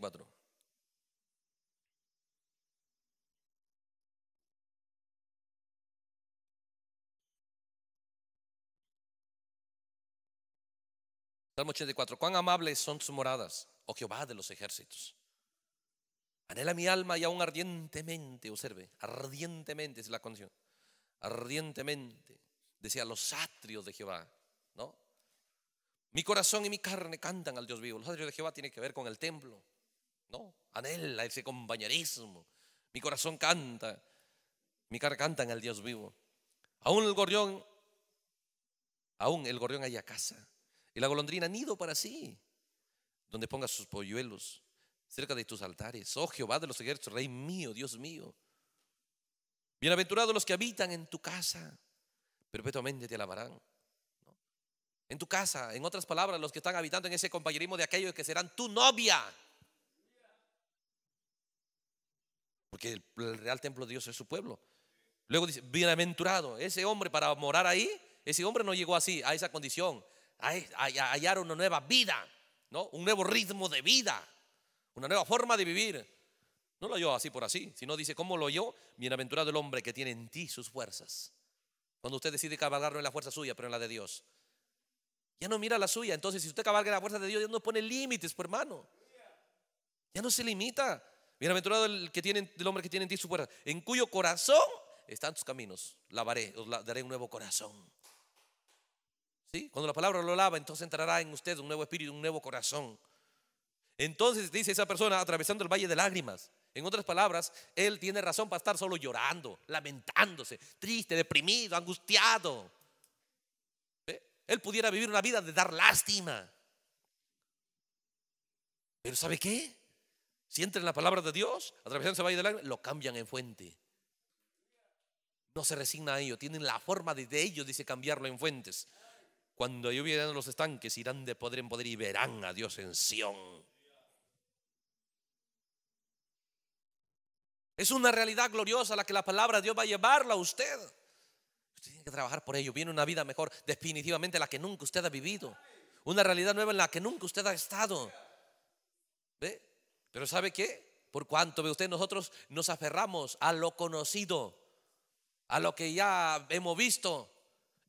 C: Salmo 84. Cuán amables son
B: tus moradas, oh Jehová de los ejércitos. Anhela mi alma y aún ardientemente,
A: observe, ardientemente es la condición. Ardientemente, decía los atrios de Jehová, ¿no? Mi corazón y mi carne cantan al Dios vivo. Los atrios de Jehová tienen que ver con el templo, ¿no? Anhela ese compañerismo. Mi corazón canta, mi carne en el Dios vivo. Aún el gorrión, aún el gorrión a casa y la golondrina nido para sí, donde ponga sus polluelos, cerca de tus altares. Oh Jehová de los ejércitos, Rey mío, Dios mío. Bienaventurados los que habitan en tu casa, perpetuamente te alabarán. En tu casa, en otras palabras, los que están habitando en ese compañerismo de aquellos que serán tu novia. Porque el, real templo de Dios es su pueblo. Luego dice, bienaventurado, ese hombre para morar ahí, ese hombre no llegó así, a esa condición hallar una nueva vida, ¿no? un nuevo ritmo de vida, una nueva forma de vivir. No lo oyó así por así, sino dice, ¿cómo lo oyó? Bienaventurado el hombre que tiene en ti sus fuerzas. Cuando usted decide cabalgar no en la fuerza suya, pero en la de Dios. Ya no mira la suya. Entonces, si usted cabalga en la fuerza de Dios, ya no pone límites, por pues, hermano. Ya no se limita. Bienaventurado el, que tiene, el hombre que tiene en ti su fuerza, en cuyo corazón están tus caminos. Lavaré, os daré un nuevo corazón. Cuando la palabra lo lava, entonces entrará en usted un nuevo espíritu, un nuevo corazón. Entonces dice esa persona atravesando el valle de lágrimas. En otras palabras, él tiene razón para estar solo llorando, lamentándose, triste, deprimido, angustiado. Él pudiera vivir una vida de dar lástima. Pero ¿sabe qué? Si entra en la palabra de Dios, atravesando ese valle de lágrimas, lo cambian en fuente. No se resigna a ello, tienen la forma de, de ellos, dice, cambiarlo en fuentes. Cuando yo hubieran los estanques, irán de poder en poder y verán a Dios en Sión. Es una realidad gloriosa la que la palabra de Dios va a llevarla a usted. Usted tiene que trabajar por ello. Viene una vida mejor, definitivamente la que nunca usted ha vivido. Una realidad nueva en la que nunca usted ha estado. ¿Ve? Pero ¿sabe qué? Por cuanto ve usted, nosotros nos aferramos a lo conocido, a lo que ya hemos visto,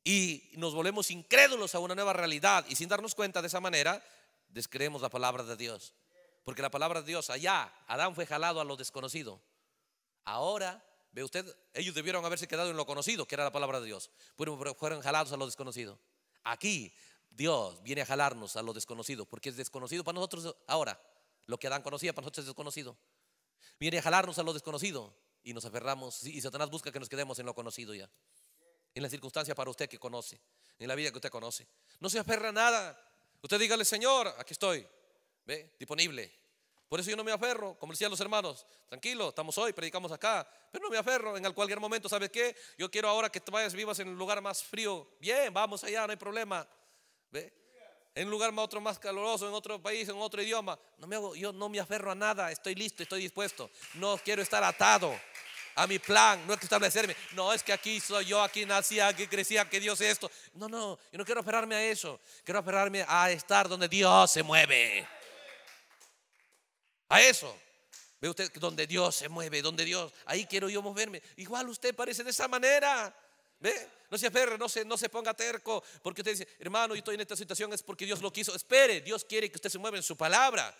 A: y nos volvemos incrédulos a una nueva realidad y sin darnos cuenta de esa manera, descreemos la palabra de Dios. Porque la palabra de Dios allá, Adán fue jalado a lo desconocido. Ahora, ve usted, ellos debieron haberse quedado en lo conocido, que era la palabra de Dios, fueron jalados a lo desconocido. Aquí Dios viene a jalarnos a lo desconocido, porque es desconocido para nosotros ahora. Lo que Adán conocía para nosotros es desconocido. Viene a jalarnos a lo desconocido y nos aferramos y Satanás busca que nos quedemos en lo conocido ya en las circunstancias para usted que conoce, en la vida que usted conoce. No se aferra a nada. Usted dígale, Señor, aquí estoy, ¿ve? disponible. Por eso yo no me aferro, como decían los hermanos, tranquilo, estamos hoy, predicamos acá, pero no me aferro en cualquier momento, ¿sabes qué? Yo quiero ahora que te vayas vivas en un lugar más frío, bien, vamos allá, no hay problema, ¿ve? En un lugar más otro más caluroso, en otro país, en otro idioma, no me yo no me aferro a nada, estoy listo, estoy dispuesto, no quiero estar atado, a mi plan, no es que establecerme, no es que aquí soy yo, aquí nací, aquí crecí, aquí Dios es esto. No, no, yo no quiero aferrarme a eso, quiero aferrarme a estar donde Dios se mueve. A eso. Ve usted donde Dios se mueve, donde Dios, ahí quiero yo moverme. Igual usted parece de esa manera. ¿Ve? No se aferre, no se, no se ponga terco, porque usted dice, hermano, yo estoy en esta situación, es porque Dios lo quiso. Espere, Dios quiere que usted se mueva en su palabra.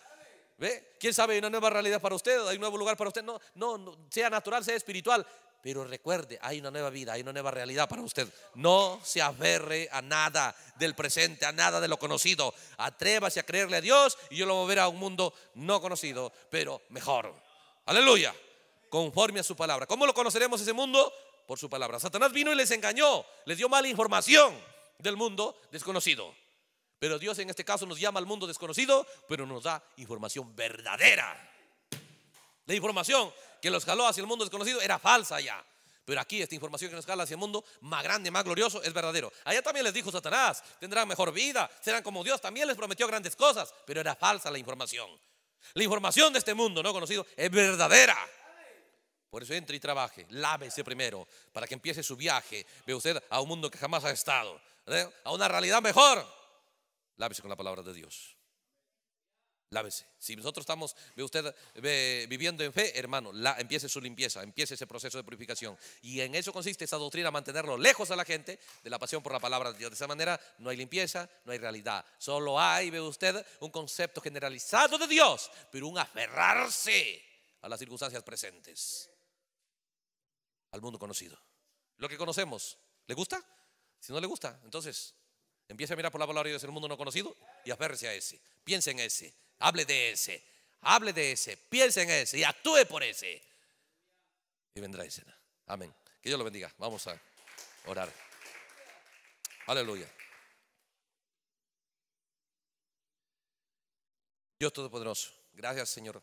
A: ¿Quién sabe? Hay una nueva realidad para usted, hay un nuevo lugar para usted. No, no, sea natural, sea espiritual. Pero recuerde, hay una nueva vida, hay una nueva realidad para usted. No se aferre a nada del presente, a nada de lo conocido. Atrévase a creerle a Dios y yo lo moveré a un mundo no conocido, pero mejor. Aleluya. Conforme a su palabra. ¿Cómo lo conoceremos ese mundo? Por su palabra. Satanás vino y les engañó, les dio mala información del mundo desconocido. Pero Dios en este caso nos llama al mundo desconocido, pero nos da información verdadera. La información que los jaló hacia el mundo desconocido era falsa ya. Pero aquí esta información que nos jala hacia el mundo más grande, más glorioso, es verdadero. Allá también les dijo Satanás, tendrán mejor vida, serán como Dios, también les prometió grandes cosas, pero era falsa la información. La información de este mundo no conocido es verdadera. Por eso entre y trabaje, lávese primero, para que empiece su viaje, ve usted, a un mundo que jamás ha estado, a una realidad mejor. Lávese con la palabra de Dios. Lávese. Si nosotros estamos, ve usted, viviendo en fe, hermano, la, empiece su limpieza, empiece ese proceso de purificación. Y en eso consiste esa doctrina, mantenerlo lejos a la gente de la pasión por la palabra de Dios. De esa manera no hay limpieza, no hay realidad. Solo hay, ve usted, un concepto generalizado de Dios, pero un aferrarse a las circunstancias presentes, al mundo conocido. Lo que conocemos, ¿le gusta? Si no le gusta, entonces Empiece a mirar por la palabra de Dios el mundo no conocido y aférrese a ese. Piense en ese. Hable de ese. Hable de ese. Piense en ese y actúe por ese.
B: Y vendrá ese. Amén. Que Dios lo bendiga. Vamos a orar. Aleluya.
A: Dios Todopoderoso, gracias Señor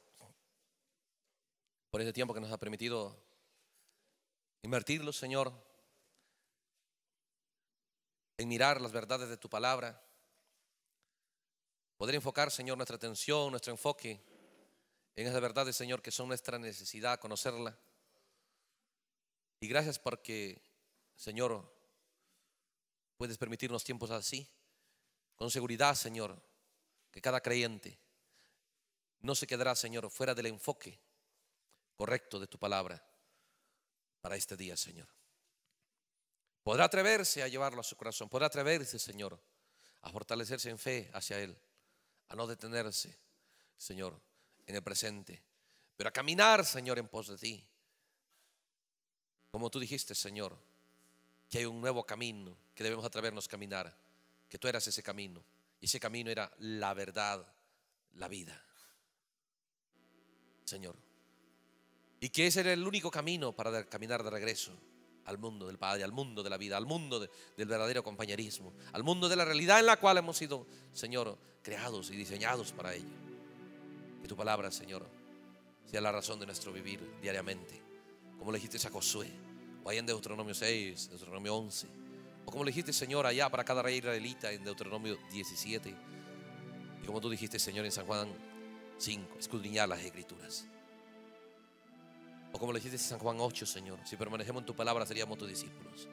A: por ese tiempo que nos ha permitido invertirlo, Señor, en mirar las verdades de tu palabra, poder enfocar, Señor, nuestra atención, nuestro enfoque en esas verdades, Señor, que son nuestra necesidad, conocerla. Y gracias porque, Señor, puedes permitirnos tiempos así, con seguridad, Señor, que cada creyente no se quedará, Señor, fuera del enfoque correcto de tu palabra para este día, Señor. Podrá atreverse a llevarlo a su corazón, podrá atreverse, Señor, a fortalecerse en fe hacia Él, a no detenerse, Señor, en el presente, pero a caminar, Señor, en pos de ti. Como tú dijiste, Señor, que hay un nuevo camino que debemos atrevernos a caminar, que tú eras ese camino, y ese camino era la verdad, la vida. Señor, y que ese era el único camino para caminar de regreso al mundo del Padre, al mundo de la vida, al mundo del verdadero compañerismo, al mundo de la realidad en la cual hemos sido, Señor, creados y diseñados para ello. Que tu palabra, Señor, sea la razón de nuestro vivir diariamente, como le dijiste a Josué, o allá en Deuteronomio 6, Deuteronomio 11, o como le dijiste, Señor, allá para cada rey israelita en Deuteronomio 17, y como tú dijiste, Señor, en San Juan 5, escudriñar las escrituras o como le dijiste San Juan 8, Señor, si permanecemos en tu palabra seríamos tus discípulos.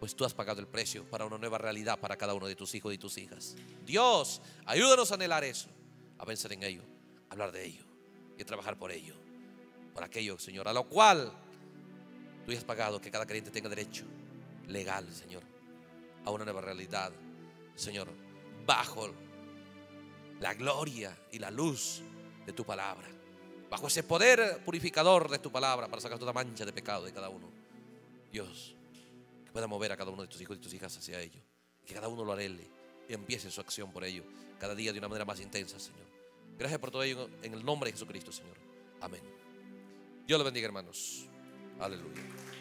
A: Pues tú has pagado el precio para una nueva realidad para cada uno de tus hijos y tus hijas. Dios, ayúdanos a anhelar eso, a vencer en ello, a hablar de ello y a trabajar por ello. Por aquello, Señor, a lo cual tú has pagado que cada creyente tenga derecho legal, Señor, a una nueva realidad, Señor, bajo la gloria y la luz de tu palabra bajo ese poder purificador de tu palabra para sacar toda mancha de pecado de cada uno. Dios, que pueda mover a cada uno de tus hijos y tus hijas hacia ello. Que cada uno lo arele y empiece su acción por ello cada día de una manera más intensa, Señor. Gracias por todo ello en el nombre de Jesucristo, Señor. Amén. Dios lo bendiga, hermanos. Aleluya.